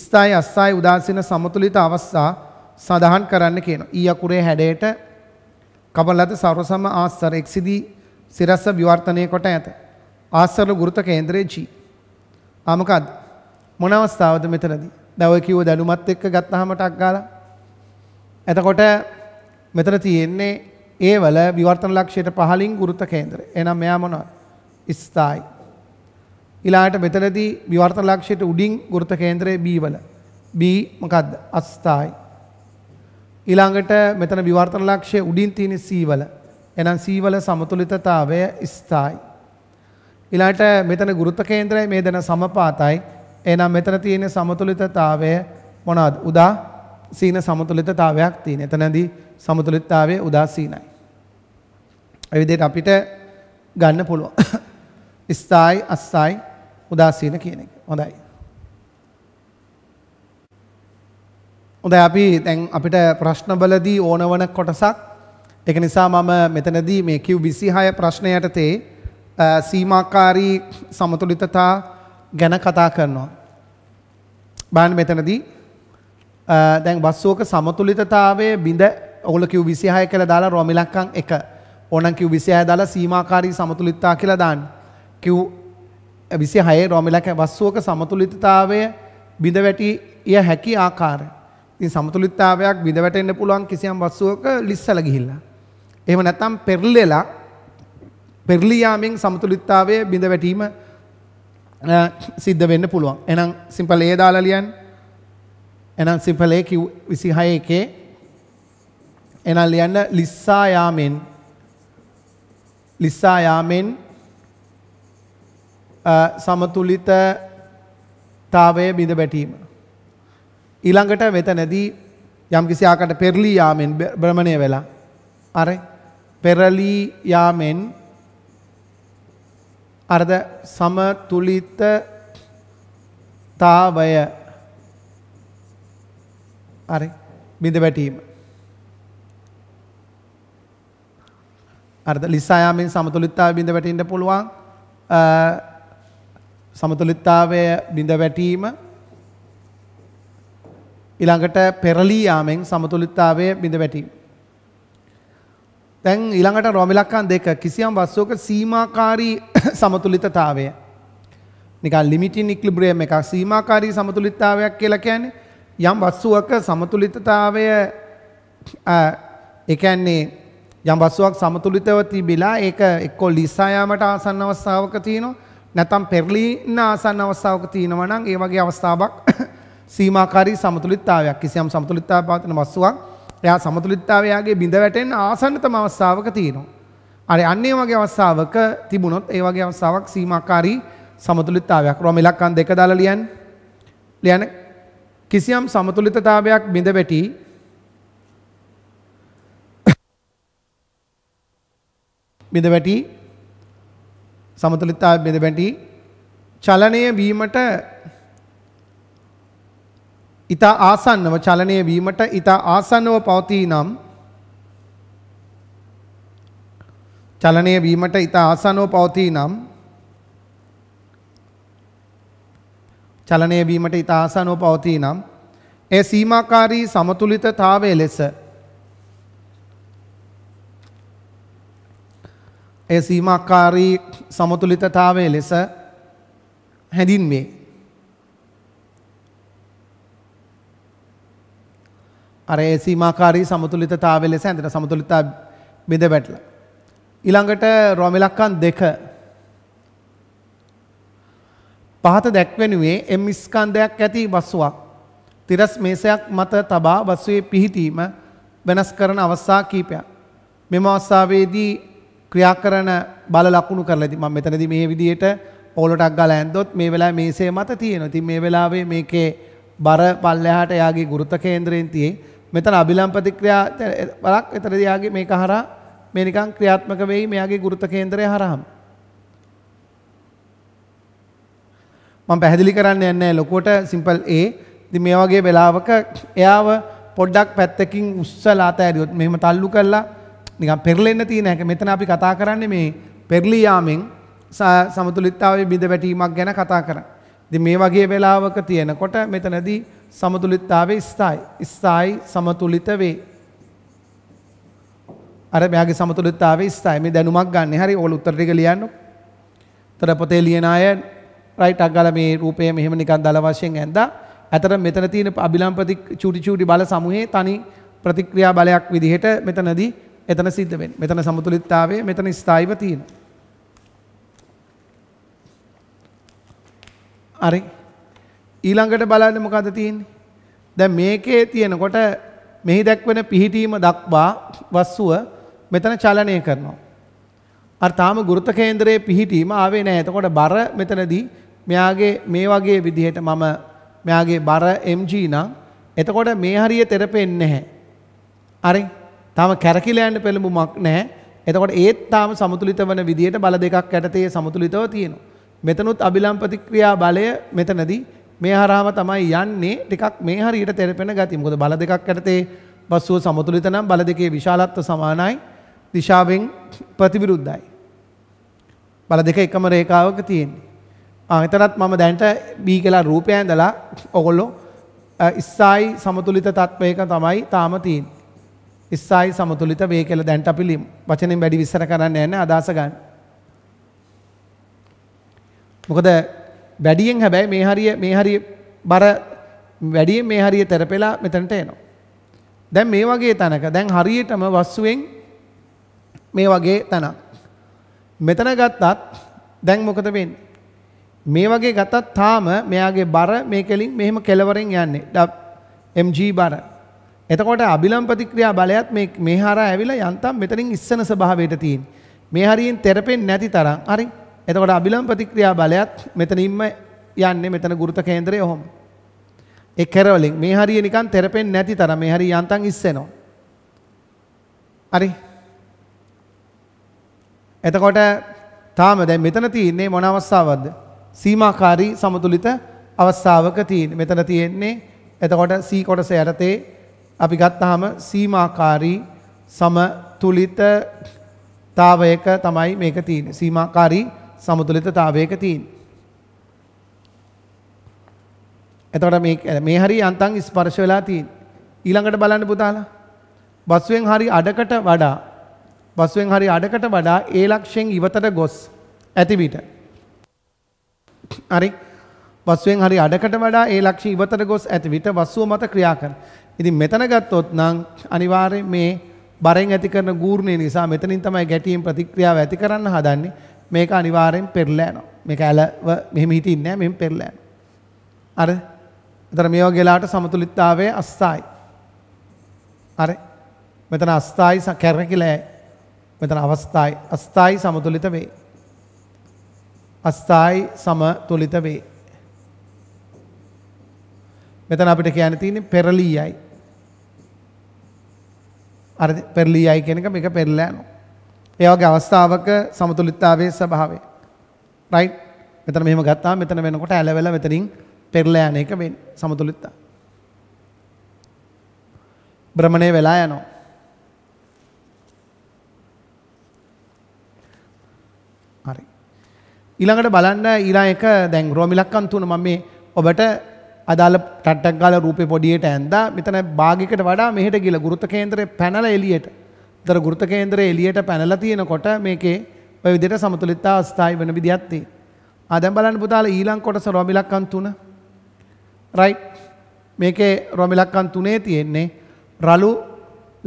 ස්ථායි අස්සායි උදාසීන සමතුලිත අවස්ථා සඳහන් කරන්න කියනවා. ඊ අකුරේ හැඩයට කබලද සර්වසම ආස්තර එක්සිදී සිරස්ස විවර්තනය කොට ඇත. ආස්තරල ගුරුත කේන්ද්‍රයේ ජී. ආමකද මොන අවස්ථාවද මෙතනදී? දැන් ඔය කිව්ව දැනුමත් එක්ක ගත්තාම ටක් ගාලා. එතකොට මෙතන තියෙන්නේ ඒවල විවර්තන ලක්ෂයට පහලින් ගුරුත කේන්ද්‍රය. එහෙනම් මෙයා මොනවද? ස්ථායි ඊළාට මෙතනදී විවර්තන ලක්ෂයට උඩින් ගුරුත්ව කේන්ද්‍රය B වල B මොකද්ද අස්ථායි ඊළඟට මෙතන විවර්තන ලක්ෂයේ උඩින් තියෙන C වල එහෙනම් C වල සමතුලිතතාවය ස්ථායි ඊළාට මෙතන ගුරුත්ව කේන්ද්‍රය මේ දෙන සමපාතයි එහෙනම් මෙතන තියෙන සමතුලිතතාවය මොනවද උදා සීන සමතුලිතතාවයක් තියෙන. එතනදී සමතුලිතතාවය උදාසීනයි. ඒ විදිහට අපිට ගන්න පුළුවන්. ස්ථායි අස්සයි උදාසීන කියන එක. හොඳයි. හොඳයි අපි දැන් අපිට ප්‍රශ්න බලදී ඕනවන කොටසක් ඒක නිසා මම මෙතනදී මේ කිව් 26 ප්‍රශ්නයට තේ සීමාකාරී සමතුලිතතා ගැන කතා කරනවා. බලන්න මෙතනදී දැන් වස්සුවක සමතුලිතතාවයේ බිඳ ඔගොල්ලෝ කිව් 26 කියලා දාලා රොමිලක්කම් 1 ඕනම් කිව් 26 දාලා සීමාකාරී සමතුලිතතා කියලා දාන්න. කිව් විසි හයේ රෝමිලක වස්සුවක සමතුලිතතාවය බිඳ වැටි එය හැකි ආකාරය. ඉතින් සමතුලිතතාවයක් බිඳ වැටෙන්න පුළුවන් කිසියම් වස්සුවක ලිස්සල ගිහිල්ලා. එහෙම නැත්නම් පෙරලෙලා පෙරලියාමෙන් සමතුලිතතාවය බිඳ වැටීම සිද්ධ වෙන්න පුළුවන්. එහෙනම් සිම්පල් ඒ දාලා ලියන්න. එහෙනම් සිම්පල් ඒ 26 එකේ එහෙනම් ලියන්න ලිස්සා යාමෙන් ලිස්සා යාමෙන් සමතුලිතතාවය බිඳ බැටීම. ඊළඟට මෙතනදී යම්කිසි ආකට පෙරලී යාමෙන් භ්‍රමණය වෙලා අර පෙරලී යාමෙන් අරද සමතුලිතතාවය අර බිඳ වැටීම. අර්ද ලිස්සායාමෙන් සමතුලිත්තාව බිඳ වැටෙන්ට පුළුවන් සමතුලිතතාවය බිඳ වැටීම ඊළඟට පෙරලී යාමෙන් සමතුලිතතාවය බිඳ වැටීම. දැන් ඊළඟට රොමිලක්කන් දෙක කිසියම් වස්තුවක සීමාකාරී සමතුලිතතාවය. නිකන් ලිමිටින් ඉක්ලිබ්‍රියම් එකක් සීමාකාරී සමතුලිතතාවයක් කියලා කියන්නේ යම් වස්තුවක සමතුලිතතාවය ඒ කියන්නේ යම් වස්තුවක් සමතුලිතව තිබිලා ඒක එක්කෝ ලිසා යාමට ආසන්න අවස්ථාවක තියෙනවා නැතම් පෙරලීන්න ආසන්න අවස්ථාවක තියෙනවා නම් ඒ වගේ අවස්ථාවක් සීමාකාරී සමතුලිතතාවයක් කිසියම් සමතුලිතතාවයක් පවතින වස්තුවක් එයා සමතුලිතතාවයගේ බිඳ වැටෙන්න ආසන්නතම අවස්ථාවක තියෙනවා. අර අන්නේ වගේ අවස්ථාවක තිබුණොත් ඒ වගේ අවස්ථාවක් සීමාකාරී සමතුලිතතාවයක්. රොම ඉලක්කම් දෙක දාලා ලියන්න. ලියන්න කිසියම් සමතුලිතතාවයක් බිඳ වැටි බිඳ වැටි සමතුලිතතා බෙද බැටි චලනය වීමට ඊතා ආසන්නව චලනය වීමට ඊතා ආසන්නව පවතී නම් චලනය වීමට ඊතා ආසන්නව පවතී නම් චලනය වීමට ඊතා ආසන්නව පවතී නම් ඒ සීමාකාරී සමතුලිතතාවයේ ලෙස එය සීමක්කාරී සමතුලිතතාවය ලෙස හැඳින්වේ. අර ඒ සීමාකාරී සමතුලිතතාවය ලෙස ඇඳෙන සමතුලිතතා බිඳ වැටලා. ඊළඟට රොමිලක්කන් දෙක පහත දැක්වෙනුවේ එම් ස්කන්ධයක් ඇති වස්ුවක් තිරස් මේසයක් මත තබා වස්ුවේ පිහිටීම වෙනස් කරන අවස්ථා කීපයක්. මෙම අවස්ථාවේදී ක්‍රියා කරන බල ලකුණු කරලා ඉතින් මම මෙතනදී මේ විදියට පොලොටක් ගාලා ඇන්දොත් මේ වෙලාවේ මේසේ මත තියෙනවා. ඉතින් මේ වෙලාවේ මේකේ බර පල්ලෙහාට යාගේ ගුරුත්ව කේන්ද්‍රයෙන් තියෙයි. මෙතන අභිලම් ප්‍රතික්‍රියා බලක් එතනදී යාගේ මේක හරහා මේ නිකන් ක්‍රියාත්මක වෙයි මෙයාගේ ගුරුත්ව කේන්ද්‍රය හරහාම. මම පැහැදිලි කරන්න යන්නේ ලොකුවට සිම්පල් A. ඉතින් මේ වගේ වෙලාවක එයාව පොඩ්ඩක් පැත්තකින් උස්සලා තෑරියොත් මෙහෙම තල්ලු කළා නිකම් පෙරලෙන්න තියෙන එක මෙතන අපි කතා කරන්නේ මේ පෙරලී යාමෙන් සමතුලිතතාවයේ බිඳ වැටීමක් ගැන කතා කරන්නේ. ඉතින් මේ වගේ වෙලාවක තියෙනකොට මෙතනදී සමතුලිතතාවයේ ස්ථායි ස්ථායි සමතුලිත වේ. අර මෙයාගේ සමතුලිතතාවයේ ස්ථායි මේ දැනුමක් ගන්න. හරි ඕල උත්තර ටික ලියන්න. උත්තර පොතේ ලියන අය රයිට් අක් ගාලා මේ රූපය මෙහෙම නිකන් දල වශයෙන් ඇඳලා ඇතර මෙතන තියෙන අභිලම්පති චූටි චූටි බල සමූහයේ තනි ප්‍රතික්‍රියා බලයක් විදිහට මෙතනදී එතන සිද්ධ වෙන්නේ. මෙතන සමතුලිතතාවය මෙතන ස්ථායිව තියෙනවා. හරි. ඊළඟට බලන්න මොකද තියෙන්නේ? දැන් මේකේ තියෙනකොට මෙහි දක්වන පිහිටීම දක්වා වස්තුව මෙතන චලනය කරනවා. අර තාම ගුරුත කේන්දරයේ පිහිටීම ආවේ නැහැ. එතකොට බර මෙතනදී මෙයාගේ මේ වගේ විදිහට මම මෙයාගේ බර mg නම් එතකොට මේ හරිය තෙරපෙන්නේ නැහැ. හරි. තාම කැරකිලා යන්න පෙළඹුමක් නැහැ. එතකොට ඒත් තාම සමතුලිත වන විදියට බල දෙකක් යටතේ සමතුලිතව තියෙනවා. මෙතනුත් අභිලම් ප්‍රතික්‍රියා බලය මෙතනදී මේ හරහාම තමයි යන්නේ ටිකක් මේ හරියට තෙරපෙන ගතිය. මොකද බල දෙකක් යටතේ වස්තුව සමතුලිත නම් බල දෙකේ විශාලත්ව සමානයි දිශාවෙන් ප්‍රතිවිරුද්ධයි. බල දෙක එකම රේඛාවක තියෙන්නේ. එතනත් මම දැන්ට බී කියලා රූපය ඇඳලා ඔගොල්ලෝ ඉස්සායි සමතුලිත තත්ත්වයක තමයි තාම තියෙන්නේ. ඉස්සායි සමතුලිත වේ කියලා දැන්ට අපි වචනෙන් වැඩි විස්තර කරන්න යන්නේ අදහස ගන්න. මොකද වැඩියෙන් හැබැයි මේ හරිය මේ හරිය බර වැඩියෙන් මේ හරිය තෙරපෙලා මෙතනට එනවා. දැන් මේ වගේ තැනක දැන් හරියටම වස්තුවෙන් මේ වගේ තැනක්. මෙතන ගත්තත් දැන් මොකද වෙන්නේ? මේ වගේ ගත්තත් තාම මෙයාගේ බර මේකෙලින් මෙහෙම කෙලවරෙන් යන්නේ. MG බර. එතකොට අභිලම් ප්‍රතික්‍රියා බලයත් මේ මේ හරහා ඇවිල්ලා යන්තම් මෙතනින් ඉස්සන ස්වභාවයට තියෙන. මේ හරියෙන් තෙරපෙන්නේ නැති තරම්. හරි. එතකොට අභිලම් ප්‍රතික්‍රියා බලයත් මෙතනින්ම යන්නේ මෙතන ගුරුත කේන්දරය ඔහොම. ඒ කෙරවලින් මේ හරිය නිකන් තෙරපෙන්නේ නැති තරම් මේ හරිය යන්තම් ඉස්සෙනවා. හරි. එතකොට තාම දැන් මෙතන තියෙන්නේ මොන අවස්ථාවක්ද? සීමාකාරී සමතුලිත අවස්ථාවක තියෙන්නේ. මෙතන තියෙන්නේ එතකොට C කොටස යටතේ අපි ගත්තාම සීමාකාරී සම තුලිතතාවයක තමයි මේක තියෙන්නේ. සීමාකාරී සමතුලිතතාවයක තියෙන්නේ. එතකොට මේ මේ හරි අන්තං ස්පර්ශ වෙලා තියෙන. ඊළඟට බලන්න පුතාලා. බස්වෙන් හරි අඩකට වඩා බස්වෙන් හරි අඩකට වඩා ඒ ලක්ෂයෙන් ඉවතට ගොස් ඇති විට. හරි. බස්වෙන් හරි අඩකට වඩා ඒ ලක්ෂය ඉවතට ගොස් ඇති විට වස්තුව මත ක්‍රියා කරන. ඉතින් මෙතන ගත්තොත් නම් අනිවාර්යෙන් මේ බරෙන් ඇති කරන ගූර්ණය නිසා මෙතනින් තමයි ගැටීම් ප්‍රතික්‍රියාව ඇති කරන්න හදන්නේ. මේක අනිවාර්යෙන් පෙරලා යනවා. මේක ඇලව මෙහෙම හිටින්නේ නැහැ මෙහෙම පෙරලා යනවා. හරිද? එතන මේ වගේ වෙලාවට සමතුලිතතාවයේ අස්සයි. හරි. මෙතන අස්ථායි කැරකිලයි. මෙතන අවස්ථායි අස්ථායි සමතුලිත වේ. අස්ථායි සමතුලිත වේ. මෙතන අපිට කියන්න තියෙන්නේ පෙරලීයයි. අර පෙරලී යයි කියන එක මේක පෙරලා යනවා. ඒ වගේ අවස්ථාවක සමතුලිතතාවයේ ස්වභාවය. රයිට්? මෙතන මෙහෙම ගත්තාම මෙතන වෙනකොට ඇලවෙලා මෙතනින් පෙරලා යන එක වෙන්නේ සමතුලිතතාව. භ්‍රමණය වෙලා යනවා. හරි. ඊළඟට බලන්න ඊළඟ එක දැන් රෝමිලක්කන් තුන මම මේ ඔබට අදාළ ටට්ටක්ගාල රූපේ පොඩියට ඇන්දා මෙතන භාගිකට වඩා මෙහෙට ගිල ගුරුත කේන්දරේ පැනල එළියට. දර ගුරුත කේන්දරේ එළියට පැනලා තියෙනකොට මේකේ ඔය විදිහට සමතුලිතතා අවස්ථායි වෙන විදිහක් තියෙනවා. ආ දැන් බලන්න පුතාලා ඊළඟ කොටස රොමිලක්කන් 3. රයිට්. මේකේ රොමිලක්කන් 3 තියෙන්නේ රළු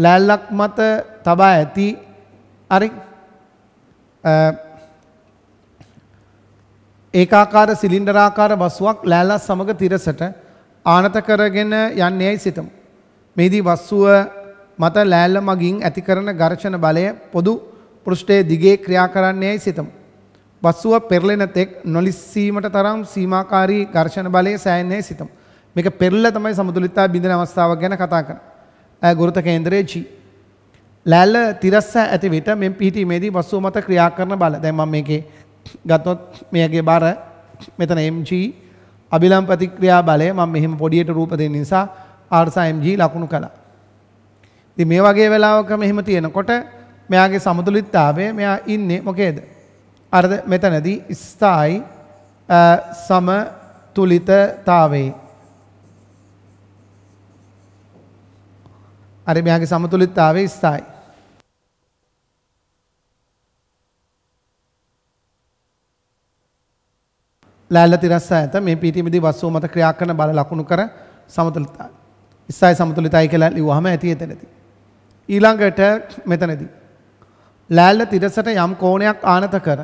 ලෑල්ලක් මත තබා ඇති අරි ඒකාකාර සිලින්ඩරාකාර වස්ුවක් ලෑල්ලත් සමග තිරසට ආනත කරගෙන යන්නේ යයි සිතමු. මෙහිදී වස්සුව මත ලෑල්ල මගින් ඇති කරන ඝර්ෂණ බලය පොදු පෘෂ්ඨයේ දිගේ ක්‍රියා කරන්නේ යයි සිතමු. වස්සුව පෙරලෙන තෙක් නොලිස්සීමට තරම් සීමාකාරී ඝර්ෂණ බලය සෑයන්නේ සිතමු. මේක පෙරල තමයි සමතුලිතතා බිඳින අවස්ථාවක් ගැන කතා කරන්නේ. ගුරුත කේන්දරයේ ජී ලෑල්ල තිරස්ස ඇති විට මෙන් පිහිටීමේදී වස්සුව මත ක්‍රියා කරන බල. දැන් මම මේකේ ගත්තොත් මේගේ බර මෙතන MG අභිලම් ප්‍රතික්‍රියා බලය මම මෙහෙම පොඩියට රූප දෙන නිසා ආර්සා MG ලකුණු කළා. ඉතින් මේ වගේ වෙලාවක මෙහෙම තියෙනකොට මෙයාගේ සමතුලිතතාවය මෙයා ඉන්නේ මොකේද? අර මෙතනදී ස්ථායි සමතුලිතතාවේ අර මෙයාගේ සමතුලිතතාවේ ස්ථායි ලෑල්ල තිරස්ස ඇත මේ පීටීමේදී වස්සෝ මත ක්‍රියා කරන බල ලකුණු කර සමතුලිතයි. ඉස්සයි සමතුලිතයි කියලා ලිව්වහම ඇති එතනදී. ඊළඟට මෙතනදී ලෑල්ල තිරසට යම් කෝණයක් ආනත කර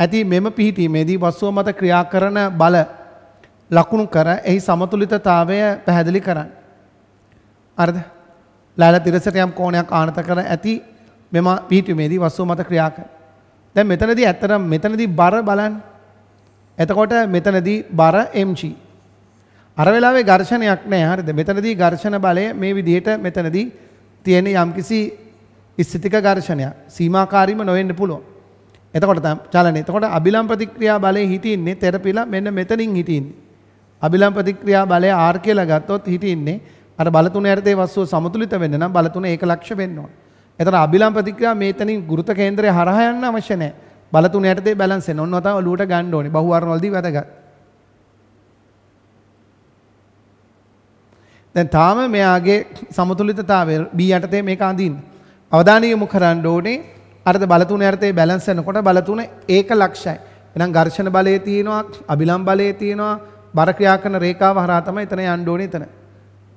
ඇති මෙම පිහිටීමේදී වස්සෝ මත ක්‍රියා කරන බල ලකුණු කර එහි සමතුලිතතාවය පැහැදිලි කරන්න. අරද? ලෑල්ල තිරසට යම් කෝණයක් ආනත කර ඇති මෙම පිහිටීමේදී වස්සෝ මත ක්‍රියා කර. දැන් මෙතනදී ඇත්තට මෙතනදී බර බලන්නේ එතකොට මෙතනදී බර mg. අර වෙලාවේ ඝර්ෂණයක් නැහැ හරිද? මෙතනදී ඝර්ෂණ බලය මේ විදිහට මෙතනදී තියෙන යම්කිසි ස්ථිතික ඝර්ෂණයක් සීමාකාරීම නොවෙන්න පුළුවන්. එතකොට චලනය. එතකොට අභිලම් ප්‍රතික්‍රියා බලය හිටින්නේ තෙරපිලා මෙන්න මෙතනින් හිටින්නේ. අභිලම් ප්‍රතික්‍රියා බලය R කියලා ගත්තොත් හිටින්නේ අර බල තුන යටතේ වස්තුව සමතුලිත වෙන්න නම් බල තුන ඒකලක්ෂ වෙන්න ඕන. එතන අභිලම් ප්‍රතික්‍රියා මේතනින් ගුරුත කේන්ද්‍රය හරහා යන්න අවශ්‍ය නැහැ. බල තුන යටතේ බැලන්ස් වෙන. ඔන්න ඔතන ඔලුවට ගන්න ඕනේ. බහු වර්ණවලදී වැදගත්. දැන් තාම මෙයාගේ සමතුලිතතාවය B යටතේ මේක අඳින්න. අවධානය යොමු කරන්න ඕනේ අරද බල තුන යටතේ බැලන්ස් වෙනකොට බල තුන ඒක ලක්ෂයයි. එහෙනම් ඝර්ෂණ බලය තියෙනවා, අබිලම් බලය තියෙනවා, බර ක්‍රියා කරන රේඛාව හරහා තමයි එතන යන්න ඕනේ එතන.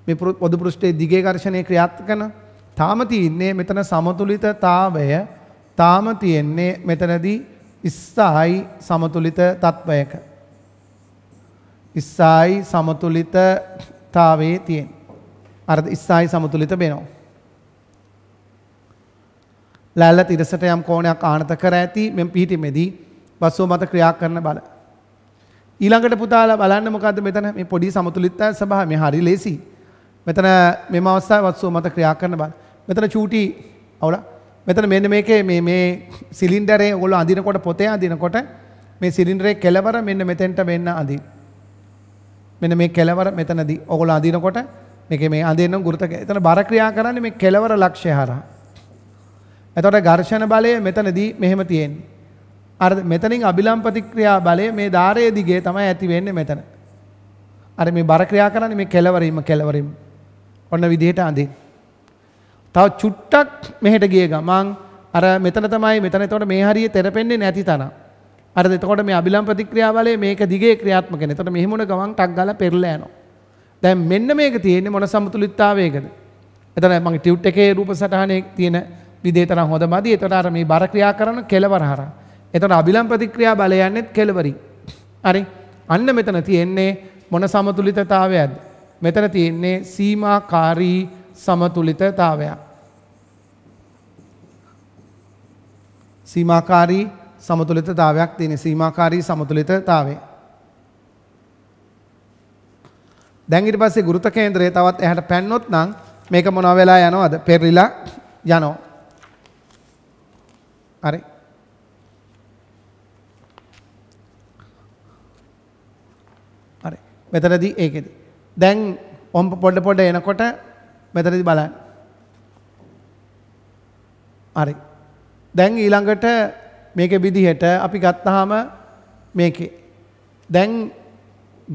මේ පොදු පෘෂ්ඨයේ දිගේ ඝර්ෂණයේ ක්‍රියාත්මක කරන තාම තියෙන්නේ මෙතන සමතුලිතතාවය තාම තියෙන්නේ මෙතනදී ඉස්සායි සමතුලිත තත්ත්වයක. ඉස්සායි සමතුලිතතාවේ තියෙන. අර්ථ ඉස්සායි සමතුලිත වෙනවා. ලැල්ල තිරසට යම් කෝණයක් ආනත කර ඇති මෙම පිහිටීමේදී පසුව මත ක්‍රියා කරන බල. ඊළඟට පුතාලා බලන්න මොකද්ද මෙතන මේ පොඩි සමතුලිතතා ස්වභාවය මේ හරි ලේසි. මෙතන මෙම අවස්ථාවේ පසුව මත ක්‍රියා කරන බල. මෙතන චූටි අවුලා මෙතන මෙන්න මේකේ මේ මේ සිලින්ඩරේ ඔයගොල්ලෝ අඳිනකොට පොතේ අඳිනකොට මේ සිලින්ඩරේ කෙලවර මෙන්න මෙතෙන්ට වෙන්න අඳින්. මෙන්න මේ කෙලවර මෙතනදී ඔයගොල්ලෝ අඳිනකොට මේකේ මේ අඳින්න ගුරුත එතන බර ක්‍රියා කරන්නේ මේ කෙලවර ලක්ෂ්‍ය හරහා. එතකොට ඝර්ෂණ බලය මෙතනදී මෙහෙම තියෙන්නේ. අර මෙතනින් අභිලම් ප්‍රතික්‍රියා බලය මේ ධාරයේ දිගේ තමයි ඇති වෙන්නේ මෙතන. අර මේ බර ක්‍රියා කරන්නේ මේ කෙලවරින්ම කෙලවරින්ම. ඔන්න විදිහට අඳින්න. තව චුට්ටක් මෙහෙට ගිය ගමන් අර මෙතන තමයි මෙතන එතකොට මේ හරිය තෙරපෙන්නේ නැති තන. අර එතකොට මේ අභිලම් ප්‍රතික්‍රියාවලේ මේක දිගේ ක්‍රියාත්මක වෙන. එතකොට මෙහෙම උන ගමන් ටක් ගාලා පෙරලා යනවා. දැන් මෙන්න මේක තියෙන්නේ මොන සමතුලිතතාවයකද? එතන මගේ ටියුට් එකේ රූප සටහනේ තියෙන විදේ තරම් හොඳ මදි. එතකොට අර මේ බර ක්‍රියා කරන කෙලවර හරහා. එතකොට අභිලම් ප්‍රතික්‍රියා බලය යන්නේත් කෙලවරින්. හරි. අන්න මෙතන තියෙන්නේ මොන සමතුලිතතාවයක්ද? මෙතන තියෙන්නේ සීමාකාරී සමතුලිතතාවයක්. සීමාකාරී සමතුලිතතාවයක් තියෙන සීමාකාරී සමතුලිතතාවය. දැන් ඊට පස්සේ ගුරුත කේන්ද්‍රය තවත් එහාට පැන්නොත් නම් මේක මොනවා වෙලා යනවද? පෙරලිලා යනවා. හරි. හරි. මෙතනදී ඒකෙද. දැන් ඔම් පොඩ පොඩ එනකොට මෙතනදී බලන්න. හරි. දැන් ඊළඟට මේක විදිහට අපි ගත්තාම මේකේ. දැන්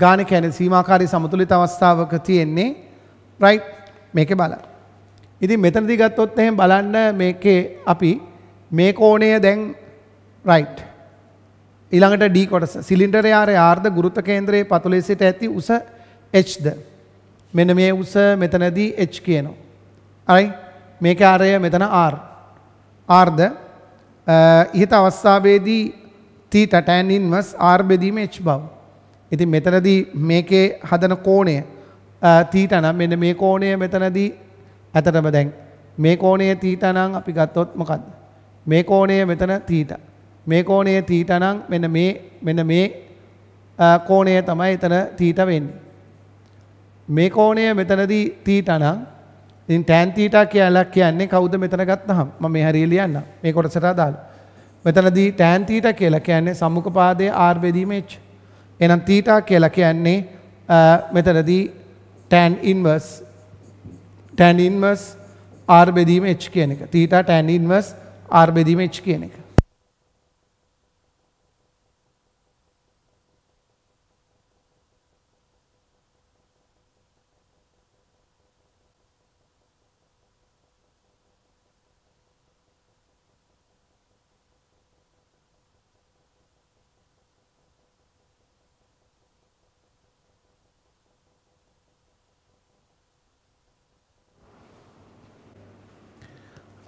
ගාන කැන සීමාකාරී සමතුලිත අවස්ථාවක තියෙන්නේ රයි් මේක බල. ඉතින් මෙතනදි ගත්තොත් එහෙම බලන්න මේකේ අපි මේ කෝණය දැන් රයිට්. ඊළඟට ඩී කොටස සිලින්ඩර යාරය ආර්ධ ගුරුත කේන්ද්‍රයේ පතුලේ සිට ඇති උස Hද. මෙන්න මේ උස මෙතනදී H කියනවා. අරයි මේක ආරය මෙතන R. ආර්ධ ඉහත අවස්ථාවේදී තී ටටෑන්ඉන්වස් ආර් බෙදීම එච් බව. ඉති මෙතනදී මේකේ හදන කෝණය තීටනම් මෙන්න මේ කෝණය මෙතනදී ඇතටම දැන්. මේ කෝණය තීටනං අපි ගත්තොත් මොකක්ද. මේ කෝණය මෙතන තීට. මේ කෝණය තීටනං මෙන මෙන මේ කෝණය තමයි එතන තීට වෙන්නේ. මේ කෝණය මෙතනදී තීටනං ඉතින් ටෑන් තීටා කියලා කියන්නේ කවුද මෙතන ගත්තහම මම මේ හරිය ලියන්නම් මේ කොටසට අදාළ. මෙතනදී ටෑන් තීටා කියලා කියන්නේ සම්මුඛ පාදයේ r බෙදීම h. එහෙනම් තීටා කියලා කියන්නේ මෙතනදී tan inverse tan inverse r බෙදීම h කියන එක. තීටා tan inverse r බෙදීම h කියන එක.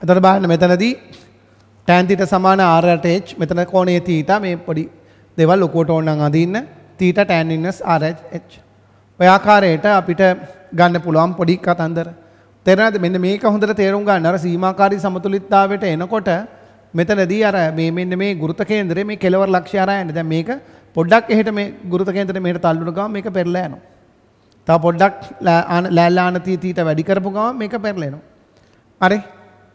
එතට බාන්න මෙතනදී ටෑන්තිට සමාන ආරටේච් මෙතන කෝනේ තීට මේ පොඩි දෙවල් ලොකෝට ඕන්නන් අදන්න තීට ටෑන්ඉන්නස් ආරච් ඔයාකාරයට අපිට ගන්න පුළුවන් පොඩි කතන්දර තෙරනද මෙන්න මේක හොඳට තේරුම් ගන්නර සීමකාරි සමතුලිත්තාවට එනකොට මෙතනදී අර මේ මෙන්න මේ ගුරුත කේන්දරේ මේ කෙලවර ලක්ෂයාරයන්න දැ මේක පොඩ්ඩක් එහට මේ ගුරුත කේන්දර මේට තල්ලුන ගම මේක පෙරලෑන තව පොඩ්ඩක් ලෑල්ලානතී තීට වැඩිකරපු ගම මේක පෙරලෙනවා අරේ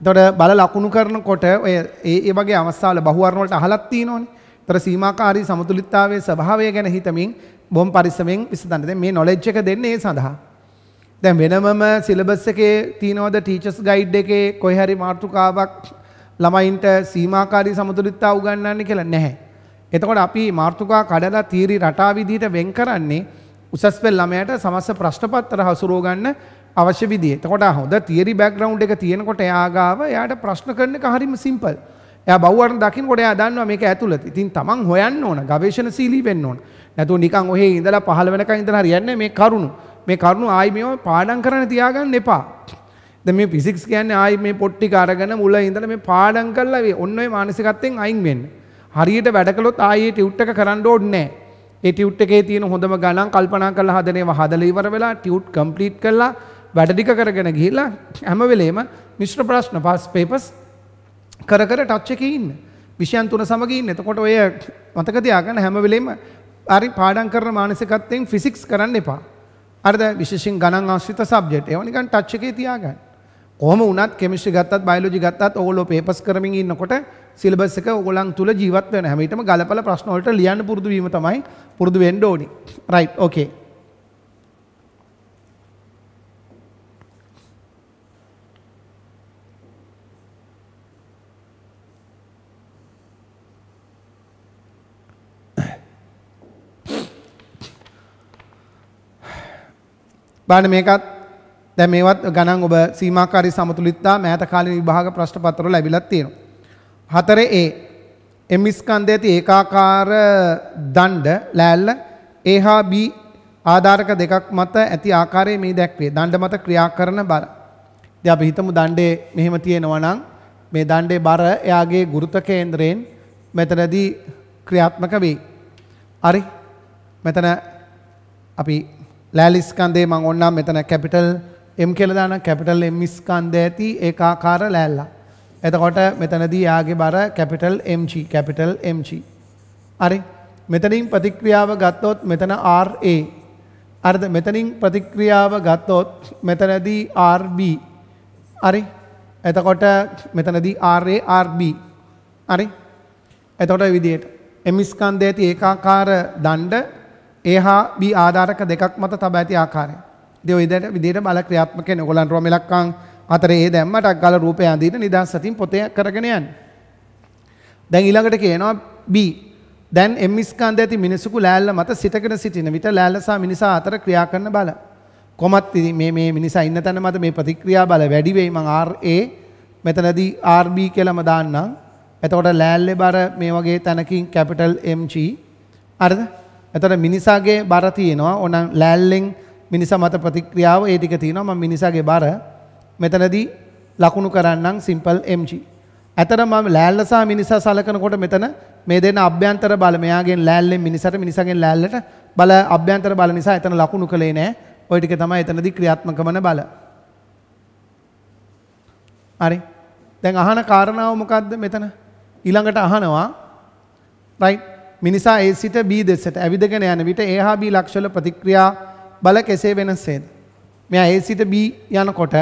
තොට බල ලකුණු කරනකොට ඒ වගේ අවස්සාාවල බහුවරණවලට අහලත්ති නොනි තර සීමකාරී සමුතුලිත්තාවේ සභාවය ගැන හිතමින් බොම් පරිසමෙන් විසඳන්නද මේ නොලෙජ් එක දෙන්නේ ඒ සඳහා. දැන් වෙනමම සිලබස් එකේ තියනවද ටීචස් ගයිඩ් එකේ කොයිහැරි මාර්තුකාවක් ළමයින්ට සීමාකාරී සමුතුලිත්තා උගන්නන්න කියලා නැහැ. එතකොට අපි මාර්තුකා කඩලා තීරි රටා විදිහට වෙන් කරන්නේ උසස් පෙළ ළමයට සමස්ත ප්‍රශ්න පත්‍ර හසුරව ගන්න අවශ්‍ය විදිහට. එතකොට හොඳ තියරි බෑග්ග්‍රවුන්ඩ් එක තියෙනකොට එයා ගාව එයාට ප්‍රශ්න කරන එක හරිම සිම්පල්. එයා බව්වරන දකින්නකොට එයා දන්නවා මේක ඇතුළත. ඉතින් තමන් හොයන්න ඕන, ගවේෂණශීලී වෙන්න ඕන. නැතුව නිකන් ඔහේ ඉඳලා පහළ වෙනකන් ඉඳලා හරියන්නේ මේ කරුණු. මේ කරුණු ආයි මේව පාඩම් කරන්න තියාගන්න එපා. දැන් මේ ෆිසික්ස් කියන්නේ ආයි මේ පොට් ටික අරගෙන මුල ඉඳලා මේ පාඩම් කරලා ඔන්න ඔය මානසිකත්වයෙන් අයින් වෙන්න. හරියට වැඩ කළොත් ආයේ ටියුට් එක කරන්න ඕනේ නැහැ. ඒ ටියුට් එකේ තියෙන හොඳම ගණන් කල්පනා කරලා හදනේවා හදලා ඉවර වෙලා ටියුට් කම්ප්ලීට් කරලා වැඩ ටික කරගෙන ගිහිල්ලා හැම වෙලේම මිශ්‍ර ප්‍රශ්න පාස් පේපර්ස් කර කර ටච් එකේ ඉන්න. විෂයන් තුන සමග ඉන්න. එතකොට ඔය මතක තියාගන්න හැම වෙලේම හරි පාඩම් කරන මානසිකත්වයෙන් ෆිසික්ස් කරන්න එපා. අරද විශේෂයෙන් ගණන් ආශ්‍රිත සබ්ජෙක්ට්. ඒවා නිකන් ටච් එකේ තියාගන්න. කොහොම වුණත් කෙමිස්ට්‍රි ගත්තත් බයොලොජි ගත්තත් ඕගොල්ලෝ පේපර්ස් කරමින් ඉන්නකොට සිලබස් එක ඕගොල්ලන් තුල ජීවත් වෙන හැම විටම ගලපලා ප්‍රශ්න වලට ලියන්න පුරුදු වීම තමයි පුරුදු වෙන්න ඕනි. රයිට්. ඕකේ. බලන්න මේකත් දැන් මේවත් ගණන් ඔබ සීමාකාරී සමතුලිතතා මෑත කාලීන විභාග ප්‍රශ්න පත්‍රවල ලැබිලා තියෙනවා. හතරේ A M ස්කන්ධයේ තියෙන ඒකාකාර දණ්ඩ ලෑල්ල A හා B ආධාරක දෙකක් මත ඇති ආකාරයේ මේ දැක්වේ. දණ්ඩ මත ක්‍රියා කරන බර. ඉතින් අපි හිතමු දණ්ඩේ මෙහෙම තියෙනවා නම් මේ දණ්ඩේ බර එයාගේ ගුරුත්ව කේන්ද්‍රයෙන් මෙතනදී ක්‍රියාත්මක වෙයි. හරි. මෙතන අපි ලෑලිස්කන්දේ මං ඔන්නම් මෙතන කැපිටල් එම් කෙලදාන කැපිටල් එම්මිස්කන්ද ඇති ඒකාකාර ලෑල්ලා. එතකොට මෙතනදී යාගේ බර කැපිටල් එම්චි කැපිටල් එම්චි. අරි මෙතනින් ප්‍රතික්‍රියාව ගත්තොත් මෙතන RA. අරද මෙතනින් ප්‍රතික්‍රියාව ගත්තොත් මෙතනදී RB. අරි එතකොට මෙතනදී RA RB. අරි එතකොට විදියට එමිස්කන්ද ඇති ඒකාකාර දණ්ඩ ඒ හා බී ආධාරක දෙකක් මත තබ ඇති ආකාරය. දෙව ඉදට විදිට බල ක්‍රියාත්මක නොගොලන් රොමලක්කං අතර ඒ දැම්මටක් ගල රූපය අඳීන නිදහස් සතින් පොතය කරගෙනයන්. දැන් ඊළඟට කියනවා බී දැන් එම්මිස්කන්ද ඇති මිනිසුකු ලෑල්ල මත සිටකෙන සිටින විට ලෑල්ලසා මිනිසා අතර ක්‍රියා කරන බල. කොමත් මේ මේ මිනිසා ඉන්න තැන මත මේ ප්‍රතික්‍රියා බල වැඩිවෙයි මං RA මෙතනදී RB කියලාම දාන්නම්. එතකොට ලෑල්ලේ බර මේ වගේ තැනකින් කැපිටල් MG අරද එතකොට මිනිසාගේ බර තියෙනවා. ඕනම් ලෑල්ලෙන් මිනිසා මත ප්‍රතික්‍රියාව ඒ ටික තියෙනවා. මම මිනිසාගේ බර මෙතනදී ලකුණු කරන්නම් සිම්පල් MG. ඇතර මම ලෑල්ල සහ මිනිසා සලකනකොට මෙතන මේ දෙන අභ්‍යන්තර බල මෙයාගෙන් ලෑල්ලෙන් මිනිසාට මිනිසාගෙන් ලෑල්ලට බල අභ්‍යන්තර බල නිසා එතන ලකුණු කළේ නෑ. ඔය ටික තමයි එතනදී ක්‍රියාත්මක වන බල. හරි. දැන් අහන කාරණාව මොකද්ද මෙතන? ඊළඟට අහනවා right මිනිසා ඒ සිට බී දෙසට ඇවිදගෙන යන විට ඒ හා බී ලක්ෂවල ප්‍රතික්‍රියා බල කෙසේ වෙනස්සේද. මෙයා ඒ සිට බී යනකොට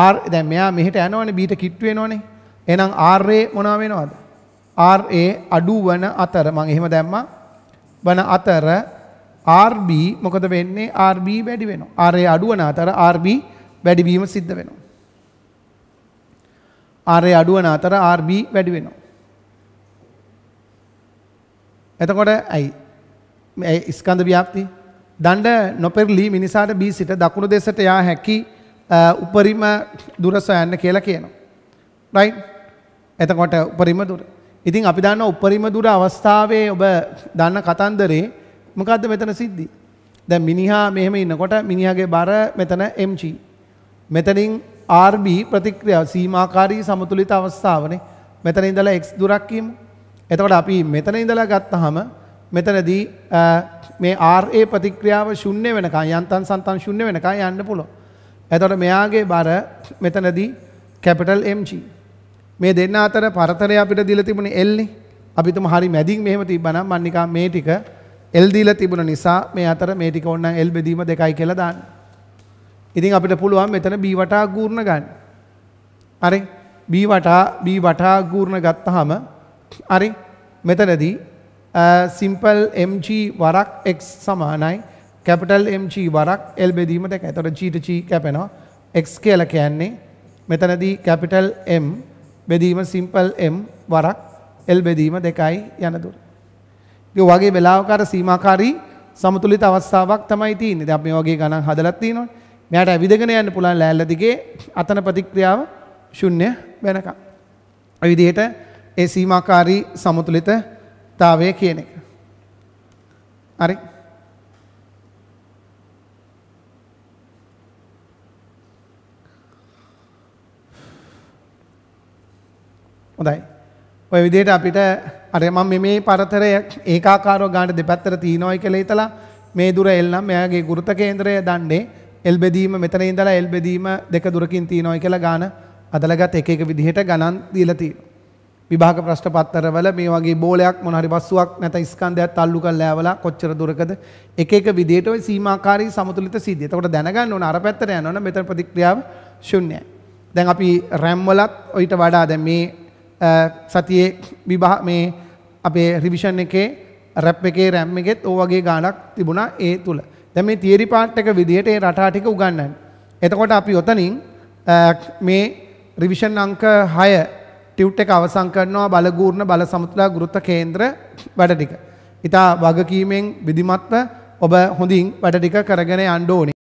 ආර් දැ මෙයා මෙහිට යනවන බීට කිට්ුවේ නොනේ එනම් ආර්යේ මොනාවෙනවාද. ආර්ඒ අඩු වන අතර මං එහෙම දැම්ම වන අතර ආර්B මොකද වෙන්නේ ආර්B වැඩි වෙන ආරය අඩුවන අතර ආර්B වැඩිවීම සිද්ධ වෙනවා. ආරය අඩුවන අතර ආර්B වැඩි වෙනවා. එතකොට ඇයි මේ ස්කන්ධ ව්‍යාප්ති දණ්ඩ නොපෙරළී මිනිසාට බී සිට දකුණු දෙසට යා හැකි උපරිම දුර සොයන්න කියලා කියනවා. රයිට්? එතකොට උපරිම දුර. ඉතින් අපි දන්නා උපරිම දුර අවස්ථාවේ ඔබ දන්න කතන්දරේ මොකද්ද මෙතන සිද්ධි? දැන් මිනිහා මෙහෙම ඉන්නකොට මිනිහාගේ බර මෙතන mg. මෙතනින් RB ප්‍රතික්‍රියාව සීමාකාරී සමතුලිත අවස්ථාවනේ. මෙතන ඉඳලා x දුරක් කියමු. එතකොට අපි මෙතන ඉඳලා ගත්තහම මෙතනදී මේ RA ප්‍රතික්‍රියාව ශුන්‍ය වෙනකන් යන්තම් සන්තම් ශුන්‍ය වෙනකන් යන්න පුළුවන්. එතකොට මෙයාගේ බර මෙතනදී capital MG. මේ දෙන්න අතර පරතරය අපිට දීලා තිබුණේ L නේ. අපි තුම හරි මැදින් මෙහෙම තිබ්බනම් මම නිකන් මේ ටික L දීලා තිබුණ නිසා මේ අතර මේ ටික ඕනනම් L බෙදීම දෙකයි කියලා දාන්න. ඉතින් අපිට පුළුවන් මෙතන B වටා ගූර්ණ ගන්න. හරි? B වටා B වටා ගූර්ණ ගත්තාම හරි මෙතනදී සිම්පල් MG වරක් x සමානයි කැපිටල් MG වරක් L බෙදීමට එක. එතකොට G ට G කැපෙනවා. x කියලා කියන්නේ මෙතනදී කැපිටල් M බෙදීම සිම්පල් M වරක් L බෙදීම දෙකයි යන දුර. ඉතින් වගේ වෙලාවක අර සීමාකාරී සමතුලිත අවස්ථාවක් තමයි තියෙන්නේ. දැන් අපි මේ වගේ ගණන් හදලා තියෙනවනේ. මෙයාට ඇවිදගෙන යන්න පුළුවන් ලෑල්ල දිගේ අතන ප්‍රතික්‍රියාව ශුන්‍ය වෙනකම්. ඒ විදිහට ඒ සීමාකාරී සමතුලිතතාවය කියන එක. හරි. හොඳයි. ඔය විදිහට අපිට අර මම මේ පරතරය ඒකාකාරව ගන්න දෙපැත්තට තියනවායි කියලා හිතලා මේ දුර එල්නම් එයාගේ ගුරුත කේන්ද්‍රය දන්නේ එල් බෙදීම මෙතන ඉඳලා එල් බෙදීම දෙක දුරකින් තියනවායි කියලා ගාන අදලගත් එක එක විදිහට ගණන් දීලා තියෙනවා. විභාග ප්‍රශ්න පත්තරවල මේ වගේ බෝලයක් මොන හරි වස්තුවක් නැත ස්කන්ධයක් තල්ලු කරලා ඇවලා කොච්චර දුරකද එක එක විදියට ওই සීමාකාරී සමතුලිත සිද්ධිය. එතකොට දැනගන්න ඕන අර පැත්තට යනවනම් මෙතන ප්‍රතික්‍රියාව ශුන්‍යයි. දැන් අපි RAM වලත් ඊට වඩා දැන් මේ සතියේ විභා මේ අපේ රිවිෂන් එකේ RAM එකේ RAM එකෙත් ඕ වගේ ගාණක් තිබුණා ඒ තුල. දැන් මේ තියරි පාට් එක විදියට ඒ රටා ටික උගන්වන්නේ. එතකොට අපි ඔතනින් මේ රිවිෂන් අංක 6 ටියුට් එක අවසන් කරනවා බලගූර්ණ බල සමුතුලා ගෘත කේන්ද්‍ර වැඩ ටික. ඉතා වගකීමෙන් විධිමත්ව ඔබ හොඳින් වැඩ ටික කරගෙන යන්න ඕනේ.